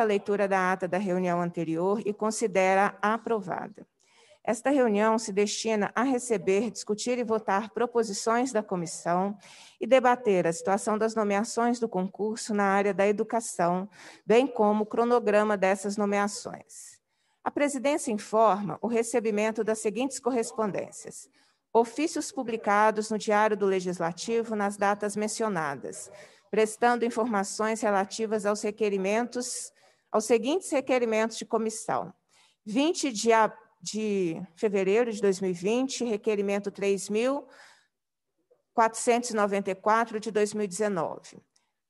a leitura da ata da reunião anterior e considera aprovada. Esta reunião se destina a receber, discutir e votar proposições da comissão e debater a situação das nomeações do concurso na área da educação, bem como o cronograma dessas nomeações. A presidência informa o recebimento das seguintes correspondências: ofícios publicados no Diário do Legislativo nas datas mencionadas, prestando informações relativas aos requerimentos aos seguintes requerimentos de comissão. 20 de, de fevereiro de 2020, requerimento 3.494 de 2019.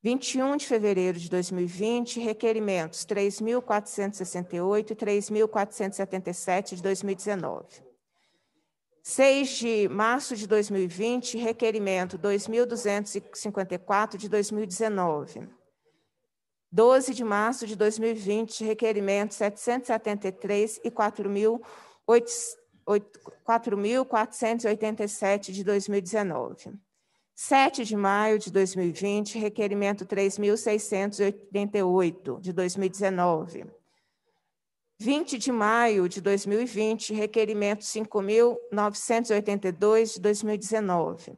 21 de fevereiro de 2020, requerimentos 3.468 e 3.477 de 2019. 6 de março de 2020, requerimento 2.254 de 2019. 12 de março de 2020, requerimentos 773 e 4.487 de 2019. 7 de maio de 2020, requerimento 3.688 de 2019. 20 de maio de 2020, requerimento 5.982 de 2019.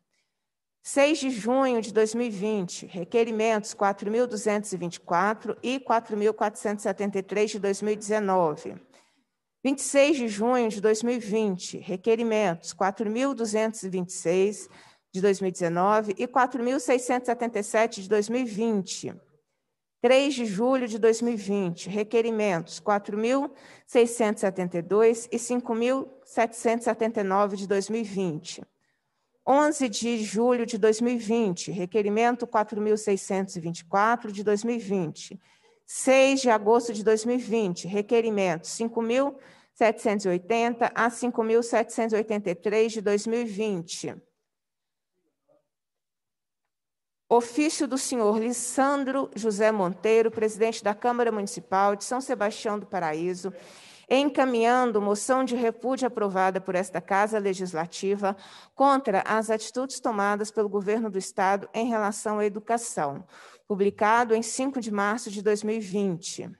6 de junho de 2020, requerimentos 4.224 e 4.473 de 2019. 26 de junho de 2020, requerimentos 4.226 de 2019 e 4.677 de 2020. 3 de julho de 2020, requerimentos 4.672 e 5.779 de 2020. 11 de julho de 2020, requerimento 4.624 de 2020. 6 de agosto de 2020, requerimento 5.780 a 5.783 de 2020. Ofício do senhor Lissandro José Monteiro, presidente da Câmara Municipal de São Sebastião do Paraíso, encaminhando moção de repúdio aprovada por esta Casa Legislativa contra as atitudes tomadas pelo governo do Estado em relação à educação, publicado em 5 de março de 2020.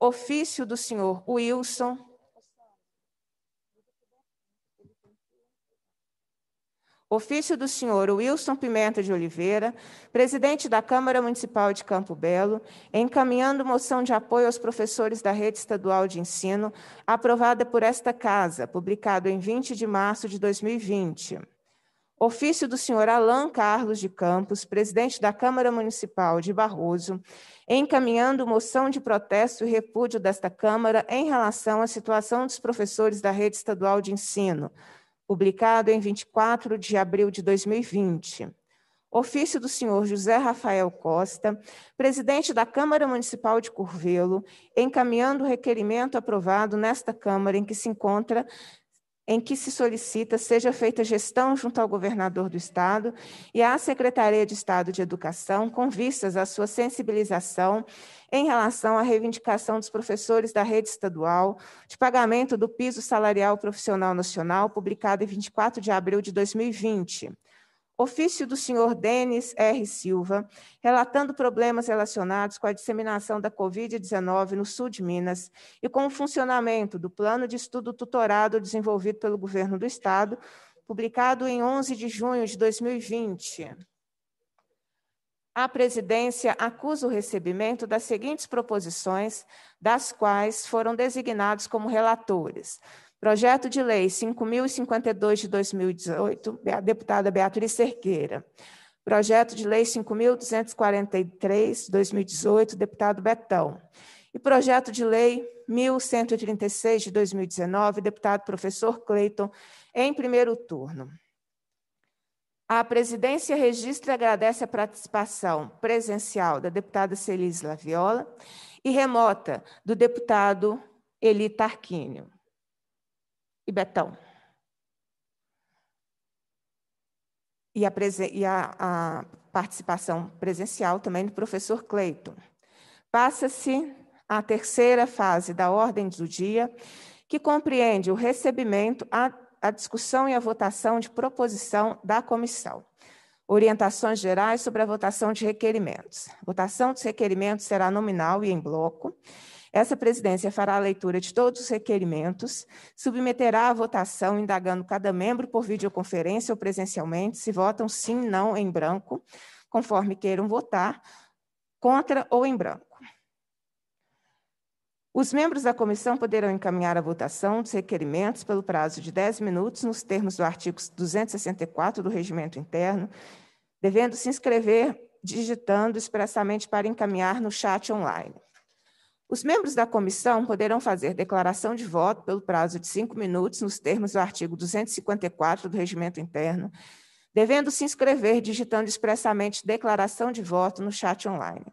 Ofício do senhor Wilson Ofício do senhor Wilson Pimenta de Oliveira, presidente da Câmara Municipal de Campo Belo, encaminhando moção de apoio aos professores da rede estadual de ensino, aprovada por esta casa, publicado em 20 de março de 2020. Ofício do senhor Alain Carlos de Campos, presidente da Câmara Municipal de Barroso, encaminhando moção de protesto e repúdio desta Câmara em relação à situação dos professores da rede estadual de ensino publicado em 24 de abril de 2020. Ofício do senhor José Rafael Costa, presidente da Câmara Municipal de Curvelo, encaminhando o requerimento aprovado nesta Câmara em que se encontra em que se solicita seja feita gestão junto ao governador do Estado e à Secretaria de Estado de Educação, com vistas à sua sensibilização em relação à reivindicação dos professores da rede estadual de pagamento do piso salarial profissional nacional, publicado em 24 de abril de 2020 Ofício do senhor Denis R. Silva, relatando problemas relacionados com a disseminação da Covid-19 no sul de Minas e com o funcionamento do plano de estudo tutorado desenvolvido pelo governo do estado, publicado em 11 de junho de 2020. A presidência acusa o recebimento das seguintes proposições, das quais foram designados como relatores: Projeto de Lei 5.052 de 2018, deputada Beatriz Cerqueira. Projeto de Lei 5.243 de 2018, deputado Betão. E Projeto de Lei 1136 de 2019, deputado professor Cleiton, em primeiro turno. A presidência registra e agradece a participação presencial da deputada Celis Laviola e remota do deputado Eli Tarquínio e Betão. E, a, e a, a participação presencial também do professor Cleiton. Passa-se à terceira fase da ordem do dia, que compreende o recebimento, a, a discussão e a votação de proposição da comissão. Orientações gerais sobre a votação de requerimentos. A votação dos requerimentos será nominal e em bloco. Essa presidência fará a leitura de todos os requerimentos, submeterá à votação, indagando cada membro por videoconferência ou presencialmente, se votam sim, não, em branco, conforme queiram votar, contra ou em branco. Os membros da comissão poderão encaminhar a votação dos requerimentos pelo prazo de 10 minutos, nos termos do artigo 264 do Regimento Interno, devendo se inscrever digitando expressamente para encaminhar no chat online. Os membros da comissão poderão fazer declaração de voto pelo prazo de cinco minutos, nos termos do artigo 254 do Regimento Interno, devendo se inscrever digitando expressamente declaração de voto no chat online.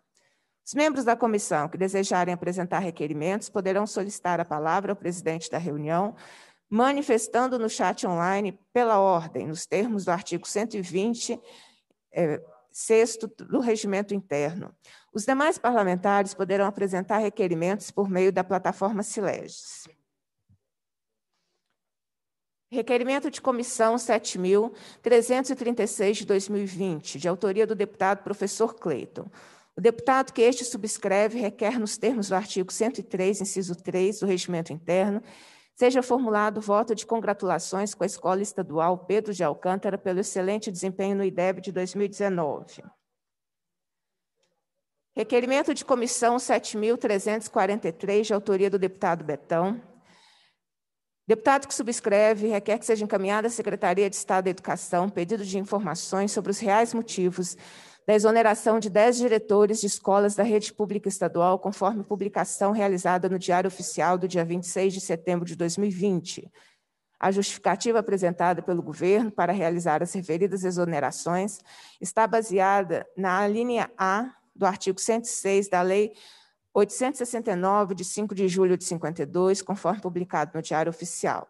Os membros da comissão que desejarem apresentar requerimentos poderão solicitar a palavra ao presidente da reunião, manifestando no chat online pela ordem, nos termos do artigo 120, é, eh, sexto do Regimento Interno, os demais parlamentares poderão apresentar requerimentos por meio da plataforma Sileges. Requerimento de comissão 7.336 de 2020, de autoria do deputado professor Cleiton. O deputado que este subscreve requer, nos termos do artigo 103, inciso 3 do Regimento Interno, seja formulado voto de congratulações com a Escola Estadual Pedro de Alcântara pelo excelente desempenho no IDEB de 2019. Requerimento de comissão 7.343, de autoria do deputado Betão. Deputado que subscreve, requer que seja encaminhada à Secretaria de Estado da Educação pedido de informações sobre os reais motivos da exoneração de 10 diretores de escolas da rede pública estadual, conforme publicação realizada no Diário Oficial do dia 26 de setembro de 2020. A justificativa apresentada pelo governo para realizar as referidas exonerações está baseada na alínea A do artigo 106 da Lei 869, de 5 de julho de 52, conforme publicado no Diário Oficial.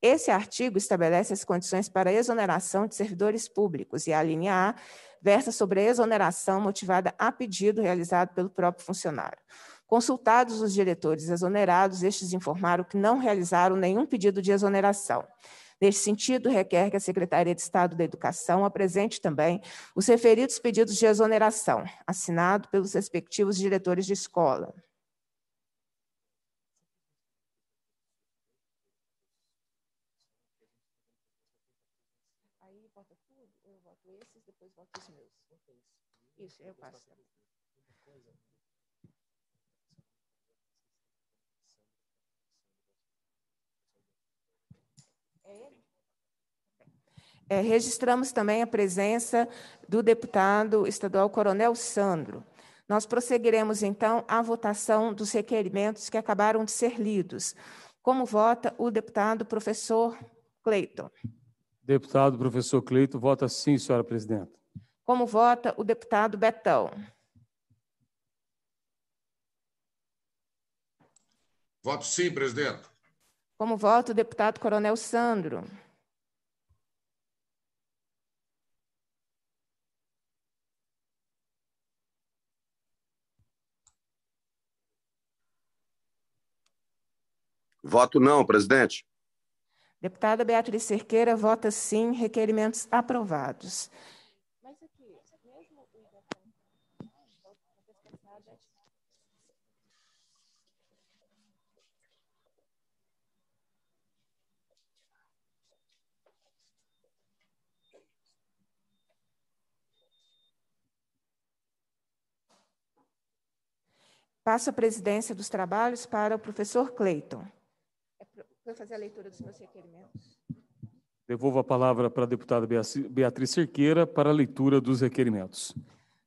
Esse artigo estabelece as condições para exoneração de servidores públicos e a linha A versa sobre a exoneração motivada a pedido realizado pelo próprio funcionário. Consultados os diretores exonerados, estes informaram que não realizaram nenhum pedido de exoneração. Neste sentido, requer que a Secretaria de Estado da Educação apresente também os referidos pedidos de exoneração, assinado pelos respectivos diretores de escola. Isso, eu passo. É, registramos também a presença do deputado estadual Coronel Sandro. Nós prosseguiremos, então, a votação dos requerimentos que acabaram de ser lidos. Como vota o deputado professor Cleiton? Deputado professor Cleiton, vota sim, senhora presidenta. Como vota o deputado Betão? Voto sim, presidente. Como vota o deputado Coronel Sandro? Voto não, presidente. Deputada Beatriz Cerqueira vota sim, requerimentos aprovados. Passo a presidência dos trabalhos para o professor Cleiton fazer a leitura dos meus requerimentos. Devolvo a palavra para a deputada Beatriz Cerqueira para a leitura dos requerimentos.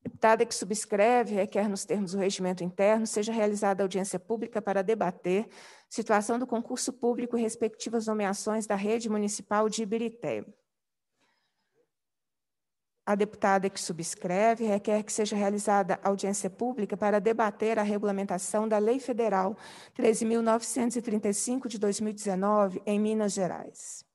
Deputada que subscreve, requer nos termos do regimento interno, seja realizada audiência pública para debater situação do concurso público e respectivas nomeações da rede municipal de Ibirité. A deputada que subscreve requer que seja realizada audiência pública para debater a regulamentação da Lei Federal 13.935 de 2019 em Minas Gerais.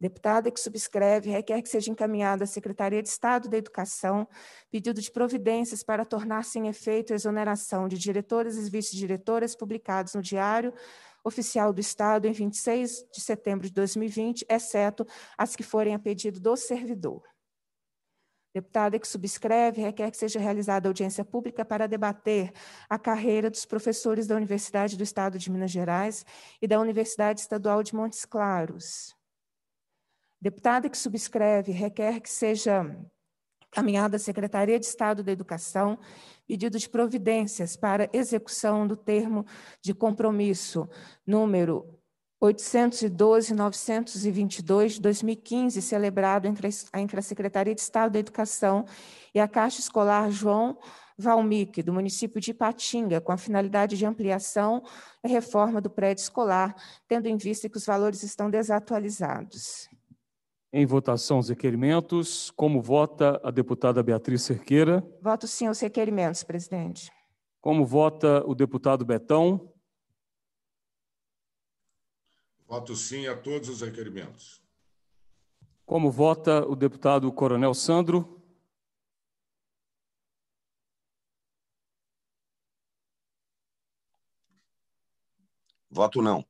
Deputada que subscreve requer que seja encaminhada à Secretaria de Estado da Educação pedido de providências para tornar sem efeito a exoneração de diretores e vice-diretoras publicados no Diário Oficial do Estado em 26 de setembro de 2020, exceto as que forem a pedido do servidor. Deputada que subscreve requer que seja realizada audiência pública para debater a carreira dos professores da Universidade do Estado de Minas Gerais e da Universidade Estadual de Montes Claros. Deputada que subscreve requer que seja caminhada à Secretaria de Estado da Educação pedido de providências para execução do termo de compromisso número 812 922 de 2015, celebrado entre a, entre a Secretaria de Estado da Educação e a Caixa Escolar João Valmic, do município de Ipatinga, com a finalidade de ampliação e reforma do prédio escolar, tendo em vista que os valores estão desatualizados. Em votação os requerimentos, como vota a deputada Beatriz Cerqueira? Voto sim aos requerimentos, presidente. Como vota o deputado Betão? Voto sim a todos os requerimentos. Como vota o deputado Coronel Sandro? Voto não.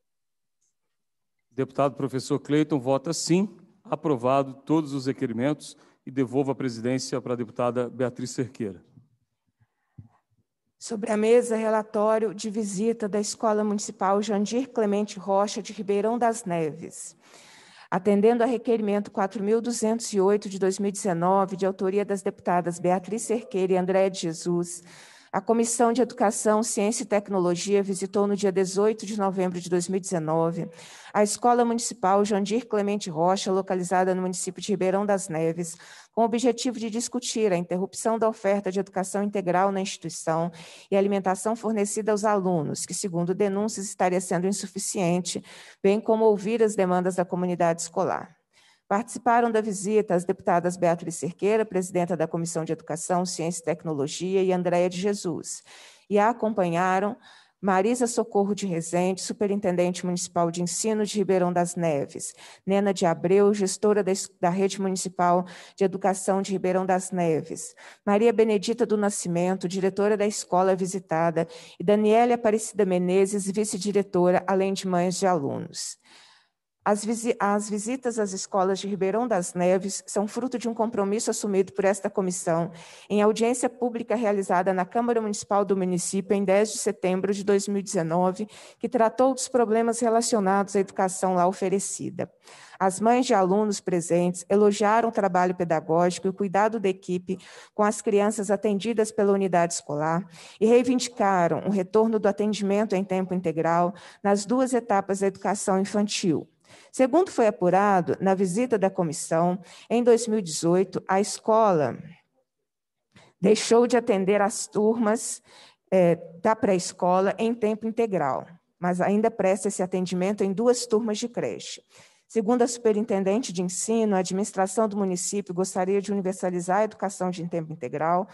Deputado professor Cleiton vota sim. Aprovado todos os requerimentos e devolvo a presidência para a deputada Beatriz Cerqueira. Sobre a mesa, relatório de visita da Escola Municipal Jandir Clemente Rocha, de Ribeirão das Neves. Atendendo a requerimento 4.208 de 2019, de autoria das deputadas Beatriz Cerqueira e Andréa de Jesus, a Comissão de Educação, Ciência e Tecnologia visitou no dia 18 de novembro de 2019 a Escola Municipal Jandir Clemente Rocha, localizada no município de Ribeirão das Neves, com o objetivo de discutir a interrupção da oferta de educação integral na instituição e alimentação fornecida aos alunos, que, segundo denúncias, estaria sendo insuficiente, bem como ouvir as demandas da comunidade escolar. Participaram da visita as deputadas Beatriz Cerqueira, presidenta da Comissão de Educação, Ciência e Tecnologia, e Andréia de Jesus. E a acompanharam Marisa Socorro de Rezende, Superintendente Municipal de Ensino de Ribeirão das Neves, Nena de Abreu, gestora da Rede Municipal de Educação de Ribeirão das Neves, Maria Benedita do Nascimento, diretora da escola visitada, e Daniela Aparecida Menezes, vice-diretora, além de mães de alunos. As, visi as visitas às escolas de Ribeirão das Neves são fruto de um compromisso assumido por esta comissão em audiência pública realizada na Câmara Municipal do município em 10 de setembro de 2019, que tratou dos problemas relacionados à educação lá oferecida. As mães de alunos presentes elogiaram o trabalho pedagógico e o cuidado da equipe com as crianças atendidas pela unidade escolar e reivindicaram o retorno do atendimento em tempo integral nas duas etapas da educação infantil, Segundo foi apurado na visita da comissão, em 2018, a escola deixou de atender as turmas é, da pré-escola em tempo integral, mas ainda presta esse atendimento em duas turmas de creche. Segundo a superintendente de ensino, a administração do município gostaria de universalizar a educação de tempo integral,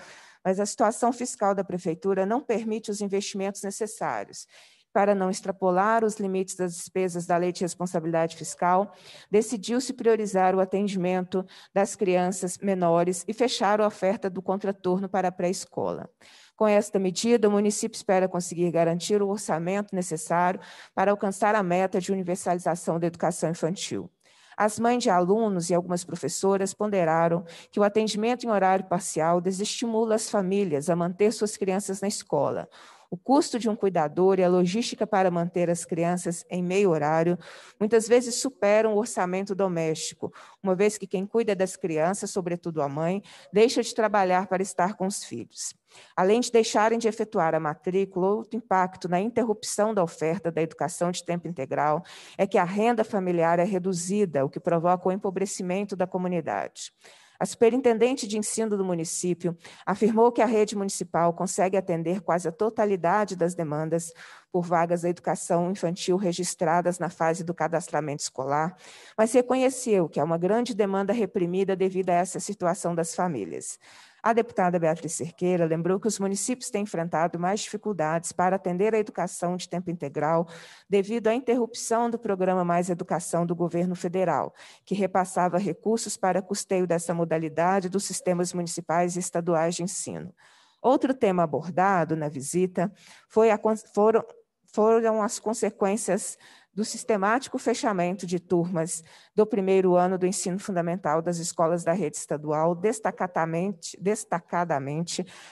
mas a situação fiscal da prefeitura não permite os investimentos necessários para não extrapolar os limites das despesas da Lei de Responsabilidade Fiscal, decidiu-se priorizar o atendimento das crianças menores e fechar a oferta do contraturno para a pré-escola. Com esta medida, o município espera conseguir garantir o orçamento necessário para alcançar a meta de universalização da educação infantil. As mães de alunos e algumas professoras ponderaram que o atendimento em horário parcial desestimula as famílias a manter suas crianças na escola, o custo de um cuidador e a logística para manter as crianças em meio horário muitas vezes superam o orçamento doméstico, uma vez que quem cuida das crianças, sobretudo a mãe, deixa de trabalhar para estar com os filhos. Além de deixarem de efetuar a matrícula, outro impacto na interrupção da oferta da educação de tempo integral é que a renda familiar é reduzida, o que provoca o empobrecimento da comunidade. A superintendente de ensino do município afirmou que a rede municipal consegue atender quase a totalidade das demandas por vagas da educação infantil registradas na fase do cadastramento escolar, mas reconheceu que há uma grande demanda reprimida devido a essa situação das famílias. A deputada Beatriz Cerqueira lembrou que os municípios têm enfrentado mais dificuldades para atender a educação de tempo integral devido à interrupção do programa Mais Educação do governo federal, que repassava recursos para custeio dessa modalidade dos sistemas municipais e estaduais de ensino. Outro tema abordado na visita foi a, foram, foram as consequências do sistemático fechamento de turmas do primeiro ano do ensino fundamental das escolas da rede estadual, destacadamente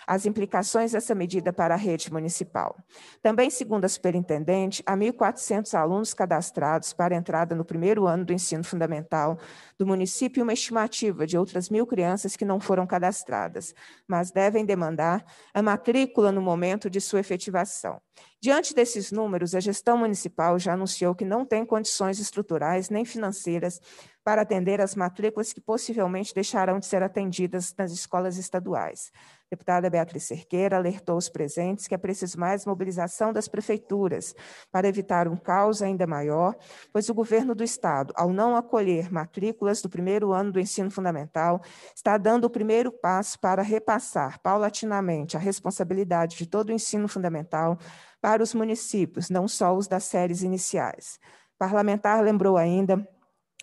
as implicações dessa medida para a rede municipal. Também, segundo a superintendente, há 1.400 alunos cadastrados para entrada no primeiro ano do ensino fundamental do município e uma estimativa de outras mil crianças que não foram cadastradas, mas devem demandar a matrícula no momento de sua efetivação. Diante desses números, a gestão municipal já anunciou que não tem condições estruturais nem financeiras para atender as matrículas que possivelmente deixarão de ser atendidas nas escolas estaduais. A deputada Beatriz Cerqueira alertou os presentes que é preciso mais mobilização das prefeituras para evitar um caos ainda maior, pois o governo do estado, ao não acolher matrículas do primeiro ano do ensino fundamental, está dando o primeiro passo para repassar paulatinamente a responsabilidade de todo o ensino fundamental para os municípios, não só os das séries iniciais. O parlamentar lembrou ainda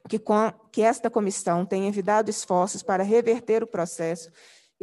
que, com, que esta comissão tem envidado esforços para reverter o processo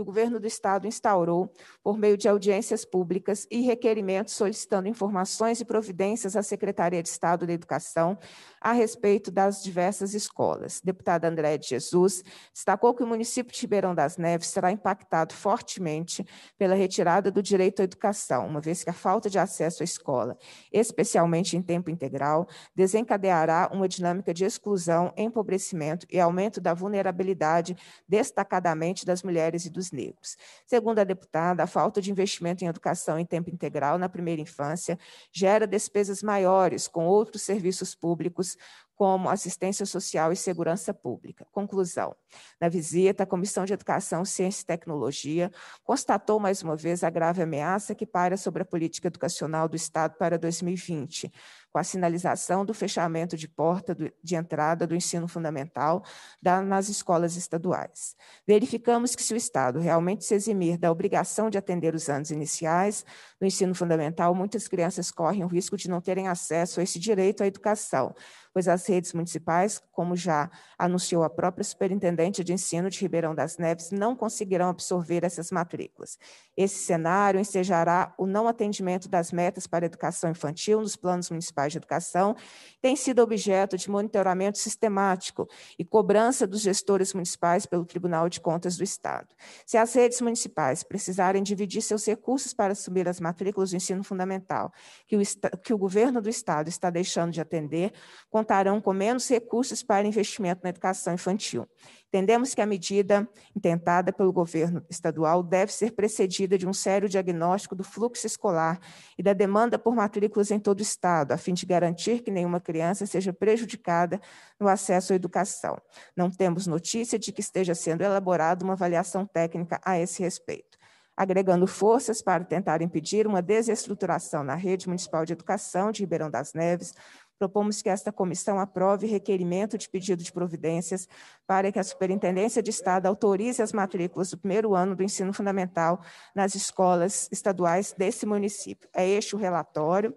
o governo do Estado instaurou por meio de audiências públicas e requerimentos solicitando informações e providências à Secretaria de Estado da Educação a respeito das diversas escolas. Deputada André de Jesus destacou que o município de Ribeirão das Neves será impactado fortemente pela retirada do direito à educação, uma vez que a falta de acesso à escola, especialmente em tempo integral, desencadeará uma dinâmica de exclusão, empobrecimento e aumento da vulnerabilidade, destacadamente das mulheres e dos negros. Segundo a deputada, a falta de investimento em educação em tempo integral na primeira infância gera despesas maiores com outros serviços públicos, como assistência social e segurança pública. Conclusão: na visita, a Comissão de Educação, Ciência e Tecnologia constatou mais uma vez a grave ameaça que paira sobre a política educacional do Estado para 2020 com a sinalização do fechamento de porta do, de entrada do ensino fundamental da, nas escolas estaduais. Verificamos que, se o Estado realmente se eximir da obrigação de atender os anos iniciais do ensino fundamental, muitas crianças correm o risco de não terem acesso a esse direito à educação, pois as redes municipais, como já anunciou a própria superintendente de ensino de Ribeirão das Neves, não conseguirão absorver essas matrículas. Esse cenário ensejará o não atendimento das metas para a educação infantil nos planos municipais municipais de educação, tem sido objeto de monitoramento sistemático e cobrança dos gestores municipais pelo Tribunal de Contas do Estado. Se as redes municipais precisarem dividir seus recursos para assumir as matrículas do ensino fundamental, que o, que o governo do Estado está deixando de atender, contarão com menos recursos para investimento na educação infantil. Entendemos que a medida intentada pelo governo estadual deve ser precedida de um sério diagnóstico do fluxo escolar e da demanda por matrículas em todo o Estado, a fim de garantir que nenhuma criança seja prejudicada no acesso à educação. Não temos notícia de que esteja sendo elaborada uma avaliação técnica a esse respeito agregando forças para tentar impedir uma desestruturação na rede municipal de educação de Ribeirão das Neves, Propomos que esta comissão aprove requerimento de pedido de providências para que a Superintendência de Estado autorize as matrículas do primeiro ano do ensino fundamental nas escolas estaduais desse município. É este o relatório.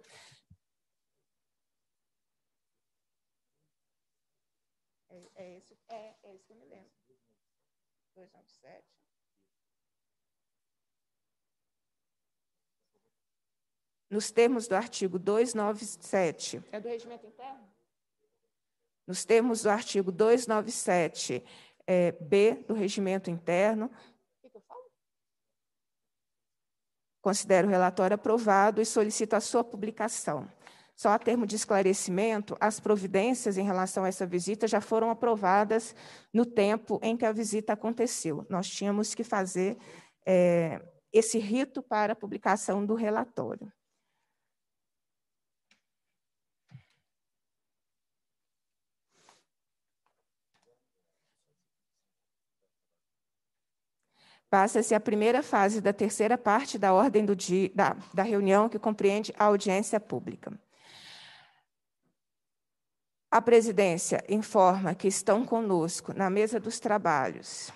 nos termos do artigo 297. É do regimento interno? Nos termos do artigo 297, é, B do regimento interno. O que eu falo? Considero o relatório aprovado e solicito a sua publicação. Só a termo de esclarecimento, as providências em relação a essa visita já foram aprovadas no tempo em que a visita aconteceu. Nós tínhamos que fazer é, esse rito para a publicação do relatório. Passa-se a primeira fase da terceira parte da ordem do dia, da, da reunião, que compreende a audiência pública. A presidência informa que estão conosco na mesa dos trabalhos.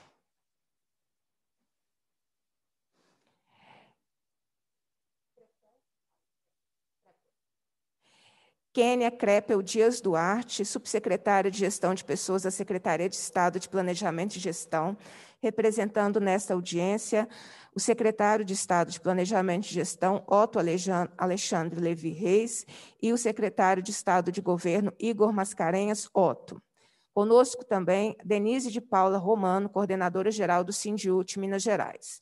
Kênia Crepel Dias Duarte, subsecretária de Gestão de Pessoas da Secretaria de Estado de Planejamento e Gestão, representando nesta audiência o secretário de Estado de Planejamento e Gestão, Otto Alexandre Levi Reis, e o secretário de Estado de Governo, Igor Mascarenhas Otto. Conosco também Denise de Paula Romano, coordenadora geral do Sindiúte Minas Gerais.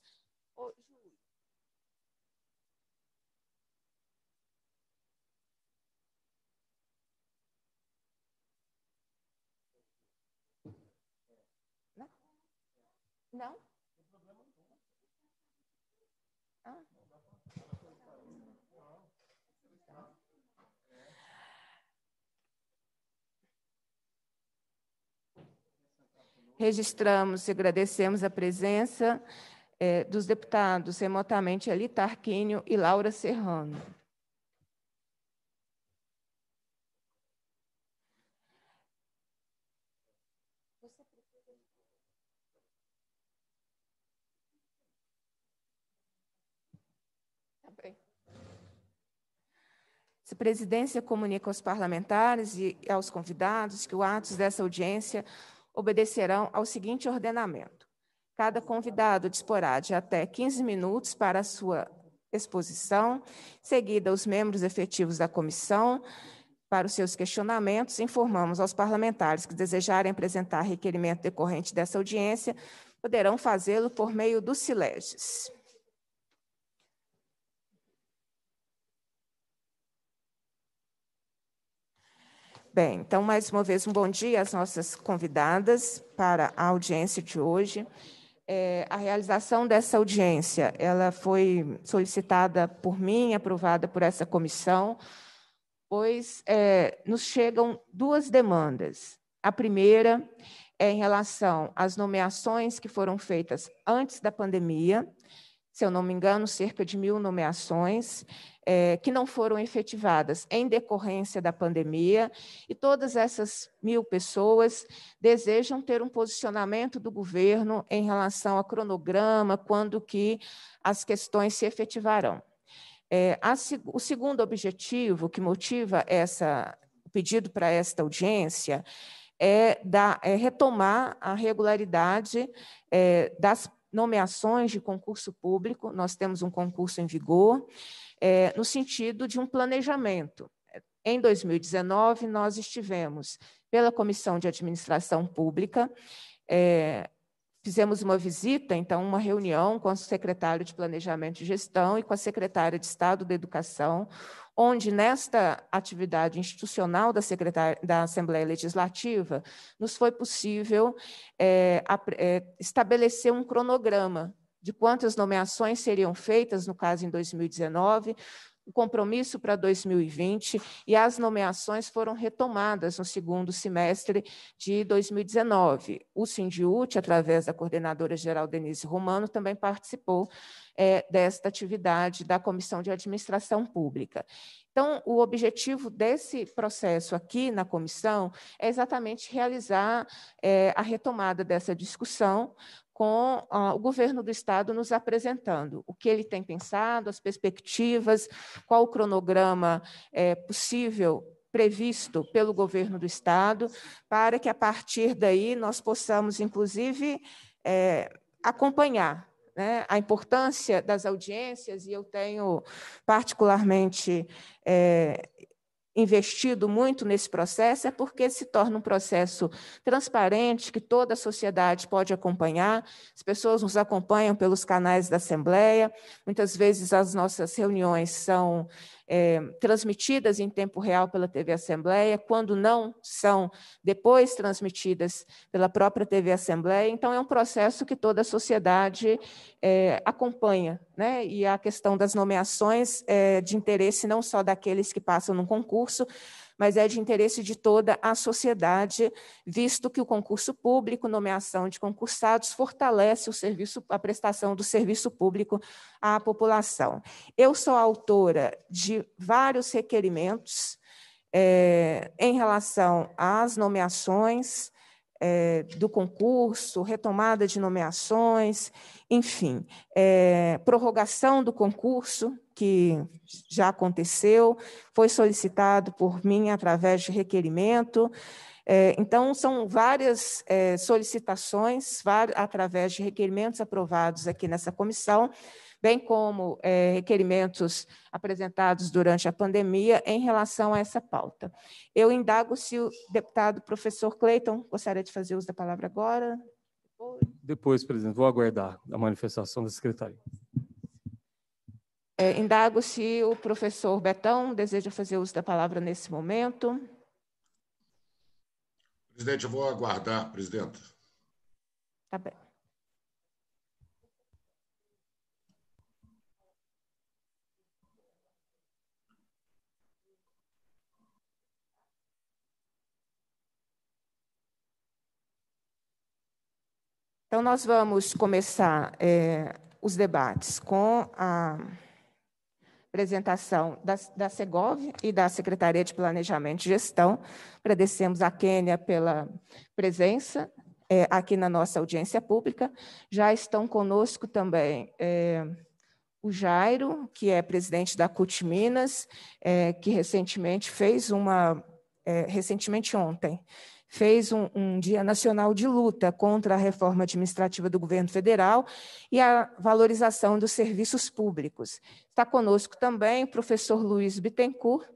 registramos e agradecemos a presença é, dos deputados remotamente Ali Tarquínio e Laura Serrano. Tá a presidência comunica aos parlamentares e aos convidados que o ato dessa audiência obedecerão ao seguinte ordenamento: cada convidado disporá de até 15 minutos para a sua exposição, seguida os membros efetivos da comissão. Para os seus questionamentos, informamos aos parlamentares que desejarem apresentar requerimento decorrente dessa audiência, poderão fazê-lo por meio dos Sileges. Bem, então, mais uma vez, um bom dia às nossas convidadas para a audiência de hoje. É, a realização dessa audiência, ela foi solicitada por mim, aprovada por essa comissão, pois é, nos chegam duas demandas. A primeira é em relação às nomeações que foram feitas antes da pandemia se eu não me engano, cerca de mil nomeações é, que não foram efetivadas em decorrência da pandemia, e todas essas mil pessoas desejam ter um posicionamento do governo em relação a cronograma, quando que as questões se efetivarão. É, a, o segundo objetivo que motiva essa o pedido para esta audiência é, da, é retomar a regularidade é, das nomeações de concurso público, nós temos um concurso em vigor, é, no sentido de um planejamento. Em 2019, nós estivemos pela Comissão de Administração Pública, é, fizemos uma visita, então, uma reunião com o secretário de Planejamento e Gestão e com a secretária de Estado da Educação, onde nesta atividade institucional da, da Assembleia Legislativa nos foi possível é, é, estabelecer um cronograma de quantas nomeações seriam feitas, no caso em 2019, o compromisso para 2020 e as nomeações foram retomadas no segundo semestre de 2019. O Sindiut, através da coordenadora geral Denise Romano, também participou é, desta atividade da Comissão de Administração Pública. Então, o objetivo desse processo aqui na comissão é exatamente realizar é, a retomada dessa discussão, com o governo do estado nos apresentando o que ele tem pensado, as perspectivas, qual o cronograma é, possível previsto pelo governo do estado, para que a partir daí nós possamos, inclusive, é, acompanhar né, a importância das audiências, e eu tenho particularmente é, investido muito nesse processo é porque se torna um processo transparente, que toda a sociedade pode acompanhar. As pessoas nos acompanham pelos canais da Assembleia, muitas vezes as nossas reuniões são é, transmitidas em tempo real pela TV Assembleia, quando não são depois transmitidas pela própria TV Assembleia. Então, é um processo que toda a sociedade é, acompanha. Né? E a questão das nomeações é, de interesse não só daqueles que passam no concurso, mas é de interesse de toda a sociedade, visto que o concurso público, nomeação de concursados, fortalece o serviço, a prestação do serviço público à população. Eu sou autora de vários requerimentos é, em relação às nomeações, é, do concurso, retomada de nomeações, enfim, é, prorrogação do concurso, que já aconteceu, foi solicitado por mim através de requerimento. É, então, são várias solicitações, várias, através de requerimentos aprovados aqui nessa comissão, bem como é, requerimentos apresentados durante a pandemia em relação a essa pauta. Eu indago se o deputado professor Cleiton gostaria de fazer uso da palavra agora. Depois, presidente, vou aguardar a manifestação da secretaria. É, indago se o professor Betão deseja fazer uso da palavra nesse momento. Presidente, eu vou aguardar, presidente. Tá bem. Então, nós vamos começar é, os debates com a apresentação da, da Segov e da Secretaria de Planejamento e Gestão. Agradecemos a Quênia pela presença é, aqui na nossa audiência pública. Já estão conosco também é, o Jairo, que é presidente da CUT Minas, é, que recentemente fez uma, é, recentemente ontem, fez um, um Dia Nacional de Luta contra a Reforma Administrativa do Governo Federal e a valorização dos serviços públicos. Está conosco também o professor Luiz Bittencourt,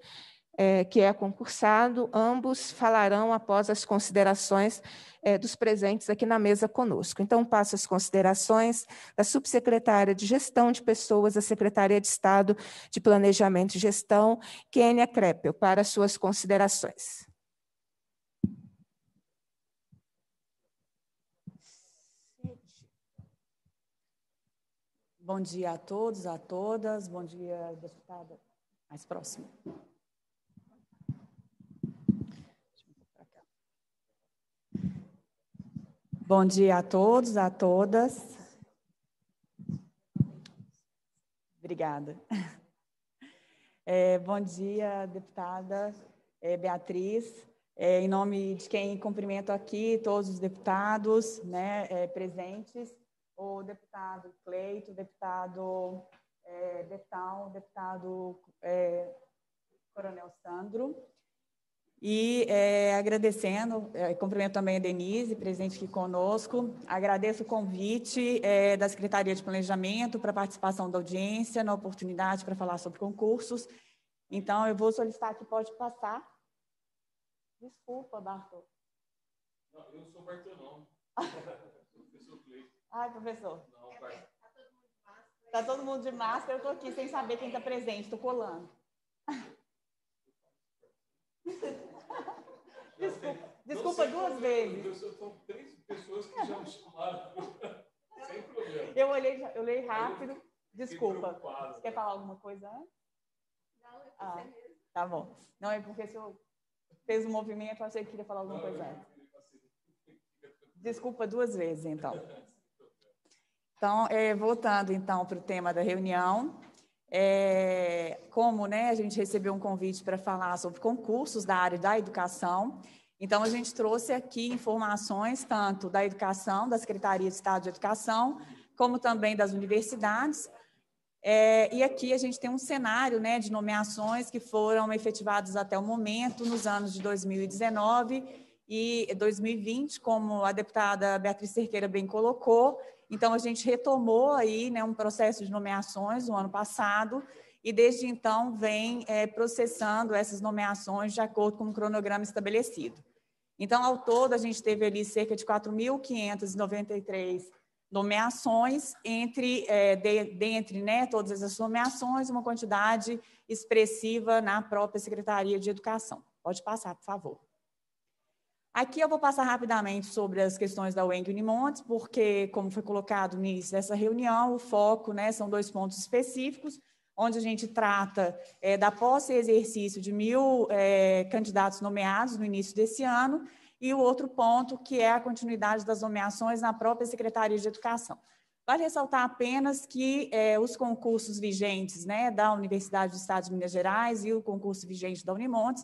é, que é concursado. Ambos falarão após as considerações é, dos presentes aqui na mesa conosco. Então, passo as considerações da subsecretária de Gestão de Pessoas da Secretaria de Estado de Planejamento e Gestão, Kênia Kreppel, para suas considerações. Bom dia a todos, a todas. Bom dia, deputada. Mais próximo. Bom dia a todos, a todas. Obrigada. É, bom dia, deputada é, Beatriz. É, em nome de quem cumprimento aqui todos os deputados né, é, presentes o deputado Cleito, deputado é, Betão, deputado é, Coronel Sandro. E é, agradecendo, é, cumprimento também a Denise, presente aqui conosco. Agradeço o convite é, da Secretaria de Planejamento para a participação da audiência, na oportunidade para falar sobre concursos. Então, eu vou solicitar que pode passar. Desculpa, Bartô. Não, eu sou Bartolão. Ai, professor. Não, Tá todo mundo de máscara, eu tô aqui sem saber quem tá presente, tô colando. Desculpa, desculpa duas é vezes. São três pessoas que já me chamaram. Sem problema. Eu olhei, eu olhei rápido. Desculpa. Você quer né? falar alguma coisa Não, é ah, Tá bom. Não, é porque se eu fez um movimento, eu achei que queria falar alguma coisa Desculpa duas vezes, então. Então, é, voltando então para o tema da reunião, é, como né, a gente recebeu um convite para falar sobre concursos da área da educação, então a gente trouxe aqui informações tanto da educação, da Secretaria de Estado de Educação, como também das universidades. É, e aqui a gente tem um cenário né, de nomeações que foram efetivadas até o momento, nos anos de 2019 e 2020, como a deputada Beatriz Cerqueira bem colocou, então, a gente retomou aí né, um processo de nomeações no ano passado e, desde então, vem é, processando essas nomeações de acordo com o cronograma estabelecido. Então, ao todo, a gente teve ali cerca de 4.593 nomeações, entre, é, de, dentre né, todas essas nomeações, uma quantidade expressiva na própria Secretaria de Educação. Pode passar, por favor. Aqui eu vou passar rapidamente sobre as questões da UENG Unimontes, porque, como foi colocado no início dessa reunião, o foco né, são dois pontos específicos, onde a gente trata é, da posse e exercício de mil é, candidatos nomeados no início desse ano, e o outro ponto, que é a continuidade das nomeações na própria Secretaria de Educação. Vale ressaltar apenas que é, os concursos vigentes né, da Universidade do Estado de Minas Gerais e o concurso vigente da Unimontes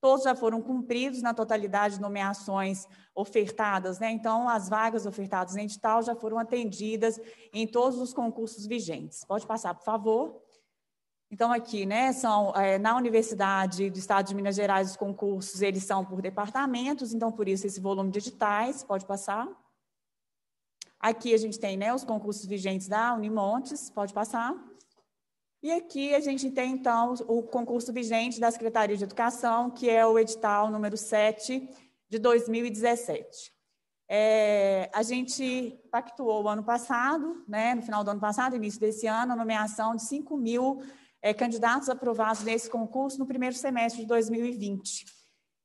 todos já foram cumpridos na totalidade de nomeações ofertadas, né? Então, as vagas ofertadas em edital já foram atendidas em todos os concursos vigentes. Pode passar, por favor. Então, aqui, né, são, é, na Universidade do Estado de Minas Gerais, os concursos, eles são por departamentos, então, por isso, esse volume de editais, pode passar. Aqui a gente tem, né, os concursos vigentes da Unimontes, pode passar. E aqui a gente tem, então, o concurso vigente da Secretaria de Educação, que é o edital número 7 de 2017. É, a gente pactuou ano passado, né, no final do ano passado, início desse ano, a nomeação de 5 mil é, candidatos aprovados nesse concurso no primeiro semestre de 2020.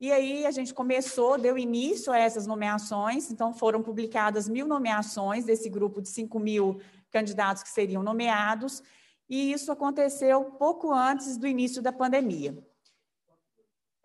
E aí a gente começou, deu início a essas nomeações, então foram publicadas mil nomeações desse grupo de 5 mil candidatos que seriam nomeados, e isso aconteceu pouco antes do início da pandemia.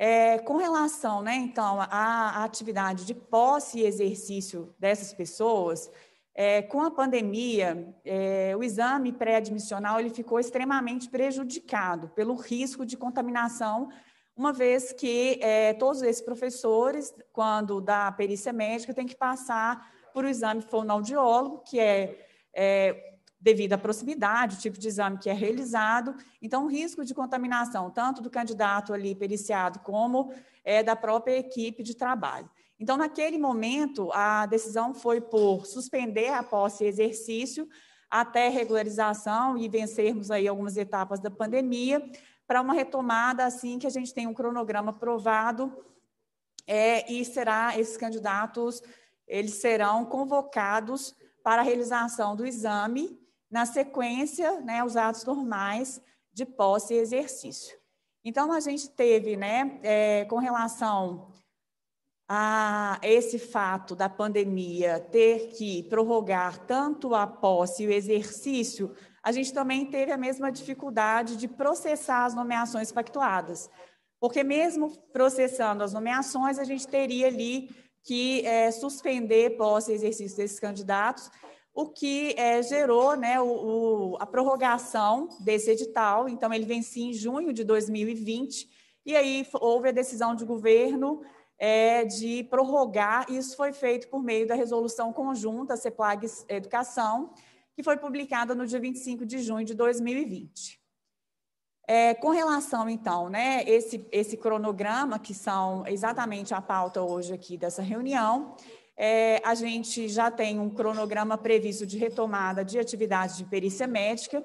É, com relação, né, então, à atividade de posse e exercício dessas pessoas, é, com a pandemia, é, o exame pré-admissional ele ficou extremamente prejudicado pelo risco de contaminação, uma vez que é, todos esses professores, quando da perícia médica, têm que passar por o um exame fonoaudiólogo, que é, é devido à proximidade, o tipo de exame que é realizado. Então, o risco de contaminação, tanto do candidato ali periciado, como é, da própria equipe de trabalho. Então, naquele momento, a decisão foi por suspender a posse e exercício até regularização e vencermos aí algumas etapas da pandemia, para uma retomada assim que a gente tem um cronograma aprovado é, e será esses candidatos eles serão convocados para a realização do exame na sequência, né, os atos normais de posse e exercício. Então, a gente teve, né, é, com relação a esse fato da pandemia ter que prorrogar tanto a posse e o exercício, a gente também teve a mesma dificuldade de processar as nomeações pactuadas. Porque, mesmo processando as nomeações, a gente teria ali que é, suspender posse e exercício desses candidatos o que é, gerou né, o, o, a prorrogação desse edital. Então, ele vencia em junho de 2020, e aí houve a decisão de governo é, de prorrogar. Isso foi feito por meio da resolução conjunta CEPLAG Educação, que foi publicada no dia 25 de junho de 2020. É, com relação, então, né, esse, esse cronograma, que são exatamente a pauta hoje aqui dessa reunião, é, a gente já tem um cronograma previsto de retomada de atividades de perícia médica.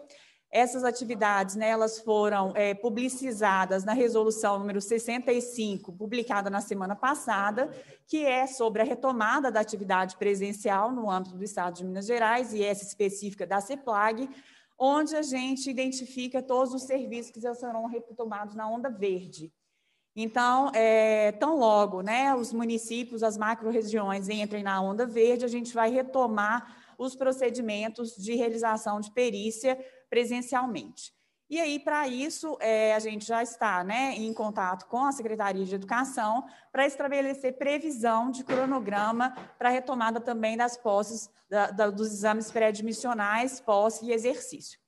Essas atividades né, elas foram é, publicizadas na resolução número 65, publicada na semana passada, que é sobre a retomada da atividade presencial no âmbito do Estado de Minas Gerais, e essa específica da CEPLAG, onde a gente identifica todos os serviços que já serão retomados na onda verde. Então, é, tão logo né, os municípios, as macro-regiões entrem na onda verde, a gente vai retomar os procedimentos de realização de perícia presencialmente. E aí, para isso, é, a gente já está né, em contato com a Secretaria de Educação para estabelecer previsão de cronograma para retomada também das posses, da, da, dos exames pré-admissionais, posse e exercício.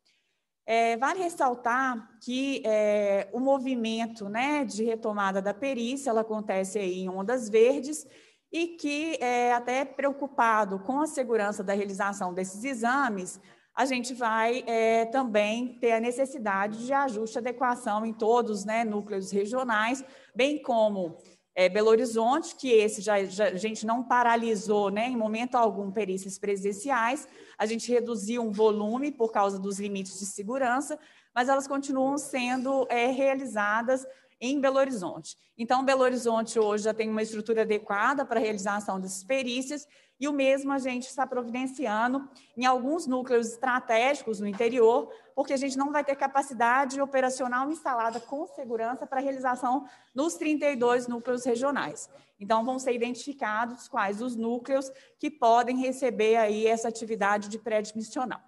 É, vale ressaltar que é, o movimento né, de retomada da perícia ela acontece aí em ondas verdes e que, é, até preocupado com a segurança da realização desses exames, a gente vai é, também ter a necessidade de ajuste e adequação em todos os né, núcleos regionais, bem como é, Belo Horizonte, que esse já, já, a gente não paralisou né, em momento algum perícias presenciais, a gente reduziu um volume por causa dos limites de segurança, mas elas continuam sendo é, realizadas em Belo Horizonte. Então, Belo Horizonte hoje já tem uma estrutura adequada para a realização dessas perícias e o mesmo a gente está providenciando em alguns núcleos estratégicos no interior, porque a gente não vai ter capacidade operacional instalada com segurança para a realização nos 32 núcleos regionais. Então, vão ser identificados quais os núcleos que podem receber aí essa atividade de pré-admissional.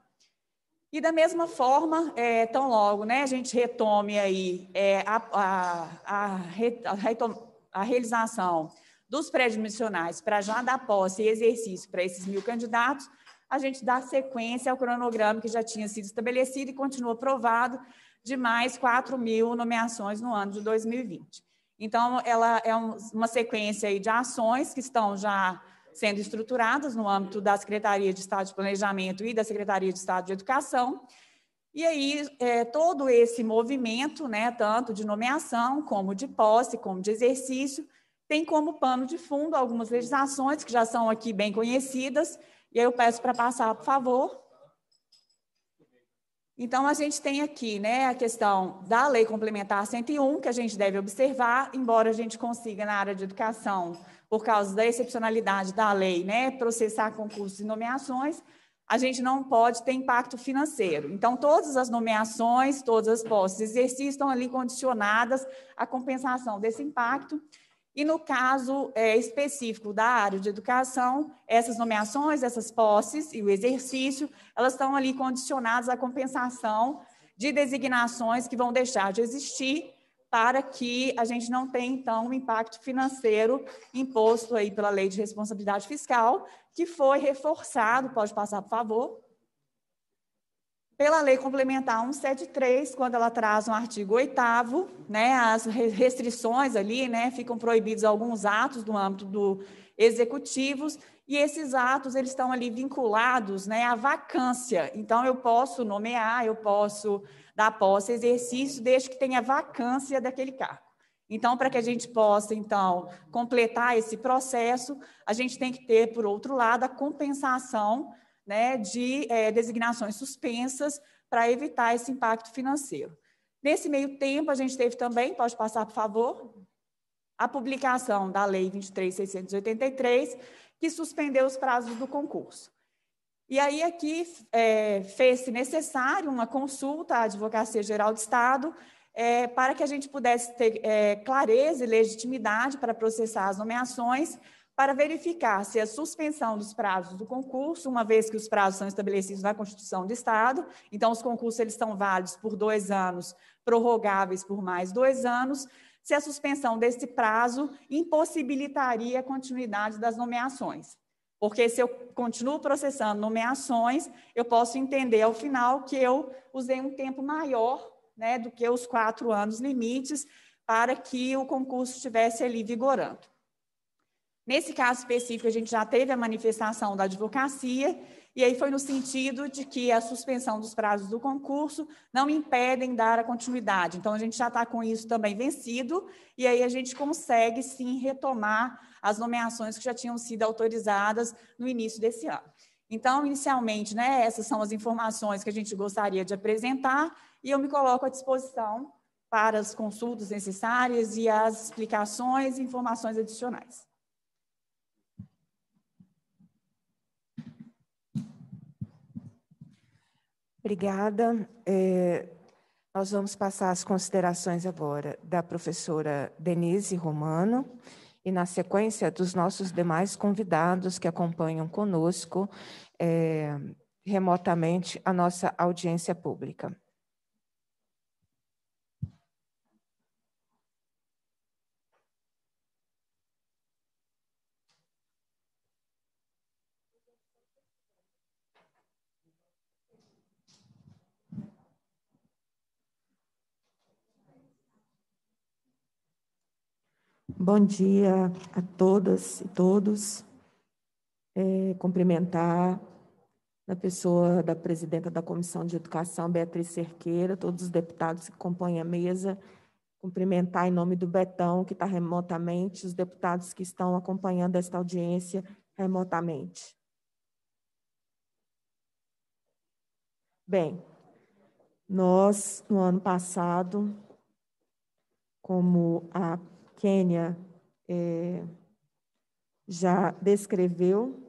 E da mesma forma, é, tão logo né, a gente retome aí é, a, a, a, a, a realização dos prédios missionais para já dar posse e exercício para esses mil candidatos, a gente dá sequência ao cronograma que já tinha sido estabelecido e continua aprovado de mais 4 mil nomeações no ano de 2020. Então, ela é uma sequência de ações que estão já sendo estruturadas no âmbito da Secretaria de Estado de Planejamento e da Secretaria de Estado de Educação. E aí, é, todo esse movimento, né, tanto de nomeação, como de posse, como de exercício, tem como pano de fundo algumas legislações que já são aqui bem conhecidas, e aí eu peço para passar, por favor. Então, a gente tem aqui né, a questão da Lei Complementar 101, que a gente deve observar, embora a gente consiga, na área de educação, por causa da excepcionalidade da lei, né, processar concursos e nomeações, a gente não pode ter impacto financeiro. Então, todas as nomeações, todas as posses exercícios estão ali condicionadas à compensação desse impacto. E no caso é, específico da área de educação, essas nomeações, essas posses e o exercício, elas estão ali condicionadas à compensação de designações que vão deixar de existir para que a gente não tenha, então, um impacto financeiro imposto aí pela Lei de Responsabilidade Fiscal, que foi reforçado, pode passar, por favor, pela Lei Complementar 173, quando ela traz um artigo 8 né, as restrições ali, né, ficam proibidos alguns atos do âmbito do executivos, e esses atos eles estão ali vinculados, né, à vacância. Então eu posso nomear, eu posso dar posse exercício desde que tenha vacância daquele cargo. Então, para que a gente possa, então, completar esse processo, a gente tem que ter, por outro lado, a compensação né, de é, designações suspensas para evitar esse impacto financeiro. Nesse meio tempo, a gente teve também, pode passar, por favor, a publicação da Lei 23.683, que suspendeu os prazos do concurso. E aí, aqui, é, fez-se necessário uma consulta à Advocacia Geral do Estado é, para que a gente pudesse ter é, clareza e legitimidade para processar as nomeações para verificar se a suspensão dos prazos do concurso, uma vez que os prazos são estabelecidos na Constituição do Estado, então os concursos eles estão válidos por dois anos, prorrogáveis por mais dois anos, se a suspensão desse prazo impossibilitaria a continuidade das nomeações. Porque se eu continuo processando nomeações, eu posso entender ao final que eu usei um tempo maior né, do que os quatro anos limites para que o concurso estivesse ali vigorando. Nesse caso específico, a gente já teve a manifestação da advocacia, e aí foi no sentido de que a suspensão dos prazos do concurso não impedem dar a continuidade. Então, a gente já está com isso também vencido, e aí a gente consegue sim retomar as nomeações que já tinham sido autorizadas no início desse ano. Então, inicialmente, né, essas são as informações que a gente gostaria de apresentar, e eu me coloco à disposição para as consultas necessárias e as explicações e informações adicionais. Obrigada. É, nós vamos passar as considerações agora da professora Denise Romano e, na sequência, dos nossos demais convidados que acompanham conosco é, remotamente a nossa audiência pública. Bom dia a todas e todos. É, cumprimentar na pessoa da presidenta da Comissão de Educação, Beatriz Cerqueira, todos os deputados que compõem a mesa, cumprimentar em nome do Betão, que está remotamente, os deputados que estão acompanhando esta audiência remotamente. Bem, nós, no ano passado, como a Quênia é, já descreveu,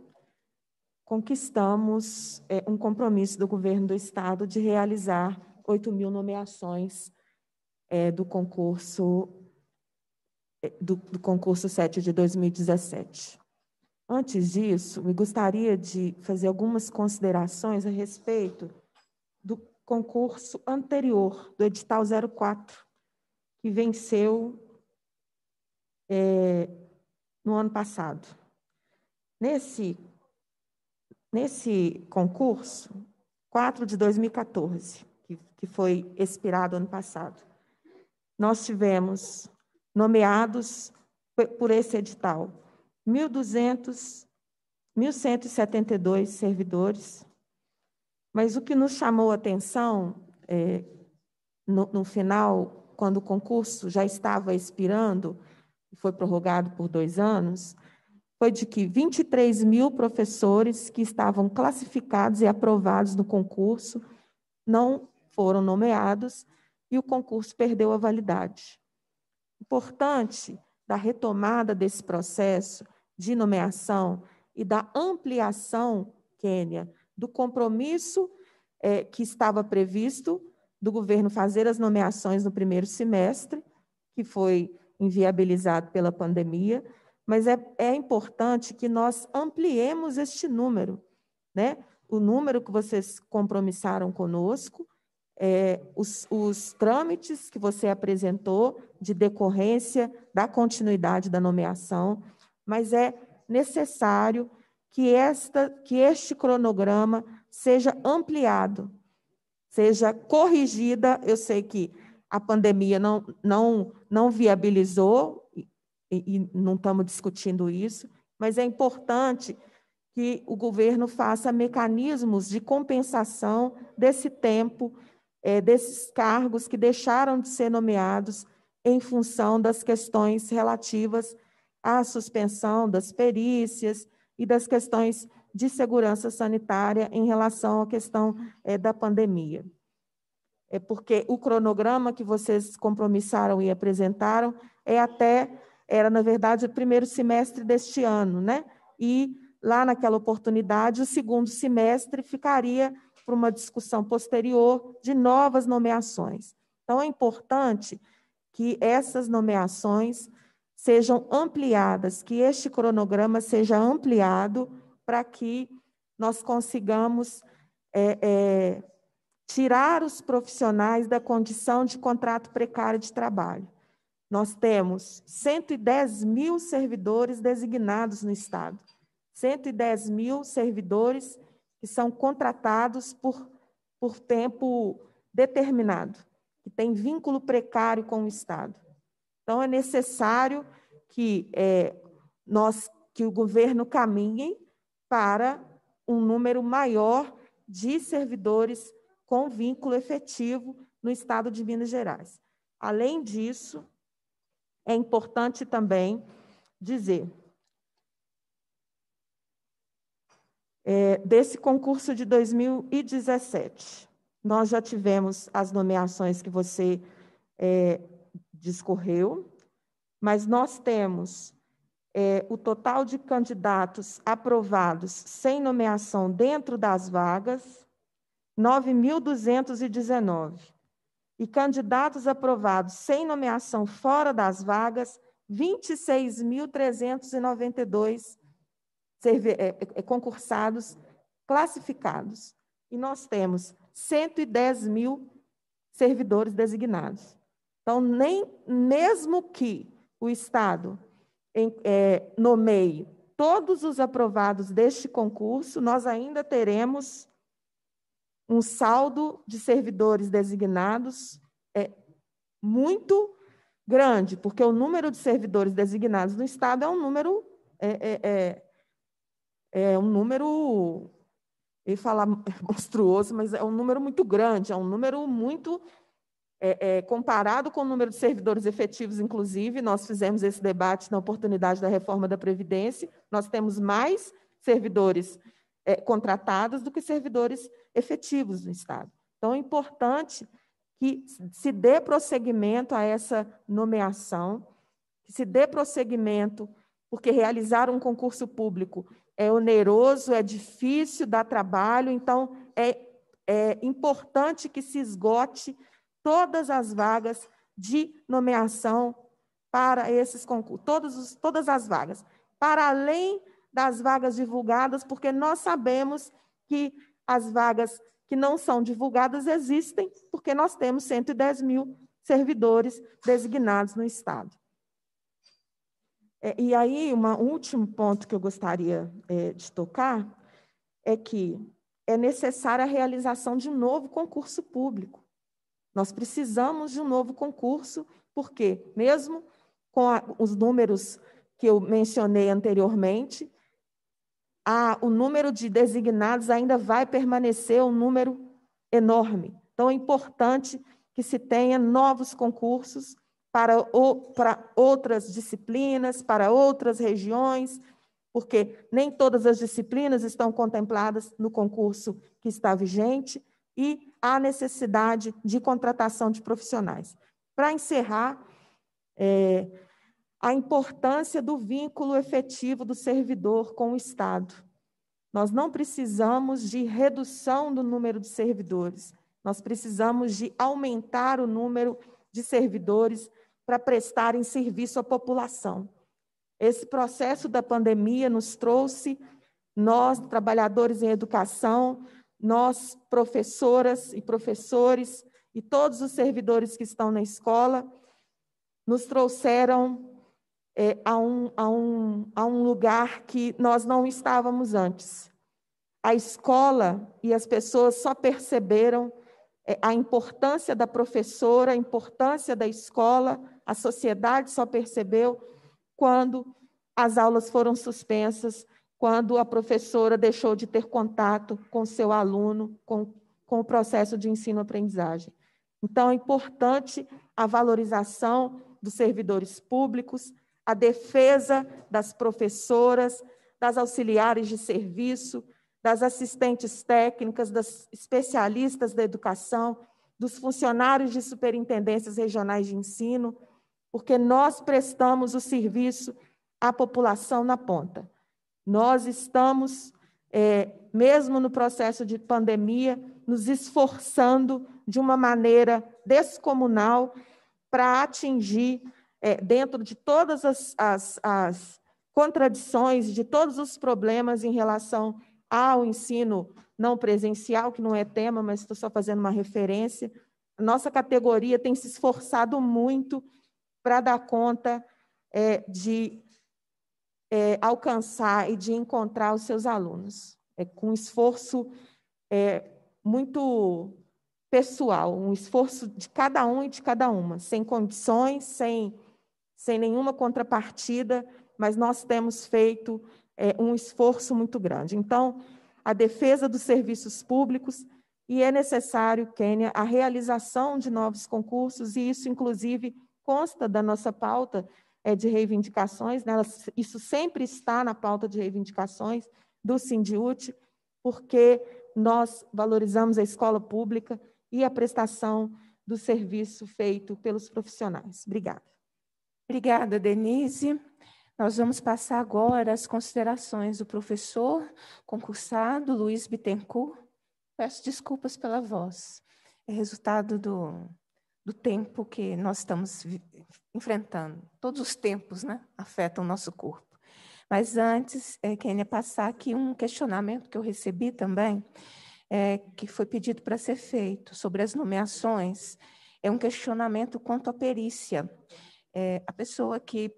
conquistamos é, um compromisso do governo do Estado de realizar 8 mil nomeações é, do concurso é, do, do, concurso 7 de 2017. Antes disso, me gostaria de fazer algumas considerações a respeito do concurso anterior, do edital 04, que venceu é, no ano passado. Nesse, nesse concurso, 4 de 2014, que, que foi expirado ano passado, nós tivemos nomeados por esse edital 1.200, 1.172 servidores, mas o que nos chamou a atenção é, no, no final, quando o concurso já estava expirando, foi prorrogado por dois anos, foi de que 23 mil professores que estavam classificados e aprovados no concurso não foram nomeados e o concurso perdeu a validade. Importante da retomada desse processo de nomeação e da ampliação, Quênia, do compromisso é, que estava previsto do governo fazer as nomeações no primeiro semestre, que foi inviabilizado pela pandemia, mas é, é importante que nós ampliemos este número, né? O número que vocês compromissaram conosco, é, os, os trâmites que você apresentou de decorrência da continuidade da nomeação, mas é necessário que, esta, que este cronograma seja ampliado, seja corrigida. Eu sei que a pandemia não, não não viabilizou, e, e não estamos discutindo isso, mas é importante que o governo faça mecanismos de compensação desse tempo, é, desses cargos que deixaram de ser nomeados em função das questões relativas à suspensão das perícias e das questões de segurança sanitária em relação à questão é, da pandemia é porque o cronograma que vocês compromissaram e apresentaram é até, era na verdade o primeiro semestre deste ano, né? E lá naquela oportunidade, o segundo semestre ficaria para uma discussão posterior de novas nomeações. Então, é importante que essas nomeações sejam ampliadas, que este cronograma seja ampliado para que nós consigamos é, é, tirar os profissionais da condição de contrato precário de trabalho. Nós temos 110 mil servidores designados no Estado, 110 mil servidores que são contratados por, por tempo determinado, que tem vínculo precário com o Estado. Então, é necessário que é, nós, que o governo caminhe para um número maior de servidores com vínculo efetivo no estado de Minas Gerais. Além disso, é importante também dizer é, desse concurso de 2017, nós já tivemos as nomeações que você é, discorreu, mas nós temos é, o total de candidatos aprovados sem nomeação dentro das vagas, 9.219. E candidatos aprovados sem nomeação fora das vagas, 26.392 é, é, concursados classificados. E nós temos 110 mil servidores designados. Então, nem mesmo que o Estado em, é, nomeie todos os aprovados deste concurso, nós ainda teremos um saldo de servidores designados é muito grande, porque o número de servidores designados no Estado é um número é, é, é, é um número e falar monstruoso, mas é um número muito grande, é um número muito é, é, comparado com o número de servidores efetivos, inclusive, nós fizemos esse debate na oportunidade da reforma da Previdência, nós temos mais servidores é, contratados do que servidores efetivos no Estado. Então, é importante que se dê prosseguimento a essa nomeação, que se dê prosseguimento, porque realizar um concurso público é oneroso, é difícil, dá trabalho, então é, é importante que se esgote todas as vagas de nomeação para esses concursos, todas as vagas, para além das vagas divulgadas, porque nós sabemos que as vagas que não são divulgadas existem, porque nós temos 110 mil servidores designados no Estado. É, e aí, um último ponto que eu gostaria é, de tocar é que é necessária a realização de um novo concurso público. Nós precisamos de um novo concurso, porque, mesmo com a, os números que eu mencionei anteriormente, a, o número de designados ainda vai permanecer um número enorme. Então, é importante que se tenha novos concursos para, o, para outras disciplinas, para outras regiões, porque nem todas as disciplinas estão contempladas no concurso que está vigente e há necessidade de contratação de profissionais. Para encerrar, é, a importância do vínculo efetivo do servidor com o Estado. Nós não precisamos de redução do número de servidores, nós precisamos de aumentar o número de servidores para prestarem serviço à população. Esse processo da pandemia nos trouxe, nós, trabalhadores em educação, nós, professoras e professores, e todos os servidores que estão na escola, nos trouxeram é, a, um, a, um, a um lugar que nós não estávamos antes. A escola e as pessoas só perceberam é, a importância da professora, a importância da escola, a sociedade só percebeu quando as aulas foram suspensas, quando a professora deixou de ter contato com seu aluno, com, com o processo de ensino-aprendizagem. Então, é importante a valorização dos servidores públicos, a defesa das professoras, das auxiliares de serviço, das assistentes técnicas, das especialistas da educação, dos funcionários de superintendências regionais de ensino, porque nós prestamos o serviço à população na ponta. Nós estamos, é, mesmo no processo de pandemia, nos esforçando de uma maneira descomunal para atingir é, dentro de todas as, as, as contradições, de todos os problemas em relação ao ensino não presencial, que não é tema, mas estou só fazendo uma referência. Nossa categoria tem se esforçado muito para dar conta é, de é, alcançar e de encontrar os seus alunos, é, com um esforço é, muito pessoal, um esforço de cada um e de cada uma, sem condições, sem sem nenhuma contrapartida, mas nós temos feito é, um esforço muito grande. Então, a defesa dos serviços públicos e é necessário, Quênia, a realização de novos concursos, e isso, inclusive, consta da nossa pauta é, de reivindicações, né? isso sempre está na pauta de reivindicações do Sindiúte, porque nós valorizamos a escola pública e a prestação do serviço feito pelos profissionais. Obrigada. Obrigada, Denise. Nós vamos passar agora as considerações do professor concursado Luiz Bittencourt. Peço desculpas pela voz. É resultado do, do tempo que nós estamos enfrentando. Todos os tempos né, afetam o nosso corpo. Mas antes, é, eh, queria passar aqui um questionamento que eu recebi também, é, que foi pedido para ser feito sobre as nomeações. É um questionamento quanto à perícia é, a pessoa que,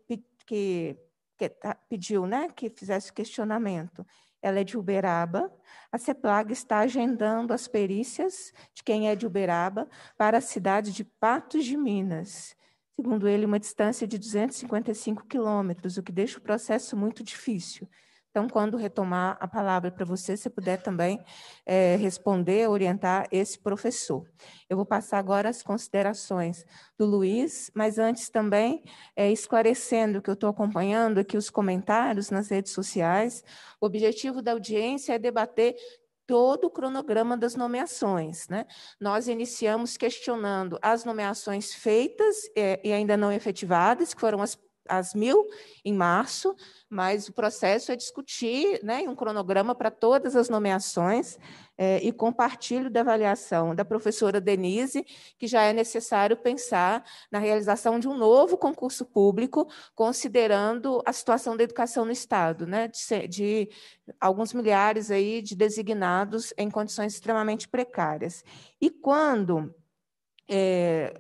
que, que tá, pediu né, que fizesse questionamento, ela é de Uberaba. A CEPLAG está agendando as perícias de quem é de Uberaba para a cidade de Patos de Minas. Segundo ele, uma distância de 255 quilômetros, o que deixa o processo muito difícil. Então, quando retomar a palavra para você, se puder também é, responder, orientar esse professor. Eu vou passar agora as considerações do Luiz, mas antes também é, esclarecendo que eu estou acompanhando aqui os comentários nas redes sociais. O objetivo da audiência é debater todo o cronograma das nomeações. Né? Nós iniciamos questionando as nomeações feitas é, e ainda não efetivadas, que foram as as mil em março, mas o processo é discutir né, um cronograma para todas as nomeações é, e compartilho da avaliação da professora Denise, que já é necessário pensar na realização de um novo concurso público, considerando a situação da educação no Estado, né, de, de alguns milhares aí de designados em condições extremamente precárias. E quando é,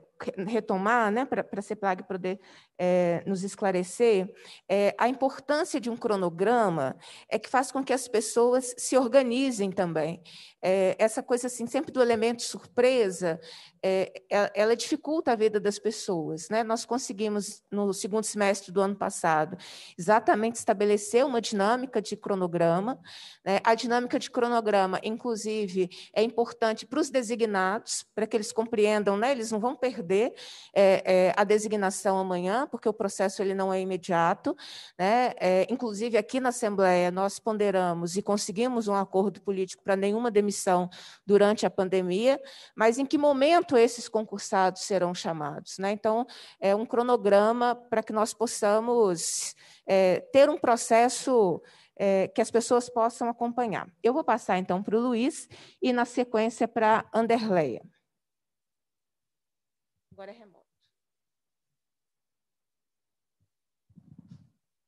retomar, né, para ser pago e poder é, nos esclarecer, é, a importância de um cronograma é que faz com que as pessoas se organizem também. É, essa coisa assim, sempre do elemento surpresa, ela, é, é, ela dificulta a vida das pessoas. Né? Nós conseguimos, no segundo semestre do ano passado, exatamente estabelecer uma dinâmica de cronograma. Né? A dinâmica de cronograma, inclusive, é importante para os designados, para que eles compreendam, né? eles não vão perder é, a designação amanhã, porque o processo ele não é imediato. Né? É, inclusive, aqui na Assembleia, nós ponderamos e conseguimos um acordo político para nenhuma demissão durante a pandemia, mas em que momento esses concursados serão chamados? Né? Então, é um cronograma para que nós possamos é, ter um processo é, que as pessoas possam acompanhar. Eu vou passar, então, para o Luiz e, na sequência, para a Anderleia. Agora é remoto.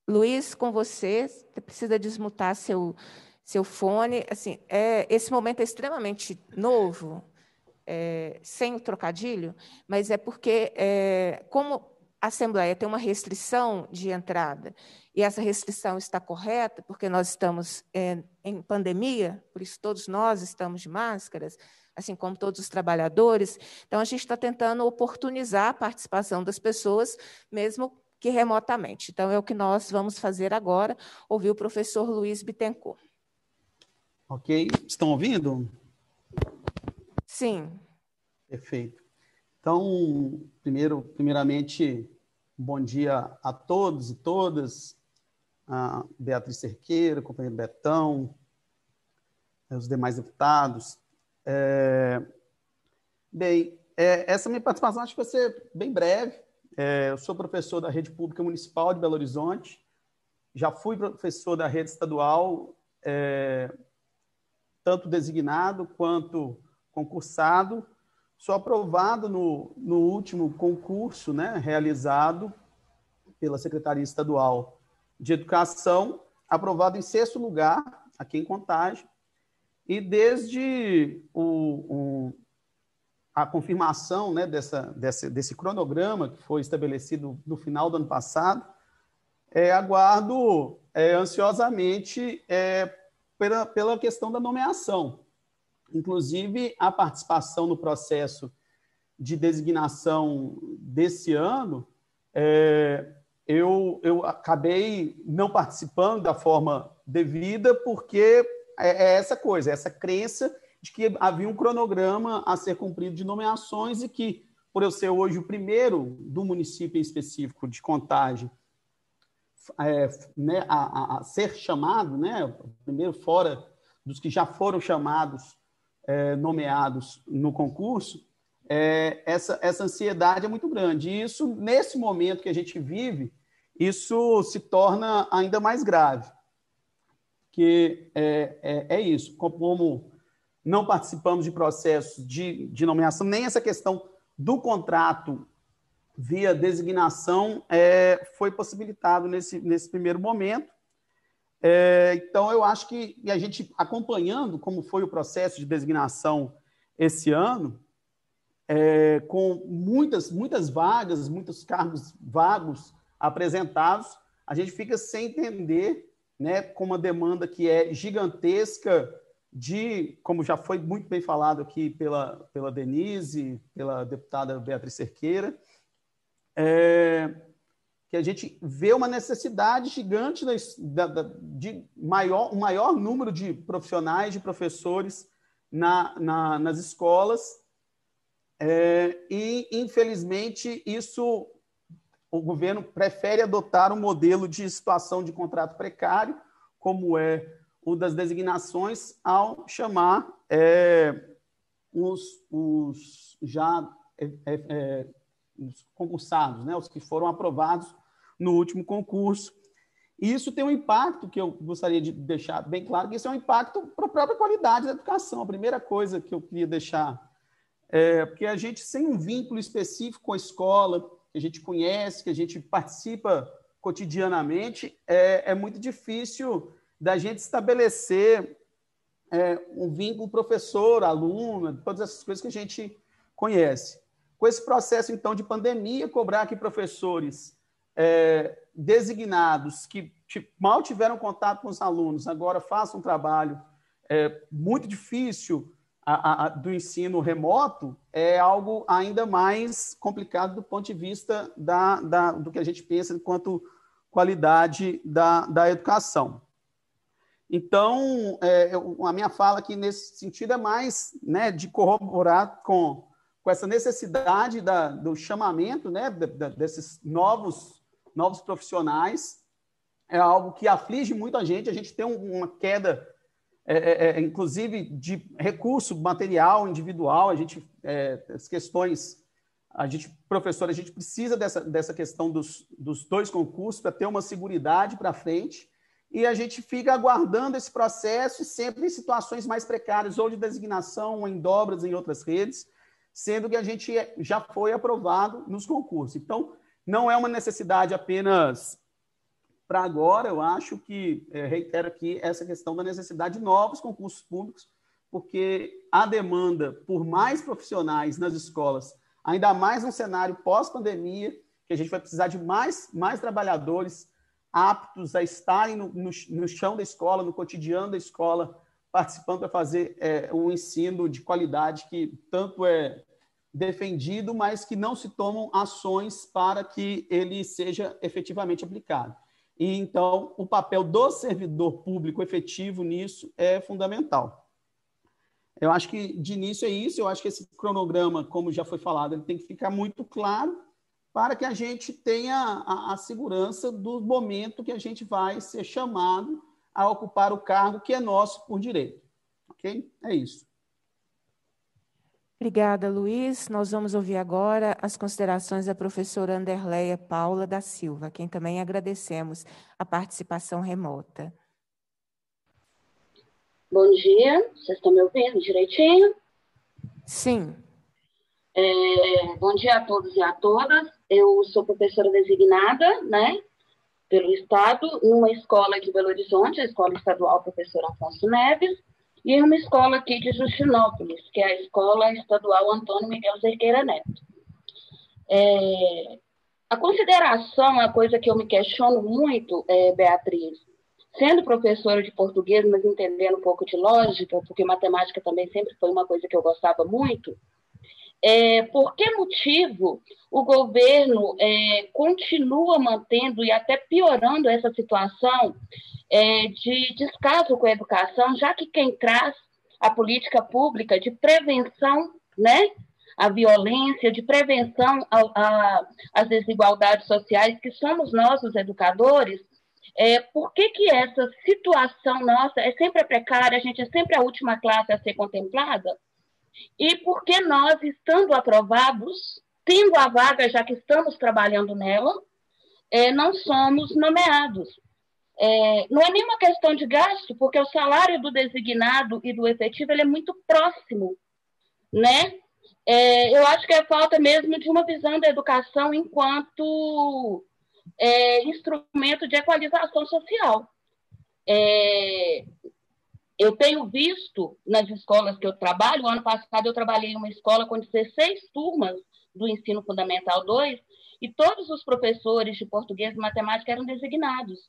Luiz, com você, você precisa desmutar seu, seu fone. Assim, é, esse momento é extremamente novo, é, sem trocadilho, mas é porque, é, como a Assembleia tem uma restrição de entrada, e essa restrição está correta, porque nós estamos é, em pandemia, por isso todos nós estamos de máscaras, assim como todos os trabalhadores. Então, a gente está tentando oportunizar a participação das pessoas, mesmo que remotamente. Então, é o que nós vamos fazer agora, ouvir o professor Luiz Bittencourt. Ok, estão ouvindo? Sim. Perfeito. Então, primeiro, primeiramente, bom dia a todos e todas. A Beatriz Cerqueira, companheiro Betão, eh, os demais deputados. É... Bem, é, essa minha participação acho que vai ser bem breve, é, eu sou professor da rede pública municipal de Belo Horizonte, já fui professor da rede estadual, é, tanto designado quanto concursado. Sou aprovado no, no último concurso né, realizado pela Secretaria Estadual de Educação, aprovado em sexto lugar, aqui em Contagem, e desde o, o, a confirmação né, dessa, desse, desse cronograma que foi estabelecido no final do ano passado, é, aguardo é, ansiosamente é, pela, pela questão da nomeação. Inclusive, a participação no processo de designação desse ano, é, eu, eu acabei não participando da forma devida, porque é, é essa coisa, essa crença de que havia um cronograma a ser cumprido de nomeações e que, por eu ser hoje o primeiro do município em específico de contagem é, né, a, a, ser chamado, né, primeiro fora dos que já foram chamados, é, nomeados no concurso, é, essa, essa ansiedade é muito grande. E isso, nesse momento que a gente vive, isso se torna ainda mais grave. Que é, é, é isso, como não participamos de processos de, de nomeação, nem essa questão do contrato via designação é, foi possibilitado nesse, nesse primeiro momento. É, então, eu acho que a gente, acompanhando como foi o processo de designação esse ano, é, com muitas, muitas vagas, muitos cargos vagos apresentados, a gente fica sem entender, né, com uma demanda que é gigantesca de, como já foi muito bem falado aqui pela, pela Denise, pela deputada Beatriz Cerqueira, é, que a gente vê uma necessidade gigante da, da, de maior, um maior número de profissionais, de professores na, na, nas escolas, é, e, infelizmente, isso o governo prefere adotar um modelo de situação de contrato precário, como é o das designações ao chamar é, os, os, já é, é, é, os concursados, né, os que foram aprovados no último concurso. E isso tem um impacto que eu gostaria de deixar bem claro, que isso é um impacto para a própria qualidade da educação. A primeira coisa que eu queria deixar é porque a gente, sem um vínculo específico com a escola, que a gente conhece, que a gente participa cotidianamente, é, é muito difícil da gente estabelecer é, um vínculo professor, aluno, todas essas coisas que a gente conhece. Com esse processo, então, de pandemia, cobrar que professores é, designados que mal tiveram contato com os alunos, agora façam um trabalho é, muito difícil a, a, do ensino remoto, é algo ainda mais complicado do ponto de vista da, da do que a gente pensa enquanto qualidade da, da educação. Então, é, eu, a minha fala aqui nesse sentido é mais né, de corroborar com, com essa necessidade da, do chamamento né, desses novos, novos profissionais. É algo que aflige muito a gente. A gente tem uma queda, é, é, é, inclusive, de recurso material individual. A gente, é, as questões, a gente, professor, a gente precisa dessa, dessa questão dos, dos dois concursos para ter uma segurança para frente e a gente fica aguardando esse processo, sempre em situações mais precárias, ou de designação, ou em dobras em outras redes, sendo que a gente é, já foi aprovado nos concursos. Então, não é uma necessidade apenas para agora, eu acho que, é, reitero aqui essa questão da necessidade de novos concursos públicos, porque a demanda por mais profissionais nas escolas, ainda mais no cenário pós-pandemia, que a gente vai precisar de mais, mais trabalhadores aptos a estarem no, no, no chão da escola, no cotidiano da escola, participando para fazer é, um ensino de qualidade que tanto é defendido, mas que não se tomam ações para que ele seja efetivamente aplicado. E então o papel do servidor público efetivo nisso é fundamental. Eu acho que de início é isso, eu acho que esse cronograma, como já foi falado, ele tem que ficar muito claro para que a gente tenha a, a segurança do momento que a gente vai ser chamado a ocupar o cargo que é nosso por direito. Ok? É isso. Obrigada, Luiz. Nós vamos ouvir agora as considerações da professora Anderleia Paula da Silva, quem também agradecemos a participação remota. Bom dia, vocês estão me ouvindo direitinho? Sim. É, bom dia a todos e a todas. Eu sou professora designada, né, pelo Estado, numa escola de Belo Horizonte, a Escola Estadual Professor Afonso Neves, e em uma escola aqui de Justinópolis, que é a Escola Estadual Antônio Miguel Cerqueira Neto. É, a consideração é coisa que eu me questiono muito, é, Beatriz, sendo professora de português, mas entendendo um pouco de lógica, porque matemática também sempre foi uma coisa que eu gostava muito, é, por que motivo o governo é, continua mantendo e até piorando essa situação é, de descaso com a educação, já que quem traz a política pública de prevenção né, à violência, de prevenção às desigualdades sociais, que somos nós, os educadores, é, por que, que essa situação nossa é sempre precária, a gente é sempre a última classe a ser contemplada? E porque nós, estando aprovados, tendo a vaga, já que estamos trabalhando nela, é, não somos nomeados. É, não é nenhuma questão de gasto, porque o salário do designado e do efetivo ele é muito próximo, né? É, eu acho que é falta mesmo de uma visão da educação enquanto é, instrumento de equalização social. É, eu tenho visto nas escolas que eu trabalho, ano passado eu trabalhei em uma escola com 16 turmas do ensino fundamental 2 e todos os professores de português e matemática eram designados.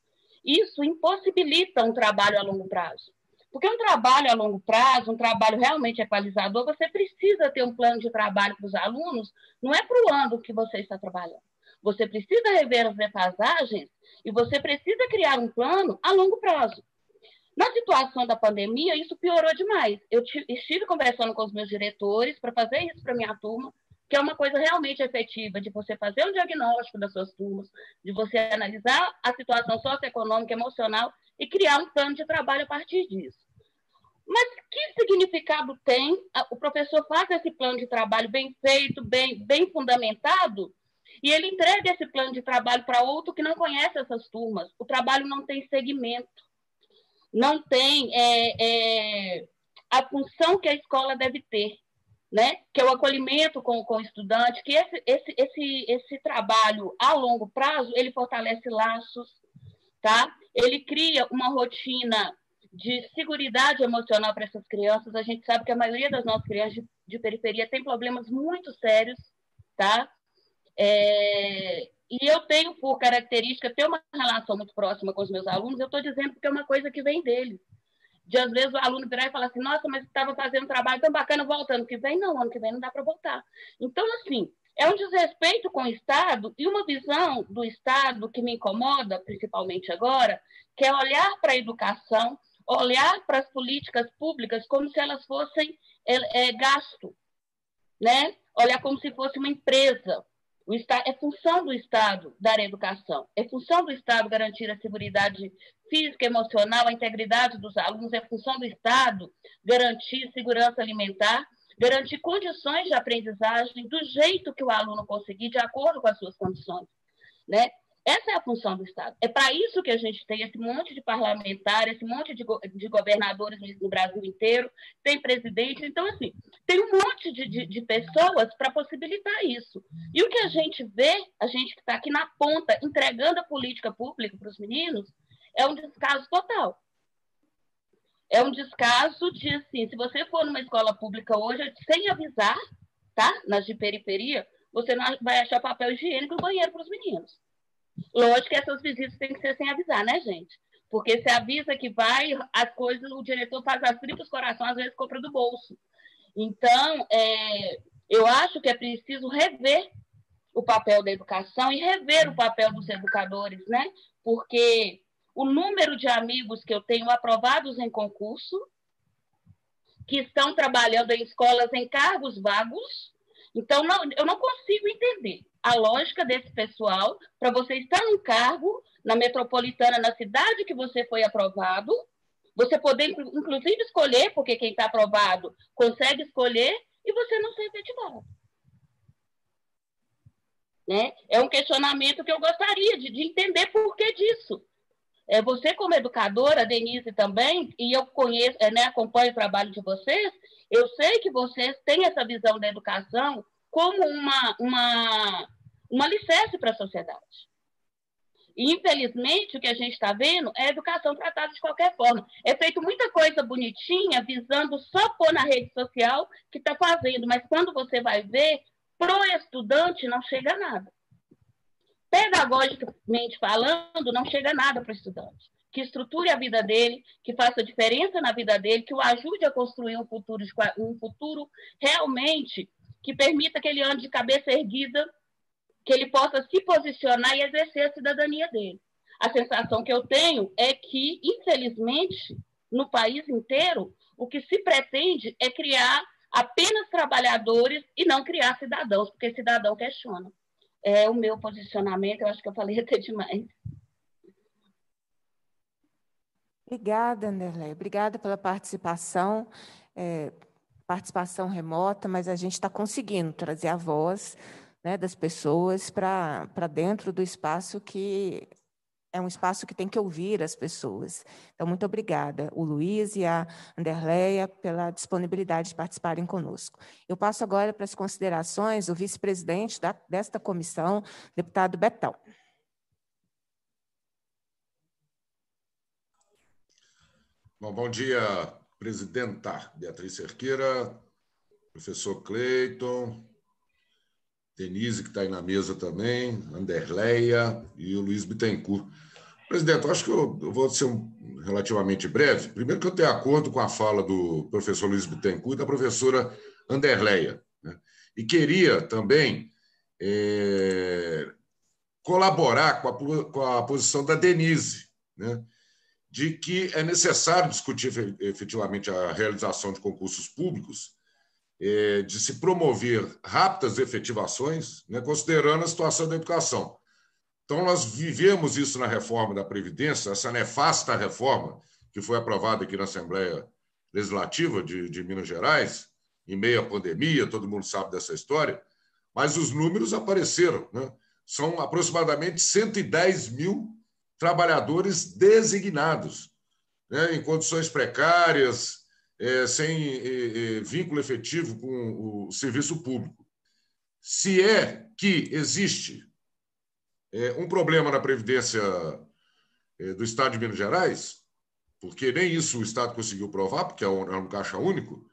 Isso impossibilita um trabalho a longo prazo. Porque um trabalho a longo prazo, um trabalho realmente equalizador, você precisa ter um plano de trabalho para os alunos, não é para o ano que você está trabalhando. Você precisa rever as defasagens e você precisa criar um plano a longo prazo. Na situação da pandemia, isso piorou demais. Eu estive conversando com os meus diretores para fazer isso para minha turma, que é uma coisa realmente efetiva, de você fazer um diagnóstico das suas turmas, de você analisar a situação socioeconômica, emocional e criar um plano de trabalho a partir disso. Mas que significado tem o professor faz esse plano de trabalho bem feito, bem, bem fundamentado, e ele entrega esse plano de trabalho para outro que não conhece essas turmas? O trabalho não tem segmento não tem é, é, a função que a escola deve ter, né? que é o acolhimento com, com o estudante, que esse, esse, esse, esse trabalho a longo prazo, ele fortalece laços, tá? ele cria uma rotina de segurança emocional para essas crianças. A gente sabe que a maioria das nossas crianças de, de periferia tem problemas muito sérios, tá? É, e eu tenho, por característica, ter uma relação muito próxima com os meus alunos, eu estou dizendo que é uma coisa que vem deles. De às vezes o aluno virar e falar assim, nossa, mas estava fazendo um trabalho tão bacana, voltando que vem, não, ano que vem não dá para voltar. Então, assim, é um desrespeito com o Estado e uma visão do Estado que me incomoda, principalmente agora, que é olhar para a educação, olhar para as políticas públicas como se elas fossem é, é, gasto, né? olhar como se fosse uma empresa. O Estado, é função do Estado dar educação, é função do Estado garantir a segurança física, emocional, a integridade dos alunos, é função do Estado garantir segurança alimentar, garantir condições de aprendizagem do jeito que o aluno conseguir, de acordo com as suas condições. Né? Essa é a função do Estado. É para isso que a gente tem esse monte de parlamentares, esse monte de, go de governadores no Brasil inteiro, tem presidente. Então, assim, tem um monte de, de, de pessoas para possibilitar isso. E o que a gente vê, a gente que está aqui na ponta, entregando a política pública para os meninos, é um descaso total. É um descaso de, assim, se você for numa escola pública hoje, sem avisar, tá? Nas de periferia, você não vai achar papel higiênico e banheiro para os meninos. Lógico que essas visitas têm que ser sem avisar, né, gente? Porque se avisa que vai, as coisas, o diretor faz as tripas coração, às vezes compra do bolso. Então, é, eu acho que é preciso rever o papel da educação e rever o papel dos educadores, né? Porque o número de amigos que eu tenho aprovados em concurso, que estão trabalhando em escolas em cargos vagos, então não, eu não consigo entender a lógica desse pessoal para você estar num cargo na metropolitana, na cidade que você foi aprovado, você poder, inclusive, escolher, porque quem está aprovado consegue escolher, e você não ser efetivado. Né? É um questionamento que eu gostaria de, de entender por que disso. É, você, como educadora, Denise também, e eu conheço, é, né, acompanho o trabalho de vocês, eu sei que vocês têm essa visão da educação como uma, uma, uma alicerce para a sociedade. E, infelizmente, o que a gente está vendo é a educação tratada de qualquer forma. É feito muita coisa bonitinha, visando só pôr na rede social que está fazendo, mas quando você vai ver, para o estudante não chega nada. Pedagogicamente falando, não chega nada para o estudante. Que estruture a vida dele, que faça diferença na vida dele, que o ajude a construir um futuro, um futuro realmente que permita que ele ande de cabeça erguida, que ele possa se posicionar e exercer a cidadania dele. A sensação que eu tenho é que, infelizmente, no país inteiro, o que se pretende é criar apenas trabalhadores e não criar cidadãos, porque cidadão questiona. É o meu posicionamento, eu acho que eu falei até demais. Obrigada, Anderlei. Obrigada pela participação. É, participação remota, mas a gente está conseguindo trazer a voz né, das pessoas para dentro do espaço que é um espaço que tem que ouvir as pessoas. Então, muito obrigada, o Luiz e a Anderleia, pela disponibilidade de participarem conosco. Eu passo agora para as considerações do vice-presidente desta comissão, deputado Betão. Bom, bom dia, presidenta Beatriz Cerqueira, professor Cleiton, Denise, que está aí na mesa também, Anderleia e o Luiz Bittencourt. Presidente, acho que eu, eu vou ser um, relativamente breve. Primeiro que eu tenho acordo com a fala do professor Luiz Bittencourt e da professora Anderleia. Né? E queria também é, colaborar com a, com a posição da Denise, né? de que é necessário discutir efetivamente a realização de concursos públicos, é, de se promover rápidas efetivações, né, considerando a situação da educação. Então, nós vivemos isso na reforma da Previdência, essa nefasta reforma que foi aprovada aqui na Assembleia Legislativa de, de Minas Gerais, em meio à pandemia, todo mundo sabe dessa história, mas os números apareceram. Né? São aproximadamente 110 mil trabalhadores designados, né, em condições precárias, é, sem é, é, vínculo efetivo com o serviço público. Se é que existe é, um problema na Previdência é, do Estado de Minas Gerais, porque nem isso o Estado conseguiu provar, porque é um é caixa único,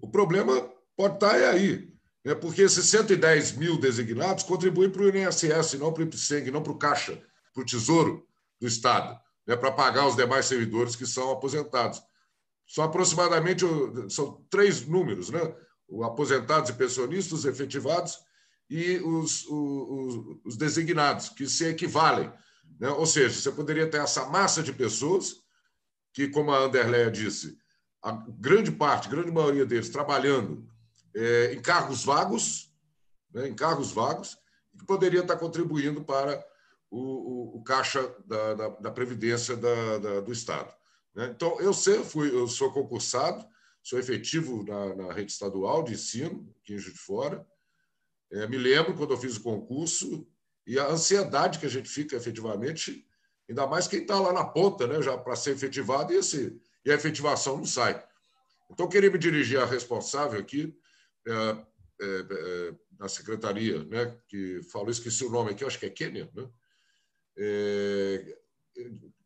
o problema pode estar tá aí. Né? Porque esses 110 mil designados contribuem para o INSS, não para o IPSEG, não para o Caixa, para o Tesouro do Estado, né, para pagar os demais servidores que são aposentados. São aproximadamente são três números, né? aposentados e pensionistas, efetivados e os, os, os, designados, que se equivalem. Né? Ou seja, você poderia ter essa massa de pessoas que, como a Anderleia disse, a grande parte, a grande maioria deles trabalhando é, em cargos vagos, né, em cargos vagos, que poderia estar contribuindo para o, o, o caixa da, da, da Previdência da, da, do Estado. Né? Então, eu, sei, fui, eu sou concursado, sou efetivo na, na, rede estadual de ensino, aqui em Juiz de Fora. É, me lembro quando eu fiz o concurso e a ansiedade que a gente fica efetivamente, ainda mais quem está lá na ponta, né, já para ser efetivado, e, esse, e a efetivação não sai. Então, eu queria me dirigir à responsável aqui, é, é, é, na secretaria, né, que falou, esqueci o nome aqui, acho que é Kenia, né? é,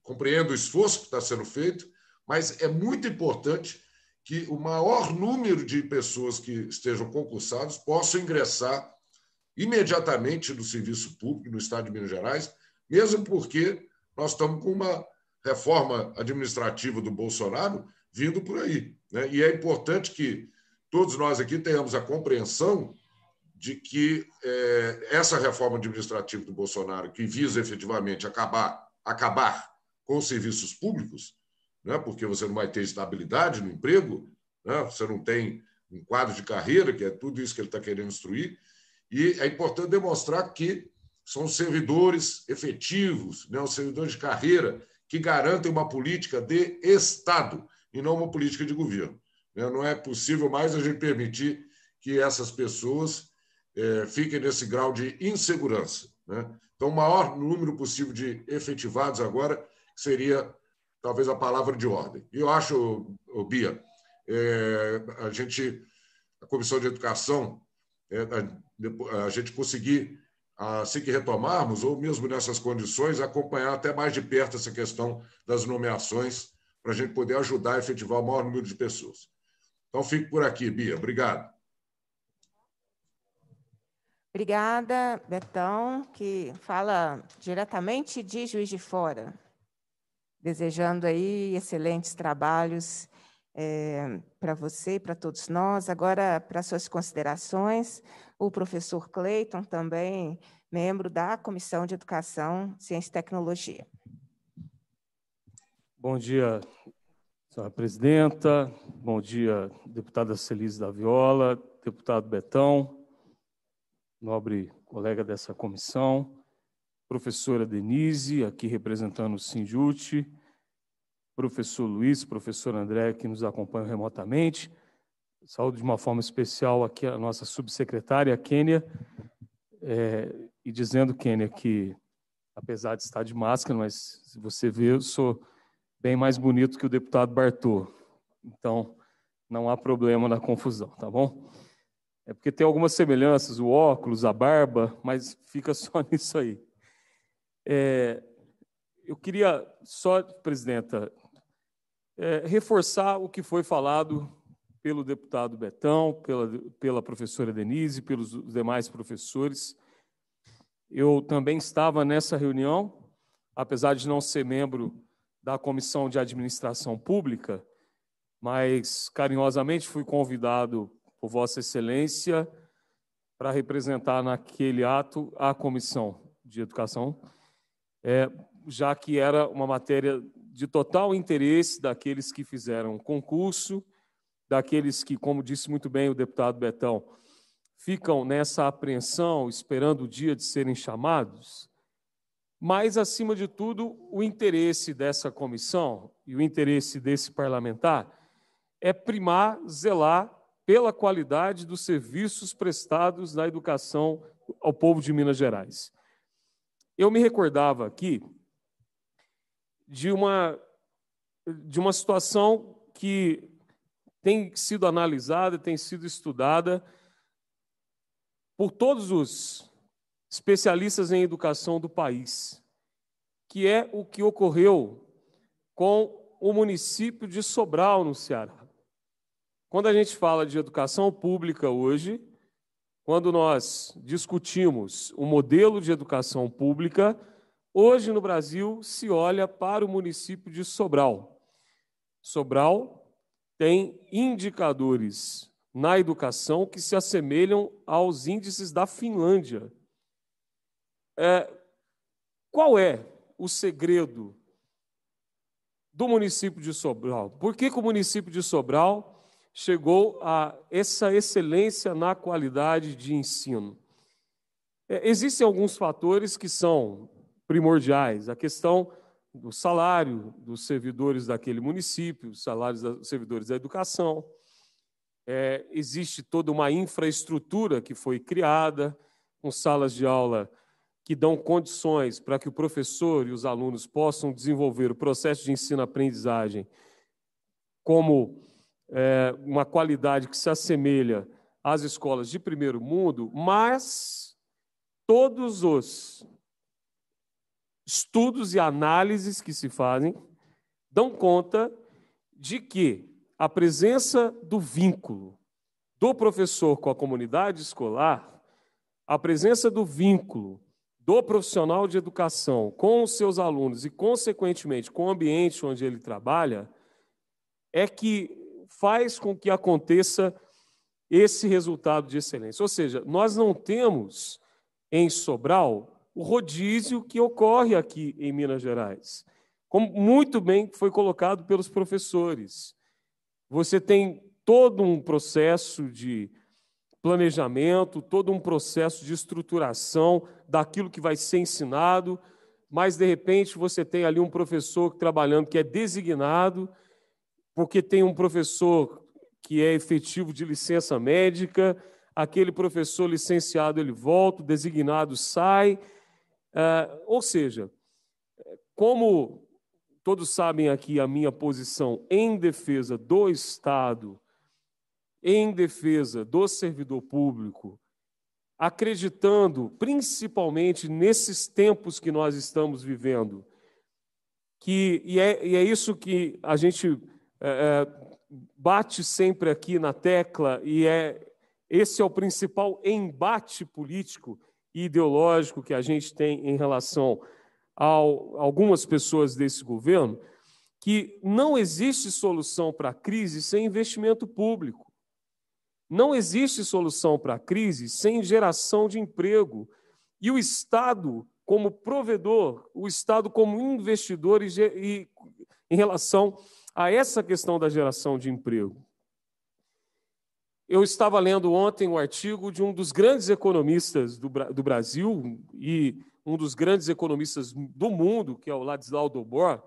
compreendo o esforço que está sendo feito, mas é muito importante que o maior número de pessoas que estejam concursadas possam ingressar imediatamente no serviço público no Estado de Minas Gerais, mesmo porque nós estamos com uma reforma administrativa do Bolsonaro vindo por aí. Né? E é importante que todos nós aqui tenhamos a compreensão de que eh, essa reforma administrativa do Bolsonaro, que visa efetivamente acabar, acabar com os serviços públicos, né, porque você não vai ter estabilidade no emprego, né, você não tem um quadro de carreira, que é tudo isso que ele está querendo instruir, e é importante demonstrar que são servidores efetivos, né, os servidores de carreira, que garantem uma política de Estado e não uma política de governo. Né. Não é possível mais a gente permitir que essas pessoas é, fiquem nesse grau de insegurança. Né? Então, o maior número possível de efetivados agora seria talvez a palavra de ordem. E eu acho, Bia, é, a gente, a Comissão de Educação, é, a, a, gente conseguir, assim que retomarmos, ou mesmo nessas condições, acompanhar até mais de perto essa questão das nomeações, para a gente poder ajudar a efetivar o maior número de pessoas. Então, fico por aqui, Bia. Obrigado. Obrigada, Betão, que fala diretamente de Juiz de Fora, desejando aí excelentes trabalhos é, para você e para todos nós. Agora, para suas considerações, o professor Cleiton, também membro da Comissão de Educação, Ciência e Tecnologia. Bom dia, senhora presidenta, bom dia, deputada Celise da Viola, deputado Betão nobre colega dessa comissão, professora Denise, aqui representando o Sinjute, professor Luiz, professor André, que nos acompanham remotamente. Saúdo de uma forma especial aqui a nossa subsecretária, a Kênia, é, e dizendo, Kênia, que apesar de estar de máscara, mas se você vê, eu sou bem mais bonito que o deputado Bartô. Então, não há problema na confusão, tá bom? É porque tem algumas semelhanças, o óculos, a barba, mas fica só nisso aí. É, eu queria só, presidenta, é, reforçar o que foi falado pelo deputado Betão, pela, pela professora Denise, pelos demais professores. Eu também estava nessa reunião, apesar de não ser membro da Comissão de Administração Pública, mas carinhosamente fui convidado por Vossa Excelência para representar naquele ato a Comissão de Educação, é, já que era uma matéria de total interesse daqueles que fizeram concurso, daqueles que, como disse muito bem o deputado Betão, ficam nessa apreensão, esperando o dia de serem chamados, mas, acima de tudo, o interesse dessa comissão e o interesse desse parlamentar é primar, zelar pela qualidade dos serviços prestados na educação ao povo de Minas Gerais. Eu me recordava aqui de uma, de uma situação que tem sido analisada, tem sido estudada por todos os especialistas em educação do país, que é o que ocorreu com o município de Sobral, no Ceará. Quando a gente fala de educação pública hoje, quando nós discutimos o modelo de educação pública, hoje no Brasil se olha para o município de Sobral. Sobral tem indicadores na educação que se assemelham aos índices da Finlândia. É, qual é o segredo do município de Sobral? Por que, que o município de Sobral chegou a essa excelência na qualidade de ensino. É, existem alguns fatores que são primordiais. A questão do salário dos servidores daquele município, os salários dos servidores da educação. É, existe toda uma infraestrutura que foi criada, com salas de aula que dão condições para que o professor e os alunos possam desenvolver o processo de ensino-aprendizagem como é, uma qualidade que se assemelha às escolas de primeiro mundo, mas todos os estudos e análises que se fazem dão conta de que a presença do vínculo do professor com a comunidade escolar, a presença do vínculo do profissional de educação com os seus alunos e, consequentemente, com o ambiente onde ele trabalha, é que faz com que aconteça esse resultado de excelência. Ou seja, nós não temos em Sobral o rodízio que ocorre aqui em Minas Gerais. Como muito bem foi colocado pelos professores. Você tem todo um processo de planejamento, todo um processo de estruturação daquilo que vai ser ensinado, mas de repente você tem ali um professor trabalhando que é designado porque tem um professor que é efetivo de licença médica, aquele professor licenciado ele volta, designado sai. Uh, ou seja, como todos sabem aqui a minha posição em defesa do Estado, em defesa do servidor público, acreditando principalmente nesses tempos que nós estamos vivendo, que e é, e é isso que a gente é, é, bate sempre aqui na tecla e é esse é o principal embate político e ideológico que a gente tem em relação a algumas pessoas desse governo, que não existe solução para a crise sem investimento público. Não existe solução para a crise sem geração de emprego. E o Estado, como provedor, o Estado, como investidor e, e em relação a essa questão da geração de emprego. Eu estava lendo ontem um artigo de um dos grandes economistas do, do Brasil e um dos grandes economistas do mundo, que é o Ladislau Dobor.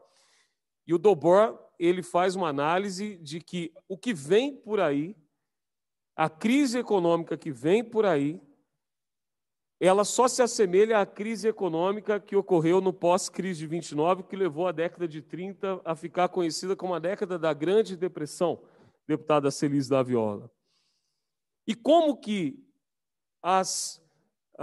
E o Dobor ele faz uma análise de que o que vem por aí, a crise econômica que vem por aí, ela só se assemelha à crise econômica que ocorreu no pós-crise de 29, que levou a década de 30 a ficar conhecida como a década da Grande Depressão, deputada Celise da Viola. E como que as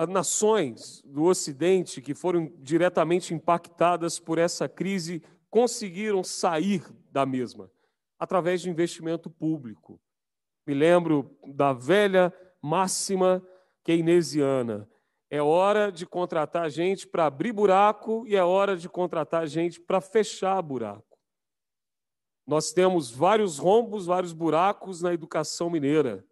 nações do Ocidente que foram diretamente impactadas por essa crise conseguiram sair da mesma através de investimento público. Me lembro da velha máxima keynesiana: é hora de contratar gente para abrir buraco e é hora de contratar gente para fechar buraco. Nós temos vários rombos, vários buracos na educação mineira.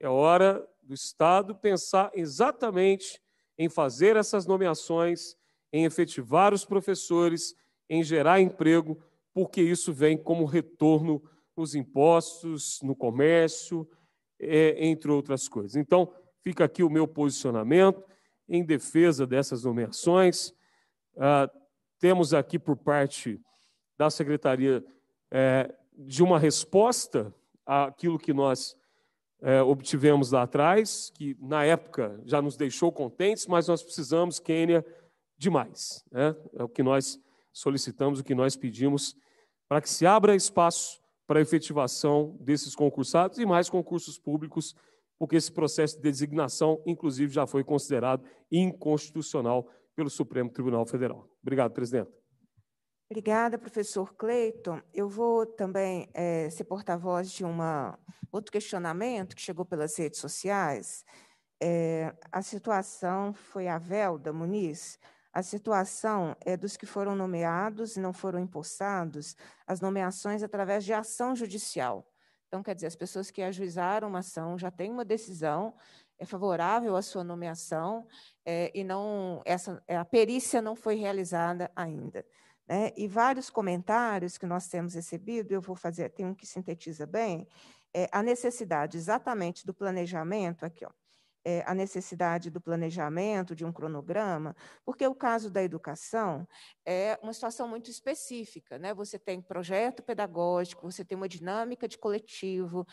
É hora do Estado pensar exatamente em fazer essas nomeações, em efetivar os professores, em gerar emprego, porque isso vem como retorno nos impostos, no comércio, é, entre outras coisas. Então, fica aqui o meu posicionamento em defesa dessas nomeações. Ah, temos aqui por parte da Secretaria é, de uma resposta àquilo que nós é, obtivemos lá atrás, que na época já nos deixou contentes, mas nós precisamos, Quênia, de mais. Né? É o que nós solicitamos, o que nós pedimos, para que se abra espaço para a efetivação desses concursados e mais concursos públicos porque esse processo de designação, inclusive, já foi considerado inconstitucional pelo Supremo Tribunal Federal. Obrigado, presidente. Obrigada, professor Cleiton. Eu vou também é, ser porta-voz de uma, outro questionamento que chegou pelas redes sociais. É, a situação foi a Velda Muniz. A situação é dos que foram nomeados e não foram empossados as nomeações através de ação judicial. Então, quer dizer, as pessoas que ajuizaram uma ação já têm uma decisão é favorável à sua nomeação é, e não essa é, a perícia não foi realizada ainda. Né? E vários comentários que nós temos recebido, eu vou fazer, tem um que sintetiza bem, é, a necessidade exatamente do planejamento aqui, ó, é, a necessidade do planejamento, de um cronograma, porque o caso da educação é uma situação muito específica. Né? Você tem projeto pedagógico, você tem uma dinâmica de coletivo,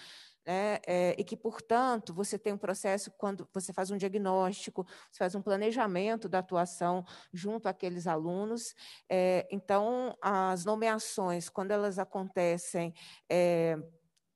né? É, e que, portanto, você tem um processo quando você faz um diagnóstico, você faz um planejamento da atuação junto àqueles alunos. É, então, as nomeações, quando elas acontecem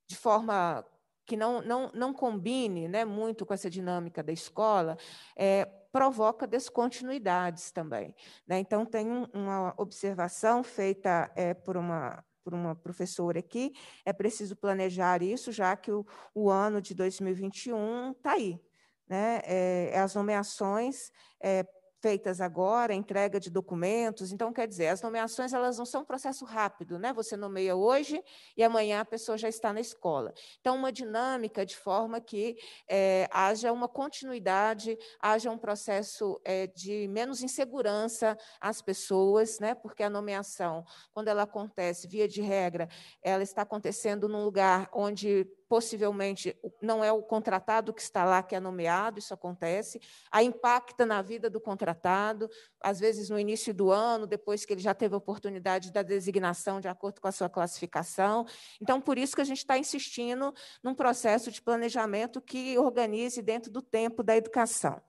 de forma que não, não, não combine né, muito com essa dinâmica da escola, é, provoca descontinuidades também. Né? Então, tem um, uma observação feita é, por uma por uma professora aqui, é preciso planejar isso, já que o, o ano de 2021 está aí. Né? É, as nomeações é, feitas agora, entrega de documentos. Então, quer dizer, as nomeações elas não são um processo rápido, né? Você nomeia hoje e amanhã a pessoa já está na escola. Então, uma dinâmica de forma que é, haja uma continuidade, haja um processo é, de menos insegurança às pessoas, né? Porque a nomeação, quando ela acontece, via de regra, ela está acontecendo num lugar onde possivelmente não é o contratado que está lá que é nomeado, isso acontece, a impacta na vida do contratado, às vezes no início do ano, depois que ele já teve a oportunidade da designação de acordo com a sua classificação. Então, por isso que a gente está insistindo num processo de planejamento que organize dentro do tempo da educação.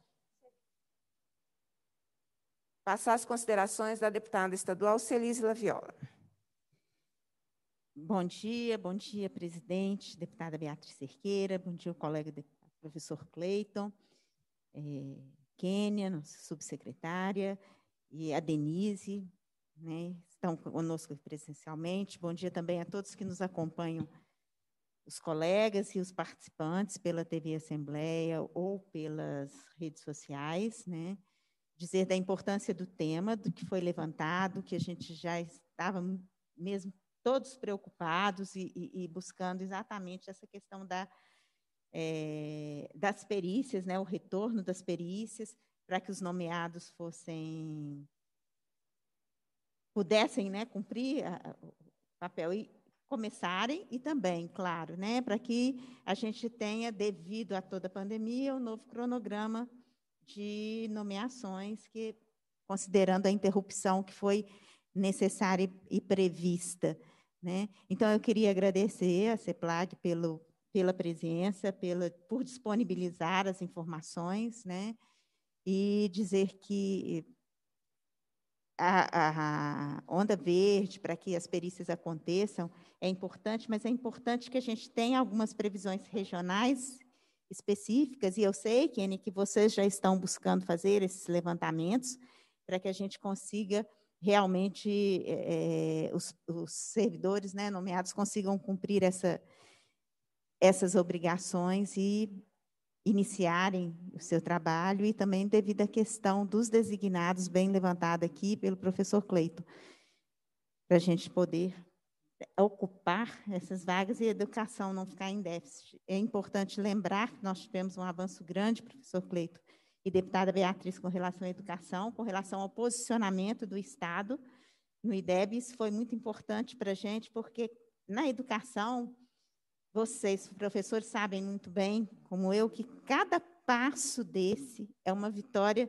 Passar as considerações da deputada estadual Celise Laviola. Bom dia, bom dia, presidente, deputada Beatriz Cerqueira, bom dia, colega deputado, professor Cleiton, é, Kênia, nossa subsecretária, e a Denise, né, estão conosco presencialmente. Bom dia também a todos que nos acompanham, os colegas e os participantes pela TV Assembleia ou pelas redes sociais, né? Dizer da importância do tema, do que foi levantado, que a gente já estava mesmo todos preocupados e, e, e buscando exatamente essa questão da, é, das perícias, né, o retorno das perícias, para que os nomeados fossem pudessem né, cumprir a, o papel e começarem, e também, claro, né, para que a gente tenha, devido a toda a pandemia, o um novo cronograma de nomeações, que considerando a interrupção que foi necessária e prevista. Né? Então, eu queria agradecer a CEPLAG pelo, pela presença, pela, por disponibilizar as informações, né? e dizer que a, a, onda verde para que as perícias aconteçam é importante, mas é importante que a gente tenha algumas previsões regionais específicas, e eu sei, Kenny, que vocês já estão buscando fazer esses levantamentos para que a gente consiga realmente é, os, os, servidores né, nomeados consigam cumprir essa, essas obrigações e iniciarem o seu trabalho e também devido à questão dos designados, bem levantada aqui pelo professor Cleito, para a gente poder ocupar essas vagas e a educação não ficar em déficit. É importante lembrar que nós tivemos um avanço grande, professor Cleito, e deputada Beatriz com relação à educação, com relação ao posicionamento do Estado no IDEB. Isso foi muito importante para a gente, porque na educação, vocês, professores, sabem muito bem, como eu, que cada passo desse é uma vitória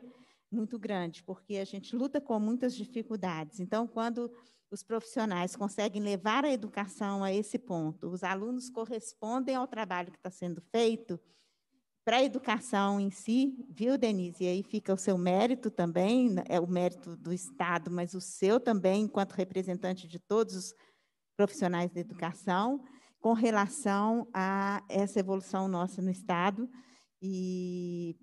muito grande, porque a gente luta com muitas dificuldades. Então, quando os profissionais conseguem levar a educação a esse ponto, os alunos correspondem ao trabalho que está sendo feito, para a educação em si, viu, Denise? E aí fica o seu mérito também, né? é o mérito do Estado, mas o seu também, enquanto representante de todos os profissionais da educação, com relação a essa evolução nossa no Estado e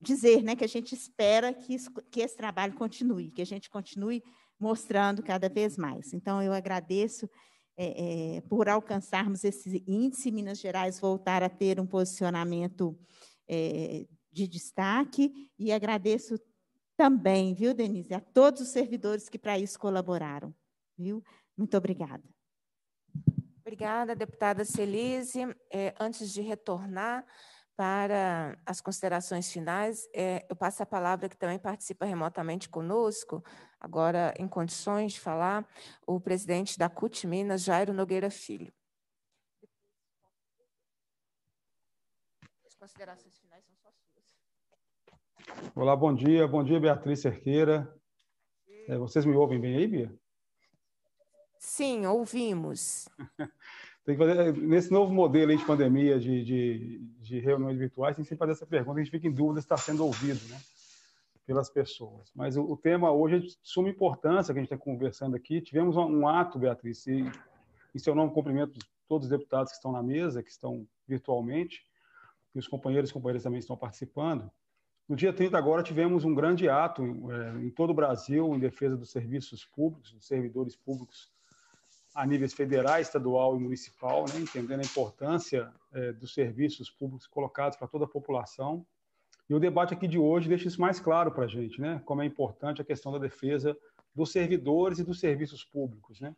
dizer né, que a gente espera que, isso, que esse trabalho continue, que a gente continue mostrando cada vez mais. Então, eu agradeço é, é, por alcançarmos esse índice, Minas Gerais voltar a ter um posicionamento é, de destaque. E agradeço também, viu, Denise, a todos os servidores que para isso colaboraram. Viu? Muito obrigada. Obrigada, deputada Celise. É, antes de retornar, para as considerações finais, é, eu passo a palavra que também participa remotamente conosco, agora em condições de falar, o presidente da CUT Minas, Jairo Nogueira Filho. As considerações finais são só suas. Olá, bom dia. Bom dia, Beatriz Cerqueira. É, vocês me ouvem bem aí, Bia? Sim, ouvimos. Tem que fazer, nesse novo modelo aí de pandemia, de, de, de reuniões virtuais, tem que sempre fazer essa pergunta, a gente fica em dúvida se está sendo ouvido, né? Pelas pessoas. Mas o, o, tema hoje é de suma importância que a gente está conversando aqui. Tivemos um, um ato, Beatriz, e em seu nome cumprimento todos os deputados que estão na mesa, que estão virtualmente, e os companheiros e companheiras também estão participando. No dia 30 agora tivemos um grande ato é, em todo o Brasil em defesa dos serviços públicos, dos servidores públicos a níveis federal, estadual e municipal, né, entendendo a importância é, dos serviços públicos colocados para toda a população. E o debate aqui de hoje deixa isso mais claro para a gente, né, como é importante a questão da defesa dos servidores e dos serviços públicos. Né.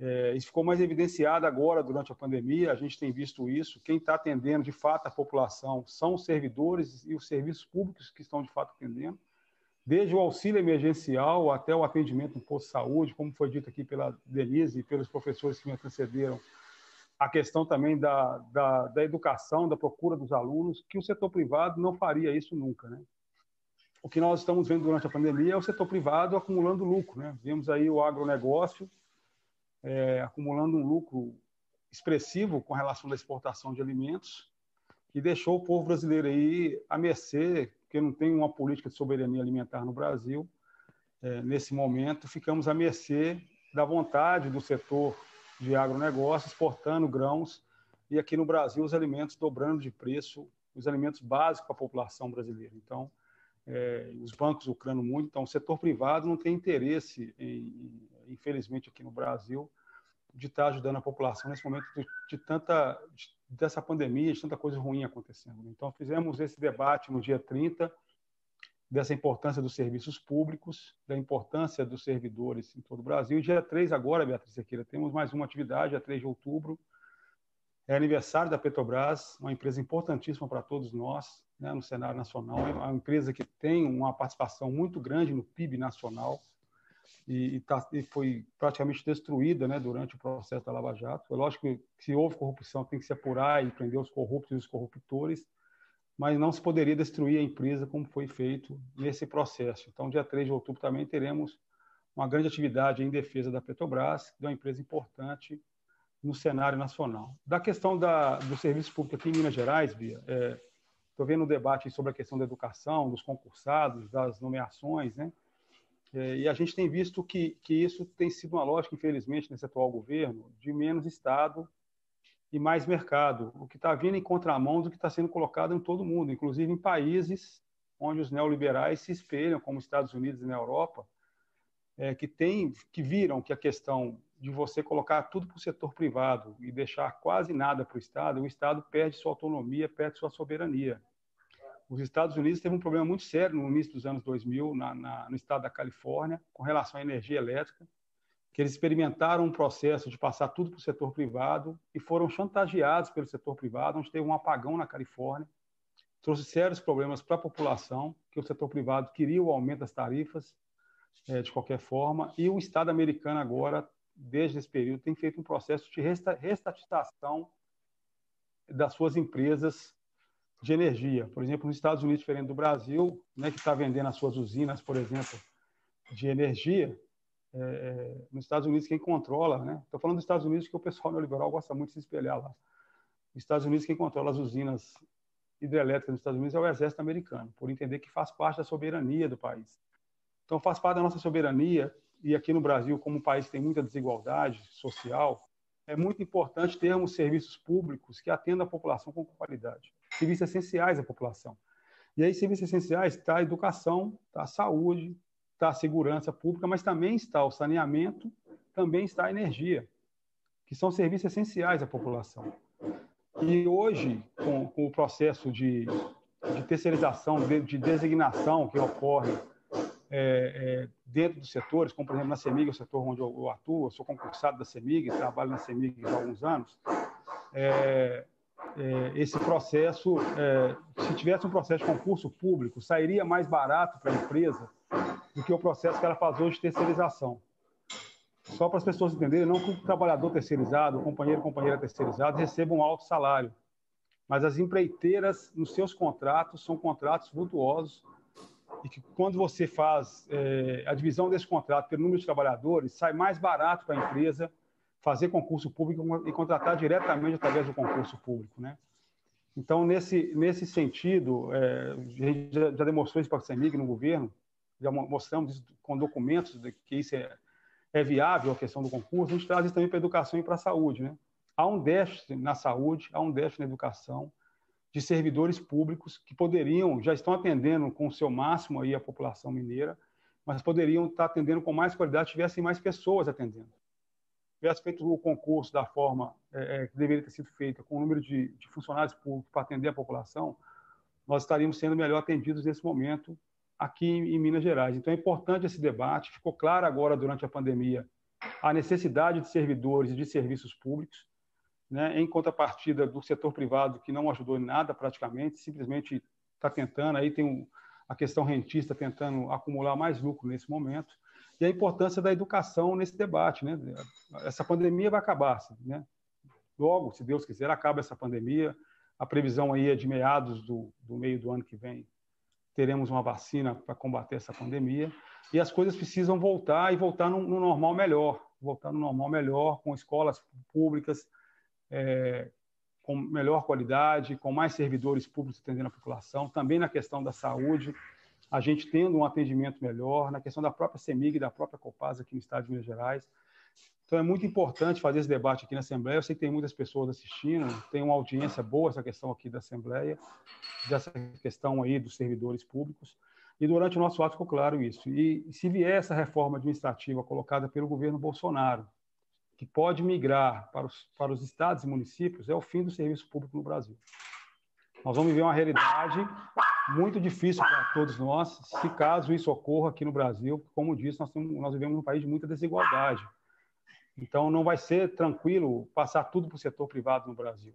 É, isso ficou mais evidenciado agora durante a pandemia, a gente tem visto isso. Quem está atendendo de fato a população são os servidores e os serviços públicos que estão de fato atendendo desde o auxílio emergencial até o atendimento no posto de saúde, como foi dito aqui pela Denise e pelos professores que me antecederam, a questão também da, da, da, educação, da procura dos alunos, que o setor privado não faria isso nunca, né? O que nós estamos vendo durante a pandemia é o setor privado acumulando lucro, né? Vemos aí o agronegócio é, acumulando um lucro expressivo com relação à exportação de alimentos, que deixou o povo brasileiro aí a mercê porque não tem uma política de soberania alimentar no Brasil, é, nesse momento, ficamos à mercê da vontade do setor de agronegócio, exportando grãos, e aqui no Brasil os alimentos dobrando de preço, os alimentos básicos para a população brasileira. Então, é, os bancos lucrando muito, então o setor privado não tem interesse, em, infelizmente aqui no Brasil, de estar ajudando a população nesse momento de, de tanta, de dessa pandemia, de tanta coisa ruim acontecendo. Né? Então, fizemos esse debate no dia 30, dessa importância dos serviços públicos, da importância dos servidores em todo o Brasil. E dia 3 agora, Beatriz Sequeira, temos mais uma atividade, dia 3 de outubro, é aniversário da Petrobras, uma empresa importantíssima para todos nós, né, no cenário nacional, é uma empresa que tem uma participação muito grande no PIB nacional, e, e, tá, e, foi praticamente destruída né, durante o processo da Lava Jato. É lógico que se houve corrupção, tem que se apurar e prender os corruptos e os corruptores, mas não se poderia destruir a empresa como foi feito nesse processo. Então, dia 3 de outubro também teremos uma grande atividade em defesa da Petrobras, que é uma empresa importante no cenário nacional. Da questão da, do serviço público aqui em Minas Gerais, Bia, estou é, vendo o um debate sobre a questão da educação, dos concursados, das nomeações, né? É, e a gente tem visto que, que isso tem sido uma lógica, infelizmente, nesse atual governo, de menos Estado e mais mercado, o que está vindo em contramão do que está sendo colocado em todo mundo, inclusive em países onde os neoliberais se espelham, como Estados Unidos e na Europa, é, que tem, que viram que a questão de você colocar tudo para o setor privado e deixar quase nada para o Estado, o Estado perde sua autonomia, perde sua soberania. Os Estados Unidos teve um problema muito sério no início dos anos 2000, na, na, no estado da Califórnia, com relação à energia elétrica, que eles experimentaram um processo de passar tudo para o setor privado e foram chantageados pelo setor privado, onde teve um apagão na Califórnia, trouxe sérios problemas para a população, que o setor privado queria o aumento das tarifas, é, de qualquer forma, e o Estado americano agora, desde esse período, tem feito um processo de restatização das suas empresas de energia. Por exemplo, nos Estados Unidos, diferente do Brasil, né, que está vendendo as suas usinas, por exemplo, de energia, é, é nos Estados Unidos quem controla, né? Estou falando dos Estados Unidos que o pessoal neoliberal gosta muito de se espelhar lá. Nos Estados Unidos quem controla as usinas hidrelétricas nos Estados Unidos é o exército americano, por entender que faz parte da soberania do país. Então faz parte da nossa soberania e aqui no Brasil, como um país que tem muita desigualdade social, é muito importante termos serviços públicos que atendam a população com qualidade serviços essenciais à população. E aí, serviços essenciais está a educação, está a saúde, está a segurança pública, mas também está o saneamento, também está a energia, que são serviços essenciais à população. E hoje, com, com o processo de, de terceirização, de, de, designação que ocorre é, é, dentro dos setores, como, por exemplo, na CEMIG, o setor onde eu, eu atuo, eu sou concursado da CEMIG, trabalho na CEMIG há alguns anos, é, é, esse processo, é, se tivesse um processo de concurso público, sairia mais barato para a empresa do que o processo que ela faz hoje de terceirização. Só para as pessoas entenderem, não que o trabalhador terceirizado, o companheiro companheira terceirizado receba um alto salário, mas as empreiteiras, nos seus contratos, são contratos vultuosos e que quando você faz é, a divisão desse contrato pelo número de trabalhadores, sai mais barato para a empresa fazer concurso público e contratar diretamente através do concurso público, né? Então, nesse, nesse sentido, é, a gente já, já demonstrou isso para o CEMIG no governo, já mostramos isso com documentos de que isso é, é viável, a questão do concurso, a gente traz isso também para a educação e para a saúde. Né? Há um déficit na saúde, há um déficit na educação de servidores públicos que poderiam, já estão atendendo com o seu máximo aí a população mineira, mas poderiam estar tá atendendo com mais qualidade, se tivessem mais pessoas atendendo tivesse feito o concurso da forma é, é, que deveria ter sido feita, com o número de, de funcionários públicos para atender a população, nós estaríamos sendo melhor atendidos nesse momento aqui em, em Minas Gerais. Então é importante esse debate, ficou claro agora durante a pandemia a necessidade de servidores e de serviços públicos, né, em contrapartida do setor privado que não ajudou em nada praticamente, simplesmente está tentando, aí tem um, a questão rentista tentando acumular mais lucro nesse momento e a importância da educação nesse debate. Né? Essa pandemia vai acabar, né? logo, se Deus quiser, acaba essa pandemia. A previsão aí é de meados do, do meio do ano que vem teremos uma vacina para combater essa pandemia e as coisas precisam voltar e voltar no, no normal melhor, voltar no normal melhor com escolas públicas é, com melhor qualidade, com mais servidores públicos atendendo a população, também na questão da saúde a gente tendo um atendimento melhor, na questão da própria CEMIG, da própria Copasa aqui no estado de Minas Gerais. Então é muito importante fazer esse debate aqui na Assembleia. Eu sei que tem muitas pessoas assistindo, tem uma audiência boa essa questão aqui da Assembleia, dessa questão aí dos servidores públicos. E durante o nosso ato ficou claro isso. E se vier essa reforma administrativa colocada pelo governo Bolsonaro, que pode migrar para os, para os estados e municípios, é o fim do serviço público no Brasil. Nós vamos viver uma realidade muito difícil para todos nós, se caso isso ocorra aqui no Brasil. Como disse, nós, temos, nós vivemos num país de muita desigualdade. Então, não vai ser tranquilo passar tudo para o setor privado no Brasil.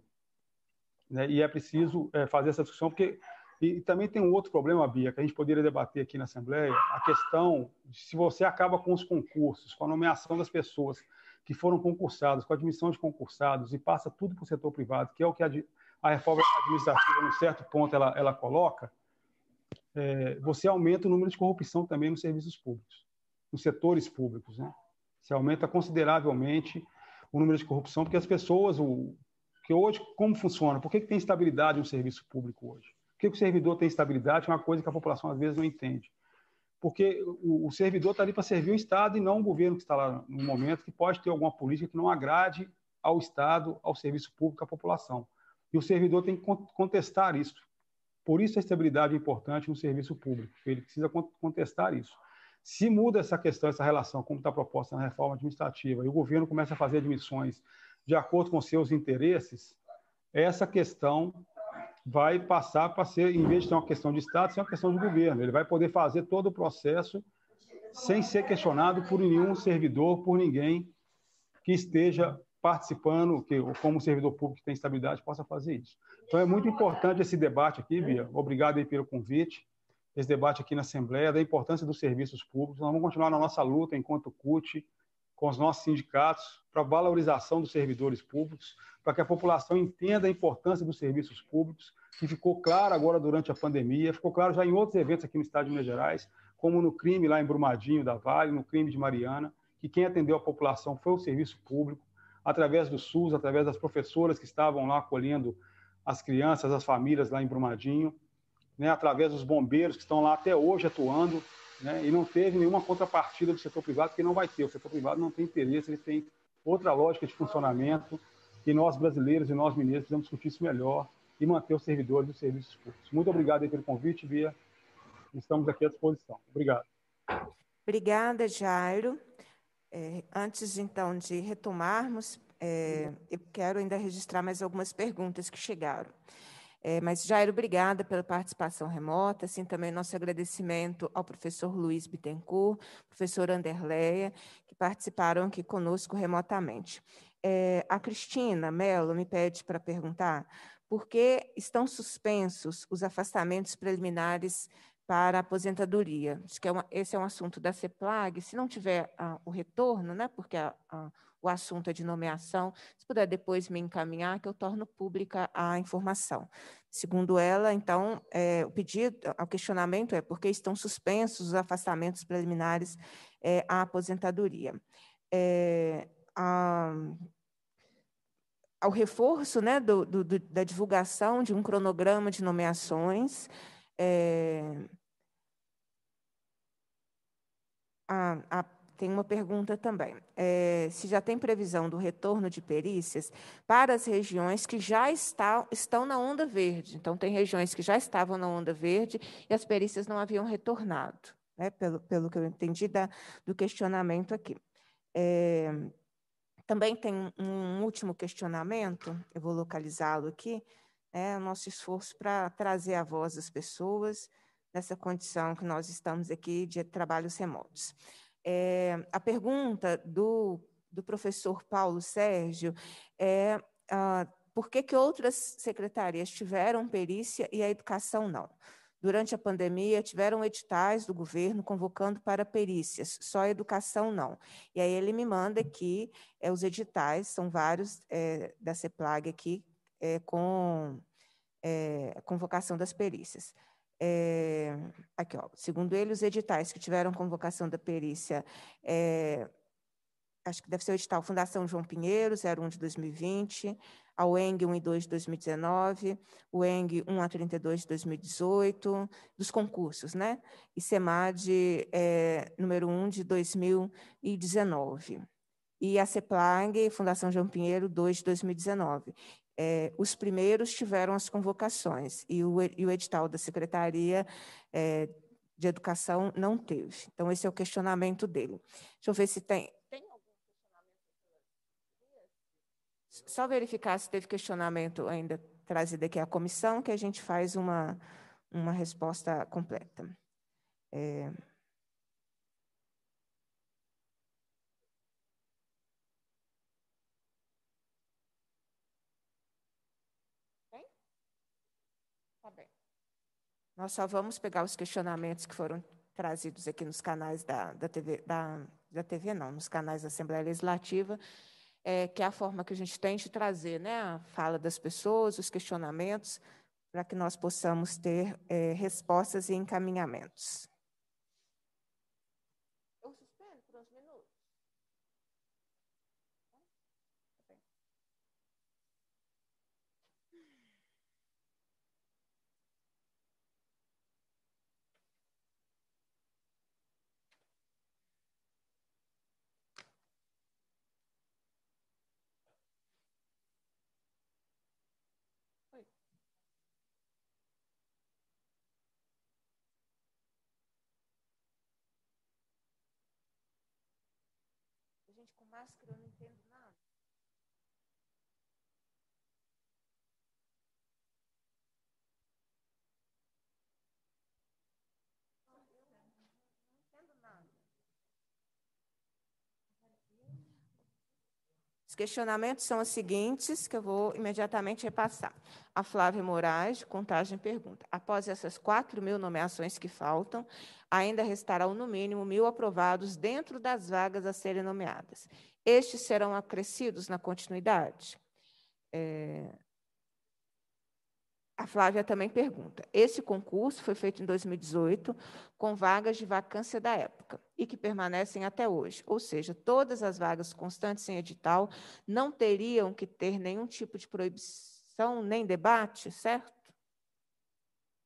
Né? E é preciso é, fazer essa discussão, porque. E, e também tem um outro problema, Bia, que a gente poderia debater aqui na Assembleia: a questão de se você acaba com os concursos, com a nomeação das pessoas que foram concursados, com a admissão de concursados, e passa tudo para o setor privado, que é o que a, a reforma administrativa, num certo ponto, ela, ela coloca, é, você aumenta o número de corrupção também nos serviços públicos, nos setores públicos. Né? Você aumenta consideravelmente o número de corrupção, porque as pessoas, o, que hoje, como funciona? Por que, que tem estabilidade no serviço público hoje? Por que, que o servidor tem estabilidade? É uma coisa que a população às vezes não entende. Porque o, o servidor está ali para servir o Estado e não o governo que está lá no momento, que pode ter alguma política que não agrade ao Estado, ao serviço público, à população. E o servidor tem que contestar isso. Por isso a estabilidade é importante no serviço público. Ele precisa contestar isso. Se muda essa questão, essa relação, como está proposta na reforma administrativa, e o governo começa a fazer admissões de acordo com seus interesses, essa questão vai passar para ser, em vez de ser uma questão de Estado, ser uma questão de governo. Ele vai poder fazer todo o processo sem ser questionado por nenhum servidor, por ninguém que esteja participando, que como servidor público tem estabilidade, possa fazer isso. Então é muito importante esse debate aqui, Bia. Obrigado aí pelo convite. Esse debate aqui na Assembleia da importância dos serviços públicos. Nós vamos continuar na nossa luta enquanto CUT, com os nossos sindicatos, para a valorização dos servidores públicos, para que a população entenda a importância dos serviços públicos, que ficou claro agora durante a pandemia, ficou claro já em outros eventos aqui no estado de Minas Gerais, como no crime lá em Brumadinho da Vale, no crime de Mariana, que quem atendeu a população foi o serviço público, através do SUS, através das professoras que estavam lá acolhendo as crianças, as famílias lá em Brumadinho, né, através dos bombeiros que estão lá até hoje atuando, né, e não teve nenhuma contrapartida do setor privado, que não vai ter. O setor privado não tem interesse, ele tem outra lógica de funcionamento, e nós brasileiros e nós mineiros precisamos discutir isso melhor e manter os servidores dos serviços públicos. Muito obrigado pelo convite, Bia. Estamos aqui à disposição. Obrigado. Obrigada, Jairo. É, antes, então, de retomarmos, é, eu quero ainda registrar mais algumas perguntas que chegaram. É, mas, Jairo, obrigada pela participação remota, assim também nosso agradecimento ao professor Luiz Bittencourt, professor Anderleia, que participaram aqui conosco remotamente. É, a Cristina Mello me pede para perguntar por que estão suspensos os afastamentos preliminares para a aposentadoria. Acho que é uma, esse é um assunto da CEPLAG. Se não tiver ah, o retorno, né, porque a, a, o assunto é de nomeação, se puder depois me encaminhar, que eu torno pública a informação. Segundo ela, então, é, o pedido, o questionamento é por que estão suspensos os afastamentos preliminares é, à aposentadoria. É, a, ao reforço né, do, do, da divulgação de um cronograma de nomeações, é, Ah, ah, tem uma pergunta também. É, se já tem previsão do retorno de perícias para as regiões que já está, estão na onda verde. Então, tem regiões que já estavam na onda verde e as perícias não haviam retornado, né? pelo, pelo que eu entendi da, do questionamento aqui. É, também tem um último questionamento, eu vou localizá-lo aqui. É, nosso esforço para trazer a voz das pessoas nessa condição que nós estamos aqui de trabalhos remotos. É, a pergunta do, do professor Paulo Sérgio é uh, por que, que outras secretarias tiveram perícia e a educação não? Durante a pandemia, tiveram editais do governo convocando para perícias, só a educação não. E aí ele me manda que é, os editais, são vários é, da CEPLAG aqui, é, com é, convocação das perícias. É, aqui, ó, segundo ele, os editais que tiveram convocação da perícia, é, acho que deve ser o edital Fundação João Pinheiro, 01 de 2020, a UENG 1 e 2 de 2019, UENG 1 a 32 de 2018, dos concursos, né? E SEMAD é, número 1 de 2019 e a CEPLAG, Fundação João Pinheiro, 2 de 2019 é, os primeiros tiveram as convocações e o, e o edital da Secretaria é, de Educação não teve. Então, esse é o questionamento dele. Deixa eu ver se tem. Tem algum questionamento? Só verificar se teve questionamento ainda trazido aqui à comissão, que a gente faz uma, uma resposta completa. É... Nós só vamos pegar os questionamentos que foram trazidos aqui nos canais da, da TV, da, da TV não, nos canais da Assembleia Legislativa, é, que é a forma que a gente tem de trazer né, a fala das pessoas, os questionamentos, para que nós possamos ter é, respostas e encaminhamentos. con máscara, no não nada. questionamentos são os seguintes, que eu vou imediatamente repassar. A Flávia Moraes, de Contagem, pergunta: após essas 4 mil nomeações que faltam, ainda restarão no mínimo mil aprovados dentro das vagas a serem nomeadas. Estes serão acrescidos na continuidade? É, a Flávia também pergunta: esse concurso foi feito em 2018 com vagas de vacância da época e que permanecem até hoje, ou seja, todas as vagas constantes em edital não teriam que ter nenhum tipo de proibição nem debate, certo?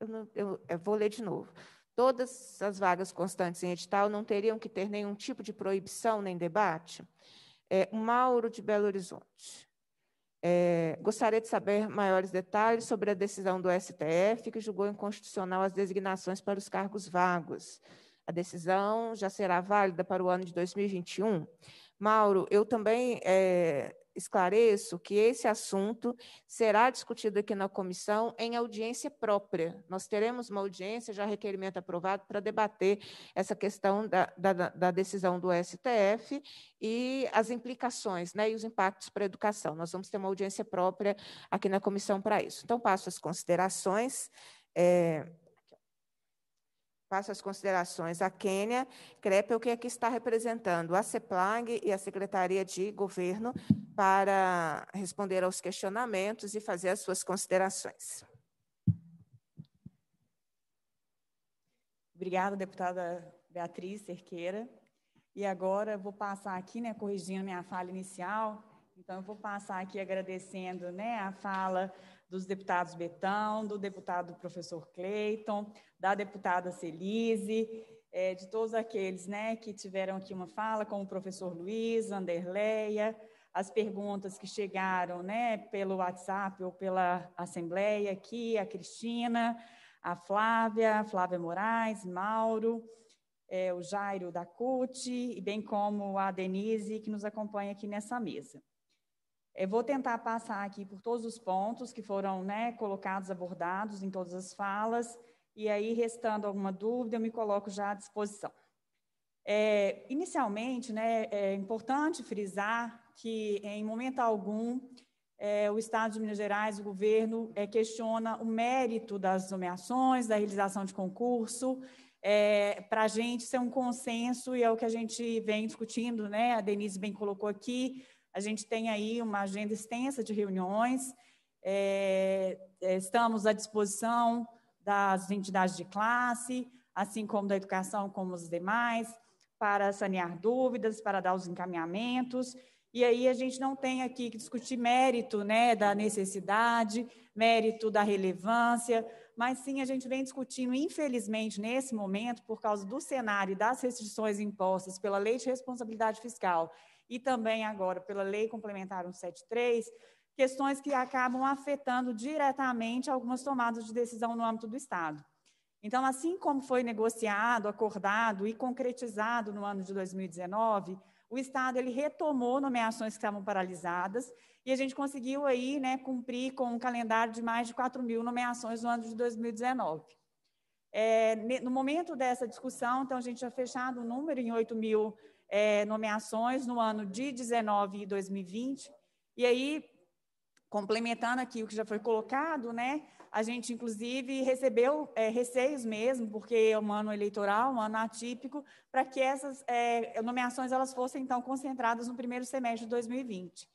Eu, não, eu, eu vou ler de novo. Todas as vagas constantes em edital não teriam que ter nenhum tipo de proibição nem debate. É, Mauro de Belo Horizonte. É, gostaria de saber maiores detalhes sobre a decisão do STF que julgou inconstitucional as designações para os cargos vagos. A decisão já será válida para o ano de 2021? Mauro, eu também é, esclareço que esse assunto será discutido aqui na comissão em audiência própria. Nós teremos uma audiência, já requerimento aprovado, para debater essa questão da, da, da decisão do STF e as implicações né, e os impactos para a educação. Nós vamos ter uma audiência própria aqui na comissão para isso. Então, passo as considerações. É, faço as considerações à Quênia, crepe é o que aqui está representando a CEPLAG e a Secretaria de Governo para responder aos questionamentos e fazer as suas considerações. Obrigada, deputada Beatriz Cerqueira. E agora vou passar aqui, né, corrigindo minha fala inicial, então, eu vou passar aqui agradecendo né, a fala dos deputados Betão, do deputado professor Cleiton, da deputada Celise, é, de todos aqueles né, que tiveram aqui uma fala, como o professor Luiz, Anderleia, as perguntas que chegaram né, pelo WhatsApp ou pela Assembleia aqui, a Cristina, a Flávia, a Flávia Moraes, Mauro, é, o Jairo da CUT, e bem como a Denise, que nos acompanha aqui nessa mesa. Eu vou tentar passar aqui por todos os pontos que foram né, colocados, abordados em todas as falas, e aí, restando alguma dúvida, eu me coloco já à disposição. É, inicialmente, né, é importante frisar que, em momento algum, é, o Estado de Minas Gerais, o governo, é, questiona o mérito das nomeações, da realização de concurso. É, Para a gente, isso é um consenso e é o que a gente vem discutindo, né? a Denise bem colocou aqui a gente tem aí uma agenda extensa de reuniões, é, estamos à disposição das entidades de classe, assim como da educação, como os demais, para sanear dúvidas, para dar os encaminhamentos. E aí a gente não tem aqui que discutir mérito né, da necessidade, mérito da relevância, mas sim a gente vem discutindo, infelizmente, nesse momento, por causa do cenário e das restrições impostas pela Lei de Responsabilidade Fiscal e também agora pela Lei Complementar 173, questões que acabam afetando diretamente algumas tomadas de decisão no âmbito do Estado. Então, assim como foi negociado, acordado e concretizado no ano de 2019, o Estado ele retomou nomeações que estavam paralisadas e a gente conseguiu aí, né, cumprir com um calendário de mais de 4 mil nomeações no ano de 2019. É, no momento dessa discussão, então, a gente já fechado o número em 8 mil é, nomeações no ano de 19 e 2020. E aí, complementando aqui o que já foi colocado, né? A gente, inclusive, recebeu é, receios mesmo, porque é um ano eleitoral, um ano atípico, para que essas é, nomeações elas fossem, então, concentradas no primeiro semestre de 2020.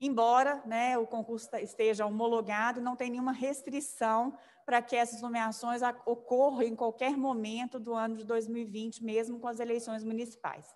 Embora né, o concurso esteja homologado, não tem nenhuma restrição para que essas nomeações ocorram em qualquer momento do ano de 2020, mesmo com as eleições municipais.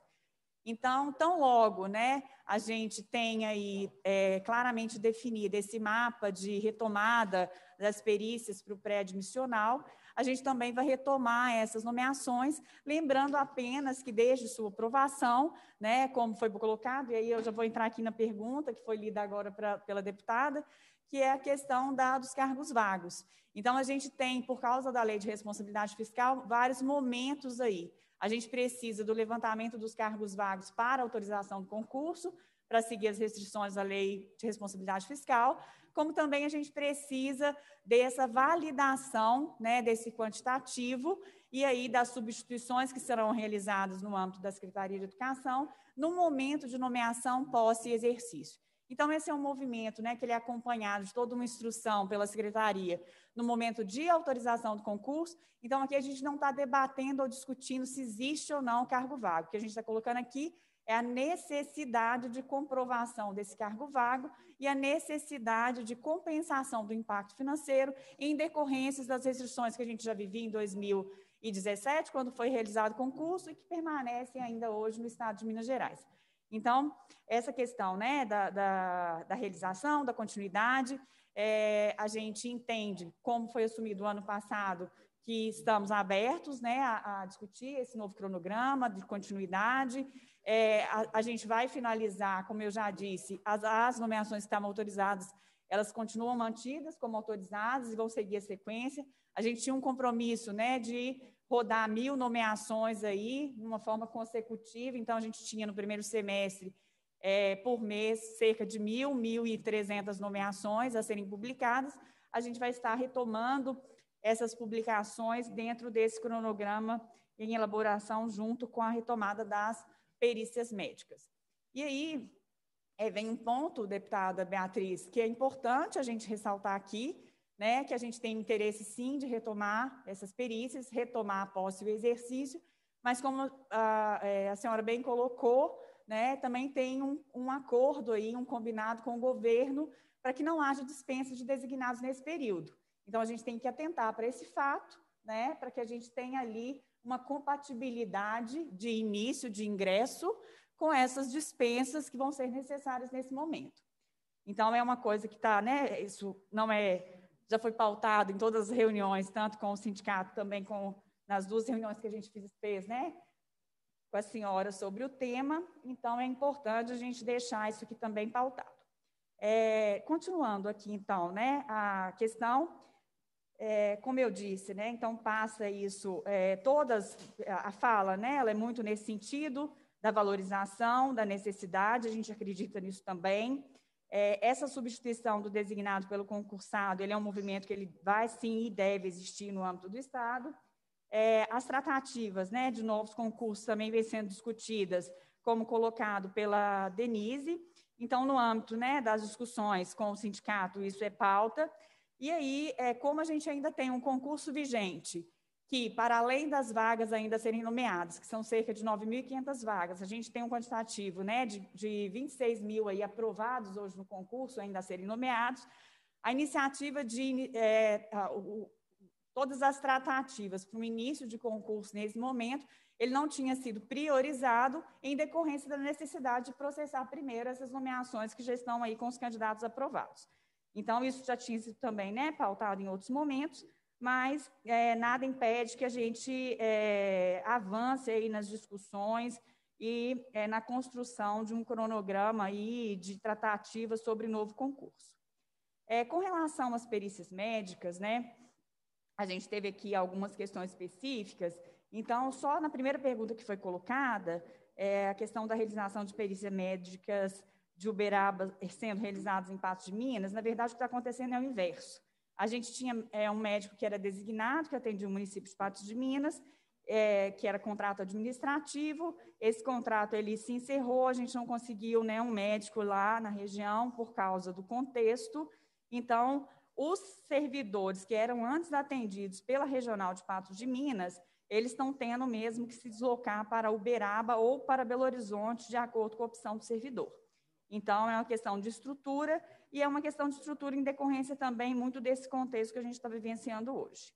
Então, tão logo né, a gente tem aí é, claramente definido esse mapa de retomada das perícias para o pré-admissional, a gente também vai retomar essas nomeações, lembrando apenas que desde sua aprovação, né, como foi colocado, e aí eu já vou entrar aqui na pergunta que foi lida agora pra, pela deputada, que é a questão da, dos cargos vagos. Então, a gente tem, por causa da lei de responsabilidade fiscal, vários momentos aí. A gente precisa do levantamento dos cargos vagos para autorização do concurso, para seguir as restrições da lei de responsabilidade fiscal, como também a gente precisa dessa validação, né, desse quantitativo e aí das substituições que serão realizadas no âmbito da Secretaria de Educação no momento de nomeação, posse e exercício. Então, esse é um movimento né, que ele é acompanhado de toda uma instrução pela secretaria no momento de autorização do concurso. Então, aqui a gente não está debatendo ou discutindo se existe ou não cargo vago. O que a gente está colocando aqui é a necessidade de comprovação desse cargo vago e a necessidade de compensação do impacto financeiro em decorrências das restrições que a gente já vivia em 2017, quando foi realizado o concurso e que permanecem ainda hoje no Estado de Minas Gerais. Então, essa questão né, da, da, da realização, da continuidade, é, a gente entende, como foi assumido o ano passado, que estamos abertos né, a, a, discutir esse novo cronograma de continuidade. É, a, a, gente vai finalizar, como eu já disse, as, as nomeações que estavam autorizadas, elas continuam mantidas como autorizadas e vão seguir a sequência. A gente tinha um compromisso né, de rodar mil nomeações aí, de uma forma consecutiva. Então, a gente tinha no primeiro semestre, é, por mês, cerca de mil, mil e trezentas nomeações a serem publicadas. A gente vai estar retomando essas publicações dentro desse cronograma em elaboração, junto com a retomada das perícias médicas. E aí é, vem um ponto, deputada Beatriz, que é importante a gente ressaltar aqui, né, que a gente tem interesse sim de retomar essas perícias, retomar a posse e o exercício, mas como a, é, a senhora bem colocou, né, também tem um, um acordo aí, um combinado com o governo para que não haja dispensa de designados nesse período. Então a gente tem que atentar para esse fato, né, para que a gente tenha ali uma compatibilidade de início de ingresso com essas dispensas que vão ser necessárias nesse momento. Então é uma coisa que está, né, isso não é já foi pautado em todas as reuniões, tanto com o sindicato, também com nas duas reuniões que a gente fez, fez né? Com a senhora sobre o tema. Então, é importante a gente deixar isso aqui também pautado. É, continuando aqui, então, né? A questão, é, como eu disse, né? Então, passa isso, é, todas, a fala, né? Ela é muito nesse sentido da valorização, da necessidade, a gente acredita nisso também. É, essa substituição do designado pelo concursado, ele é um movimento que ele vai sim e deve existir no âmbito do Estado. É, as tratativas né, de novos concursos também vêm sendo discutidas, como colocado pela Denise. Então, no âmbito né, das discussões com o sindicato, isso é pauta. E aí, é, como a gente ainda tem um concurso vigente que, para além das vagas ainda serem nomeadas, que são cerca de 9.500 vagas, a gente tem um quantitativo né, de, de 26 mil aí aprovados hoje no concurso, ainda a serem nomeados, a iniciativa de é, o, todas as tratativas para o início de concurso nesse momento, ele não tinha sido priorizado em decorrência da necessidade de processar primeiro essas nomeações que já estão aí com os candidatos aprovados. Então, isso já tinha sido também né, pautado em outros momentos, mas é, nada impede que a gente é, avance aí nas discussões e é, na construção de um cronograma aí de tratativas sobre novo concurso. É, com relação às perícias médicas, né, a gente teve aqui algumas questões específicas, então, só na primeira pergunta que foi colocada, é, a questão da realização de perícias médicas de Uberaba sendo realizadas em Patos de Minas, na verdade, o que está acontecendo é o inverso. A gente tinha é, um médico que era designado, que atendia o município de Patos de Minas, é, que era contrato administrativo. Esse contrato ele se encerrou, a gente não conseguiu né, um médico lá na região por causa do contexto. Então, os servidores que eram antes atendidos pela Regional de Patos de Minas, eles estão tendo mesmo que se deslocar para Uberaba ou para Belo Horizonte, de acordo com a opção do servidor. Então, é uma questão de estrutura e é uma questão de estrutura em decorrência também muito desse contexto que a gente está vivenciando hoje.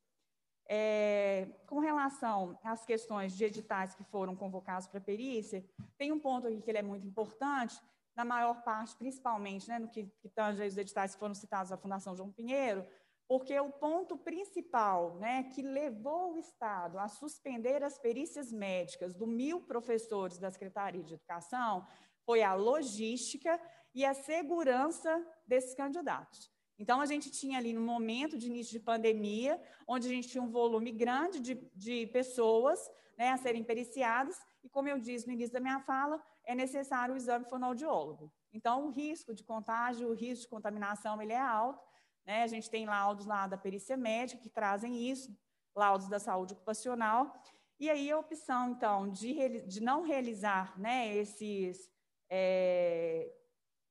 É, com relação às questões de editais que foram convocados para perícia, tem um ponto aqui que ele é muito importante, na maior parte, principalmente, né, no que, que tange os editais que foram citados da Fundação João Pinheiro, porque o ponto principal né, que levou o Estado a suspender as perícias médicas do mil professores da Secretaria de Educação foi a logística e a segurança desses candidatos. Então, a gente tinha ali no momento de início de pandemia, onde a gente tinha um volume grande de, de pessoas né, a serem periciadas, e como eu disse no início da minha fala, é necessário o exame fonoaudiólogo. Então, o risco de contágio, o risco de contaminação, ele é alto. Né? A gente tem laudos lá da perícia médica que trazem isso, laudos da saúde ocupacional. E aí a opção, então, de, de não realizar né, esses é,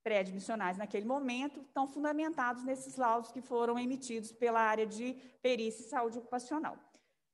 pré-admissionais naquele momento estão fundamentados nesses laudos que foram emitidos pela área de perícia e saúde ocupacional.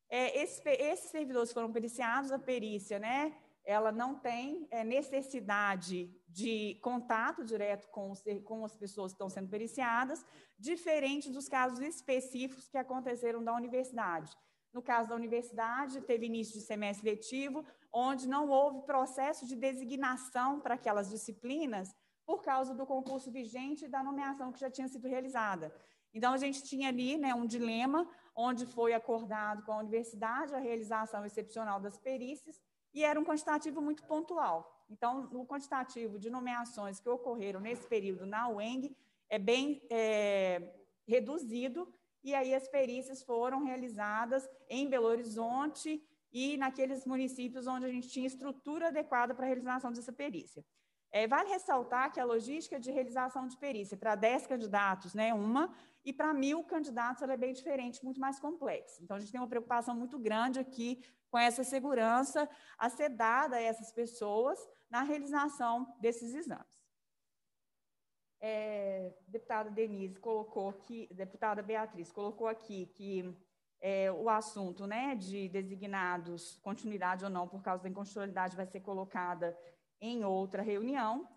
É, esses, esses, servidores foram periciados, a perícia, né? Ela não tem é, necessidade de contato direto com, os, com as pessoas que estão sendo periciadas, diferente dos casos específicos que aconteceram da universidade. No caso da universidade, teve início de semestre letivo, onde não houve processo de designação para aquelas disciplinas por causa do concurso vigente e da nomeação que já tinha sido realizada. Então, a gente tinha ali né, um dilema, onde foi acordado com a universidade a realização excepcional das perícias, e era um quantitativo muito pontual. Então, o quantitativo de nomeações que ocorreram nesse período na UENG é bem é, reduzido, e aí as perícias foram realizadas em Belo Horizonte, e naqueles municípios onde a gente tinha estrutura adequada para a realização dessa perícia. É, vale ressaltar que a logística de realização de perícia para 10 candidatos, né, uma, e para mil candidatos ela é bem diferente, muito mais complexa. Então, a gente tem uma preocupação muito grande aqui com essa segurança a dada a essas pessoas na realização desses exames. É, deputada Denise colocou que, deputada Beatriz colocou aqui que é, o assunto né, de designados, continuidade ou não, por causa da inconstitucionalidade, vai ser colocada em outra reunião.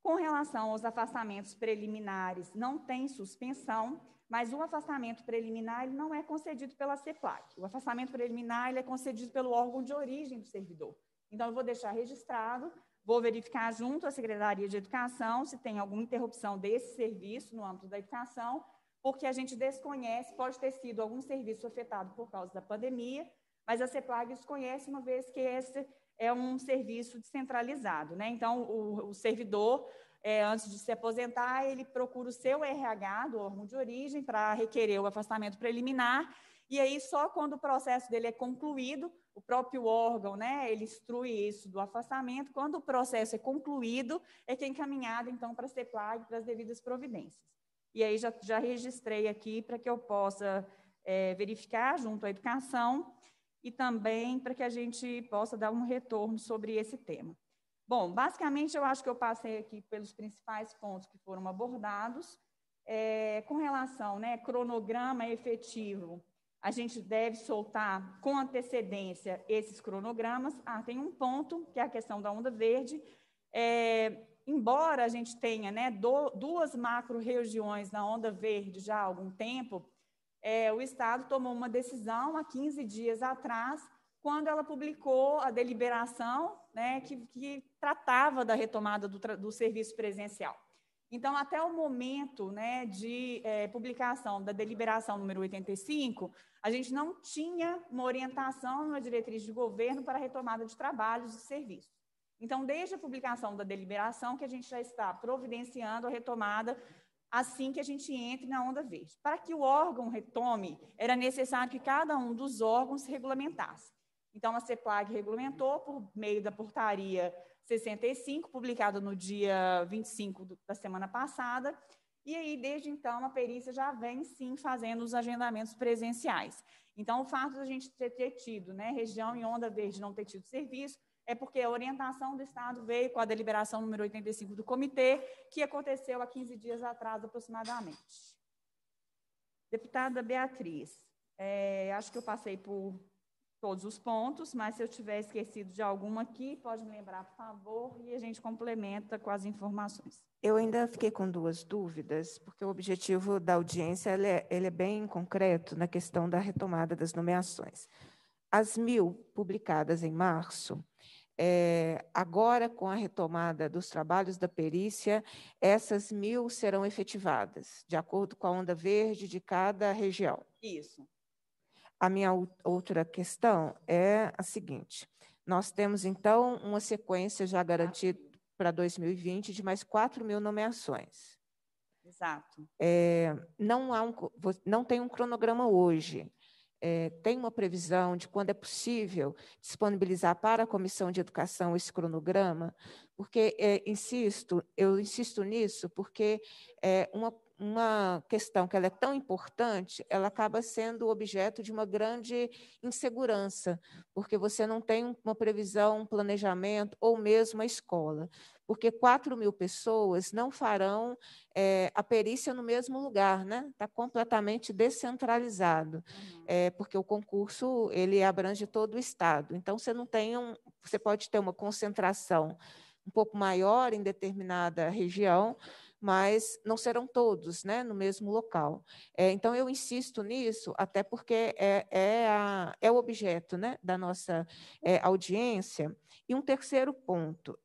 Com relação aos afastamentos preliminares, não tem suspensão, mas o afastamento preliminar ele não é concedido pela CEPLAC. O afastamento preliminar ele é concedido pelo órgão de origem do servidor. Então, eu vou deixar registrado, vou verificar junto à Secretaria de Educação se tem alguma interrupção desse serviço no âmbito da educação porque a gente desconhece, pode ter sido algum serviço afetado por causa da pandemia, mas a CEPLAG desconhece, uma vez que esse é um serviço descentralizado. Né? Então, o, o servidor, é, antes de se aposentar, ele procura o seu RH, do órgão de origem, para requerer o afastamento preliminar, e aí só quando o processo dele é concluído, o próprio órgão, né, ele instrui isso do afastamento, quando o processo é concluído, é que é encaminhado, então, para a CEPLAG, para as devidas providências e aí já, já registrei aqui para que eu possa é, verificar junto à educação e também para que a gente possa dar um retorno sobre esse tema. Bom, basicamente eu acho que eu passei aqui pelos principais pontos que foram abordados. É, com relação né, cronograma efetivo, a gente deve soltar com antecedência esses cronogramas. Ah, tem um ponto, que é a questão da onda verde. É, embora a gente tenha né, do, duas macro-regiões na onda verde já há algum tempo, é, o Estado tomou uma decisão há 15 dias atrás, quando ela publicou a deliberação né, que, que, tratava da retomada do, do, serviço presencial. Então, até o momento né, de é, publicação da deliberação número 85, a gente não tinha uma orientação, uma diretriz de governo para a retomada de trabalhos e serviços. Então, desde a publicação da deliberação, que a gente já está providenciando a retomada assim que a gente entre na onda verde. Para que o órgão retome, era necessário que cada um dos órgãos regulamentasse. Então, a CEPLAG regulamentou, por meio da portaria 65, publicada no dia 25 da semana passada, e aí, desde então, a perícia já vem sim fazendo os agendamentos presenciais. Então, o fato de a gente ter tido, né, região em onda verde não ter tido serviço, é porque a orientação do Estado veio com a deliberação número 85 do comitê, que aconteceu há 15 dias atrás aproximadamente. Deputada Beatriz, é, acho que eu passei por todos os pontos, mas se eu tiver esquecido de alguma aqui, pode me lembrar, por favor, e a gente complementa com as informações. Eu ainda fiquei com duas dúvidas, porque o objetivo da audiência ele é, ele é bem concreto na questão da retomada das nomeações. As mil publicadas em março, é, agora, com a retomada dos trabalhos da perícia, essas mil serão efetivadas, de acordo com a onda verde de cada região. Isso. A minha outra questão é a seguinte: nós temos, então, uma sequência já garantida para 2020 de mais 4 mil nomeações. Exato. É, não, há um, não tem um cronograma hoje é, tem uma previsão de quando é possível disponibilizar para a Comissão de Educação esse cronograma? Porque, é, insisto, eu insisto nisso, porque é uma, uma questão que ela é tão importante, ela acaba sendo objeto de uma grande insegurança, porque você não tem uma previsão, um planejamento, ou mesmo a escola porque 4 mil pessoas não farão é, a perícia no mesmo lugar, né? Está completamente descentralizado, uhum. é, porque o concurso ele abrange todo o estado. Então você não tem um, você pode ter uma concentração um pouco maior em determinada região, mas não serão todos né, no mesmo local. É, então, eu insisto nisso, até porque é, é, a, é o objeto né, da nossa é, audiência. E um terceiro ponto: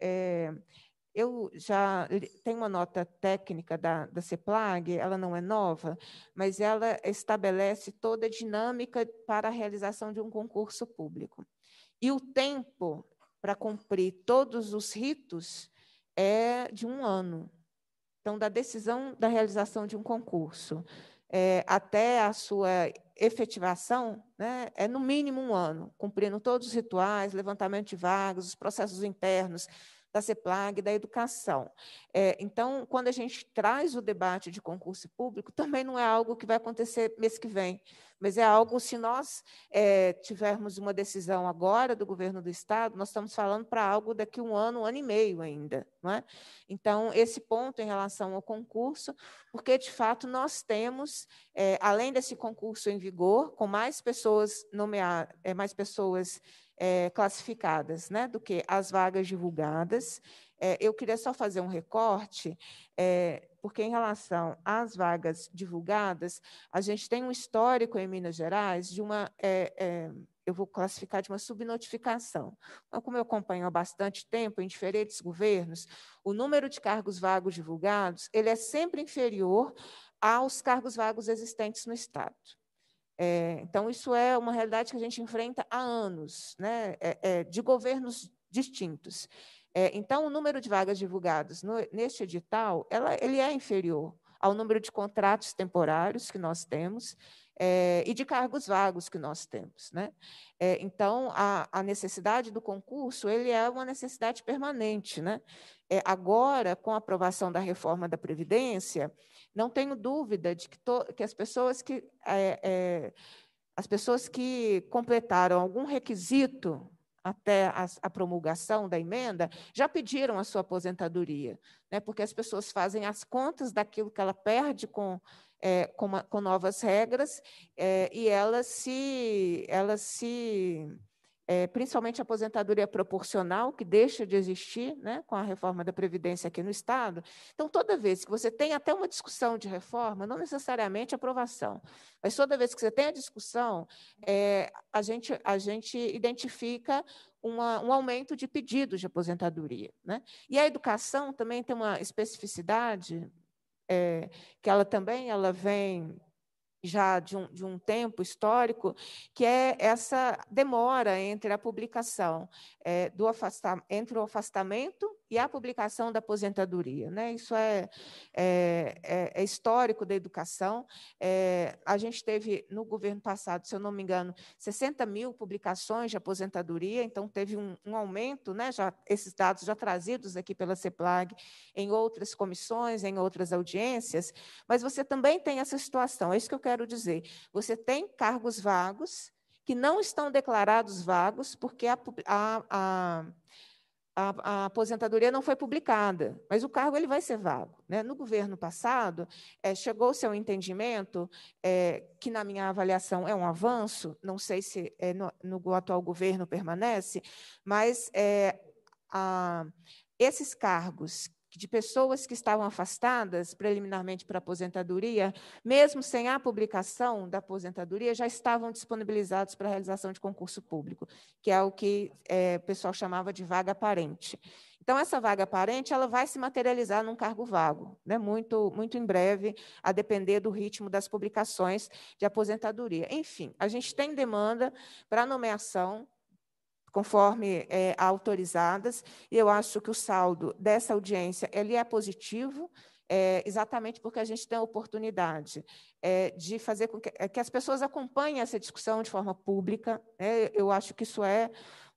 eu já tenho uma nota técnica da, da CEPLAG, ela não é nova, mas ela estabelece toda a dinâmica para a realização de um concurso público. E o tempo para cumprir todos os ritos é de um ano. Então, da decisão da realização de um concurso é, até a sua efetivação, né, é no mínimo um ano, cumprindo todos os rituais, levantamento de vagas, os processos internos, da CEPLAG, da educação. É, então, quando a gente traz o debate de concurso público, também não é algo que vai acontecer mês que vem, mas é algo, se nós é, tivermos uma decisão agora do governo do Estado, nós estamos falando para algo daqui um ano, um ano e meio ainda. Não é? Então, esse ponto em relação ao concurso, porque, de fato, nós temos, é, além desse concurso em vigor, com mais pessoas nomeadas, é, mais pessoas é, classificadas, né, do que as vagas divulgadas. É, eu queria só fazer um recorte, é, porque em relação às vagas divulgadas, a gente tem um histórico em Minas Gerais de uma é, é, eu vou classificar de uma subnotificação. Então, como eu acompanho há bastante tempo em diferentes governos, o número de cargos vagos divulgados ele é sempre inferior aos cargos vagos existentes no Estado. É, então, isso é uma realidade que a gente enfrenta há anos, né? É, é de governos distintos. É, então, o número de vagas divulgadas no, neste edital ela, ele é inferior ao número de contratos temporários que nós temos é, e de cargos vagos que nós temos. Né? É, então, a, a, necessidade do concurso ele é uma necessidade permanente. Né? É, agora, com a aprovação da reforma da Previdência, não tenho dúvida de que, to, que as pessoas que é, é, as pessoas que completaram algum requisito até a, a, promulgação da emenda já pediram a sua aposentadoria, né? Porque as pessoas fazem as contas daquilo que ela perde com é, com, uma, com, novas regras é, e elas se elas se é, principalmente a aposentadoria proporcional, que deixa de existir né, com a reforma da Previdência aqui no Estado. Então, toda vez que você tem até uma discussão de reforma, não necessariamente aprovação, mas toda vez que você tem a discussão, é, a, gente, a gente identifica uma, um aumento de pedidos de aposentadoria. Né? E a educação também tem uma especificidade, é, que ela também ela vem já de um, de um tempo histórico, que é essa demora entre a publicação é, do afastamento, entre o afastamento e a publicação da aposentadoria. Né? Isso é, é, é, é histórico da educação. É, a gente teve, no governo passado, se eu não me engano, 60 mil publicações de aposentadoria, então teve um, um aumento, né? já, esses dados já trazidos aqui pela CEPLAG em outras comissões, em outras audiências, mas você também tem essa situação, é isso que eu quero dizer. Você tem cargos vagos que não estão declarados vagos, porque a, a, a a, a, aposentadoria não foi publicada, mas o cargo ele vai ser vago. Né? No governo passado, é, eh, chegou-se ao entendimento, é, que na minha avaliação é um avanço, não sei se é, no, no, atual governo permanece, mas a, esses cargos de pessoas que estavam afastadas preliminarmente para aposentadoria, mesmo sem a publicação da aposentadoria, já estavam disponibilizados para a realização de concurso público, que é o que é, o pessoal chamava de vaga aparente. Então, essa vaga aparente ela vai se materializar num cargo vago, né? muito, muito em breve, a depender do ritmo das publicações de aposentadoria. Enfim, a gente tem demanda para nomeação conforme é, autorizadas. Eu acho que o saldo dessa audiência ele é positivo, é, exatamente porque a gente tem a oportunidade é, de fazer com que, é, que, as pessoas acompanhem essa discussão de forma pública. Né? Eu acho que isso é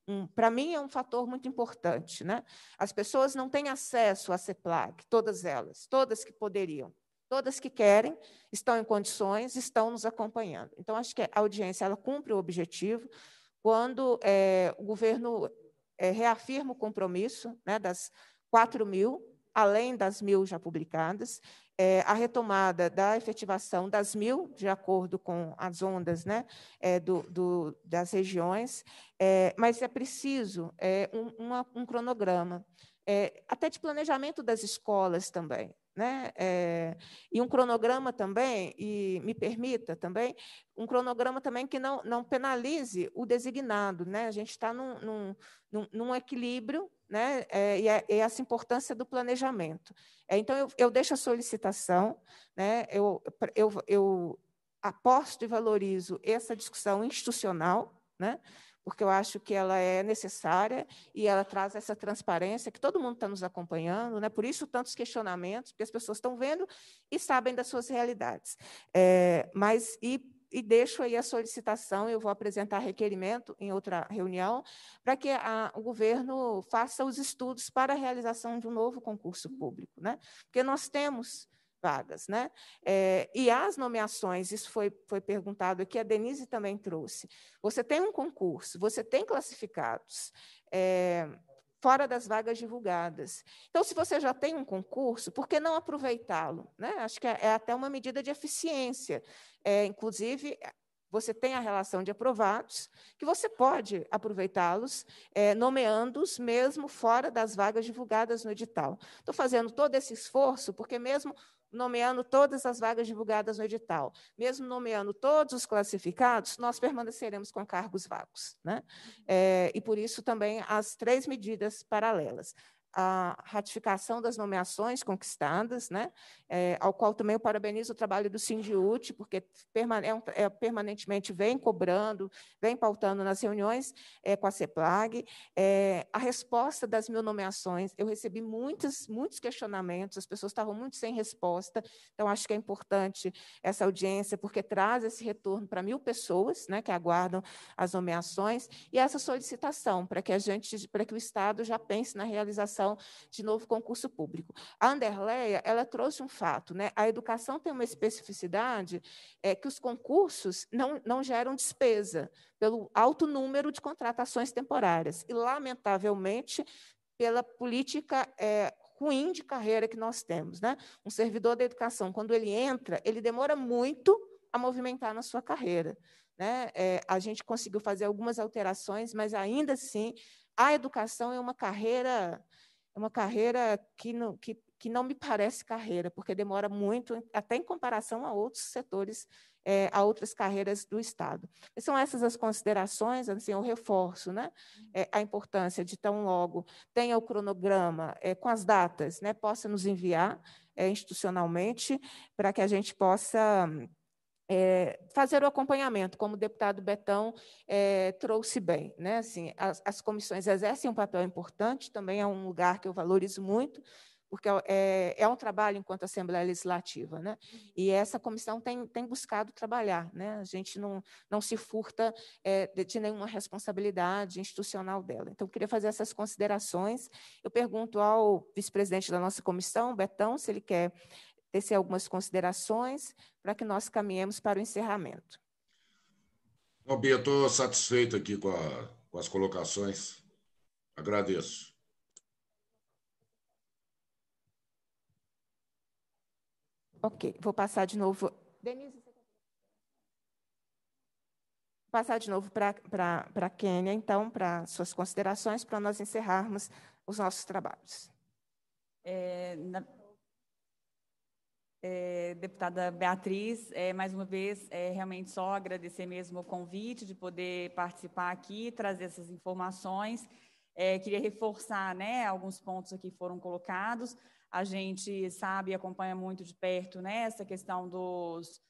um, para mim é um fator muito importante, né? As pessoas não têm acesso à CEPLAC, todas elas, todas que poderiam, todas que querem, estão em condições, estão nos acompanhando. Então acho que a audiência ela cumpre o objetivo quando é, o governo é, reafirma o compromisso né, das 4 mil, além das mil já publicadas, é, a retomada da efetivação das mil, de acordo com as ondas né, do, do, das regiões, mas é preciso um, uma, um cronograma é, até de planejamento das escolas também. Né? É, e um cronograma também, e me permita também, um cronograma também que não, não penalize o designado. Né? A gente está num, num, num, equilíbrio, né? É, e é, é, essa importância do planejamento. É, então, eu, eu deixo a solicitação, né? eu, eu, eu aposto e valorizo essa discussão institucional, né? porque eu acho que ela é necessária e ela traz essa transparência que todo mundo está nos acompanhando, né? por isso tantos questionamentos, porque as pessoas estão vendo e sabem das suas realidades. É, mas, e, e, deixo aí a solicitação, eu vou apresentar requerimento em outra reunião, para que a, o governo faça os estudos para a realização de um novo concurso público. Né? Porque nós temos vagas, né? É, e as nomeações, isso foi, foi perguntado aqui, a Denise também trouxe. Você tem um concurso, você tem classificados. É, fora das vagas divulgadas. Então, se você já tem um concurso, por que não aproveitá-lo? Né? Acho que é, é até uma medida de eficiência. É, inclusive, você tem a relação de aprovados, que você pode aproveitá-los, é, nomeando-os mesmo fora das vagas divulgadas no edital. Estou fazendo todo esse esforço, porque mesmo nomeando todas as vagas divulgadas no edital, mesmo nomeando todos os classificados, nós permaneceremos com cargos vagos. Né? Uhum. É, e por isso também as três medidas paralelas a ratificação das nomeações conquistadas, né? É, ao qual também eu parabenizo o trabalho do Sindiúti, porque permane é, é, permanentemente vem cobrando, vem pautando nas reuniões é, com a CEPLAG. É, a resposta das mil nomeações, eu recebi muitos, muitos questionamentos, as pessoas estavam muito sem resposta, então acho que é importante essa audiência, porque traz esse retorno para mil pessoas né, que aguardam as nomeações, e essa solicitação para que a gente, para que o Estado já pense na realização então, de novo concurso público. A Anderleia, ela trouxe um fato, né? A educação tem uma especificidade é que os concursos não, não geram despesa pelo alto número de contratações temporárias e lamentavelmente pela política é, ruim de carreira que nós temos, né? Um servidor da educação, quando ele entra, ele demora muito a movimentar na sua carreira. Né? É, a gente conseguiu fazer algumas alterações, mas ainda assim a educação é uma carreira é uma carreira que não, que, que não me parece carreira, porque demora muito, até em comparação a outros setores, é, a outras carreiras do Estado. E são essas as considerações, assim, eu reforço né? É, a importância de tão logo tenha o cronograma é, com as datas, né? possa nos enviar é, institucionalmente para que a gente possa é, fazer o acompanhamento, como o deputado Betão é, trouxe bem. Né? Assim, as, as, comissões exercem um papel importante, também é um lugar que eu valorizo muito, porque é, é, é um trabalho enquanto Assembleia Legislativa. Né? E essa comissão tem, tem buscado trabalhar. Né? A gente não, não se furta é, de, de, nenhuma responsabilidade institucional dela. Então, queria fazer essas considerações. Eu pergunto ao vice-presidente da nossa comissão, Betão, se ele quer tecer algumas considerações para que nós caminhemos para o encerramento. Bom, Bia, estou satisfeito aqui com, a, com as colocações. Agradeço. Ok, vou passar de novo. Denise, vou passar de novo para a Kênia, então, para suas considerações, para nós encerrarmos os nossos trabalhos. É, na é, deputada Beatriz, é, mais uma vez, é, realmente só agradecer mesmo o convite de poder participar aqui, trazer essas informações. queria reforçar né, alguns pontos que foram colocados. A gente sabe e acompanha muito de perto né, essa questão dos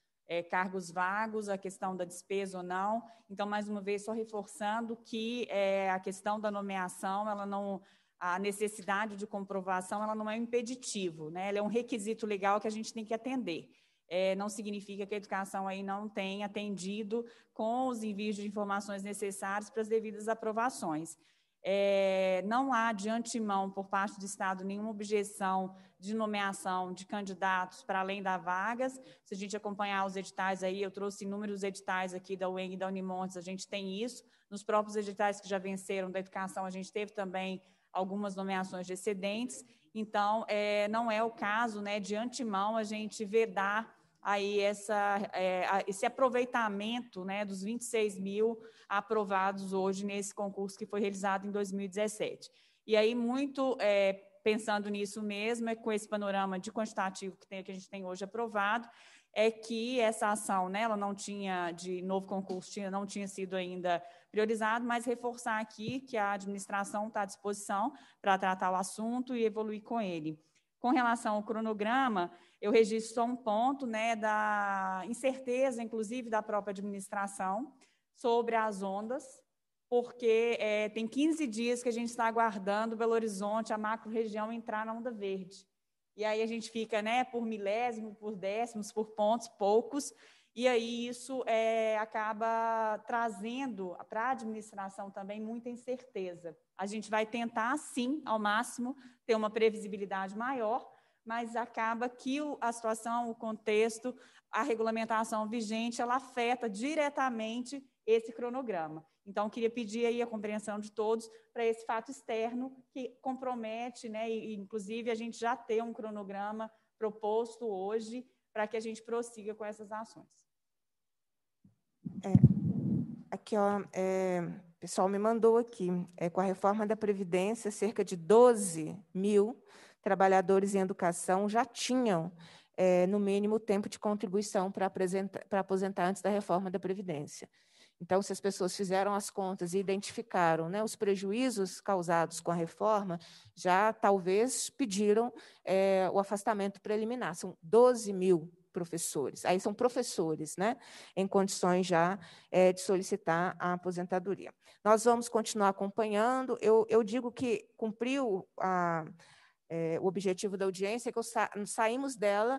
cargos vagos, a questão da despesa ou não. Então, mais uma vez, só reforçando que a questão da nomeação, ela não a necessidade de comprovação ela não é um impeditivo, né? ela é um requisito legal que a gente tem que atender. É, não significa que a educação aí não tenha atendido com os envios de informações necessários para as devidas aprovações. É, não há de antemão por parte do Estado nenhuma objeção de nomeação de candidatos para além da vagas. Se a gente acompanhar os editais aí, eu trouxe inúmeros editais aqui da UENG e da Unimontes, a gente tem isso. Nos próprios editais que já venceram da educação, a gente teve também algumas nomeações de excedentes. Então, é, não é o caso, né, de antemão a gente vedar aí essa, é, esse aproveitamento né, dos 26 mil aprovados hoje nesse concurso que foi realizado em 2017. E aí, muito é, pensando nisso mesmo, é com esse panorama de quantitativo que, tem, que a gente tem hoje aprovado, é que essa ação, né, ela não tinha, de novo concurso, tinha, não tinha sido ainda priorizado, mas reforçar aqui que a administração está à disposição para tratar o assunto e evoluir com ele. Com relação ao cronograma, eu registro só um ponto né, da incerteza, inclusive, da própria administração sobre as ondas, porque é, tem 15 dias que a gente está aguardando Belo Horizonte, a macro-região, entrar na onda verde. E aí a gente fica né, por milésimos, por décimos, por pontos poucos, e aí isso é, acaba trazendo para a administração também muita incerteza. A gente vai tentar, sim, ao máximo, ter uma previsibilidade maior, mas acaba que a situação, o contexto, a regulamentação vigente, ela afeta diretamente esse cronograma. Então, queria pedir aí a compreensão de todos para esse fato externo que compromete, né, e, inclusive a gente já tem um cronograma proposto hoje para que a gente prossiga com essas ações. É, aqui, ó, é, o pessoal me mandou aqui. É, com a reforma da Previdência, cerca de 12 mil trabalhadores em educação já tinham, é, no mínimo, tempo de contribuição para aposentar antes da reforma da Previdência. Então, se as pessoas fizeram as contas e identificaram né, os prejuízos causados com a reforma, já talvez pediram é, o afastamento preliminar. São 12 mil professores. Aí são professores, né, em condições já é, de solicitar a aposentadoria. Nós vamos continuar acompanhando. Eu, eu digo que cumpriu a, é, o objetivo da audiência, que sa saímos dela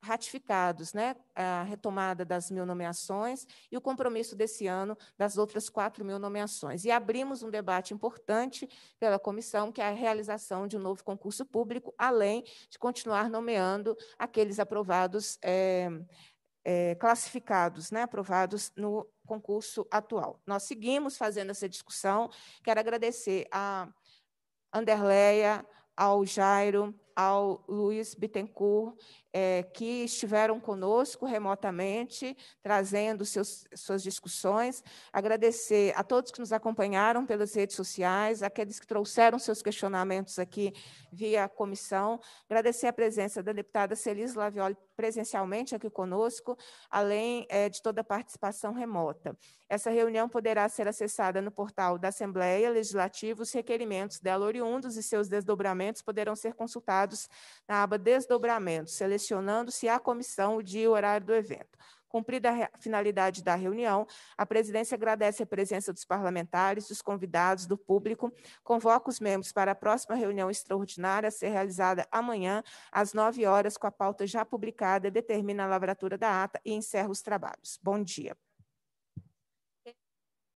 ratificados, né, a retomada das mil nomeações e o compromisso desse ano das outras quatro mil nomeações. E abrimos um debate importante pela comissão, que é a realização de um novo concurso público, além de continuar nomeando aqueles aprovados, é, é, classificados, né, aprovados no concurso atual. Nós seguimos fazendo essa discussão. Quero agradecer a Anderleia, ao Jairo, ao Luiz Bittencourt, é, que estiveram conosco remotamente, trazendo seus, suas discussões. Agradecer a todos que nos acompanharam pelas redes sociais, aqueles que trouxeram seus questionamentos aqui via comissão. Agradecer a presença da deputada Celis Lavioli presencialmente aqui conosco, além é, de toda a participação remota. Essa reunião poderá ser acessada no portal da Assembleia Legislativa. Os requerimentos dela oriundos e seus desdobramentos poderão ser consultados na aba Desdobramentos direcionando-se à comissão o dia e o horário do evento. Cumprida a finalidade da reunião, a presidência agradece a presença dos parlamentares, dos convidados, do público, convoca os membros para a próxima reunião extraordinária a ser realizada amanhã, às nove horas, com a pauta já publicada, determina a lavratura da ata e encerra os trabalhos. Bom dia.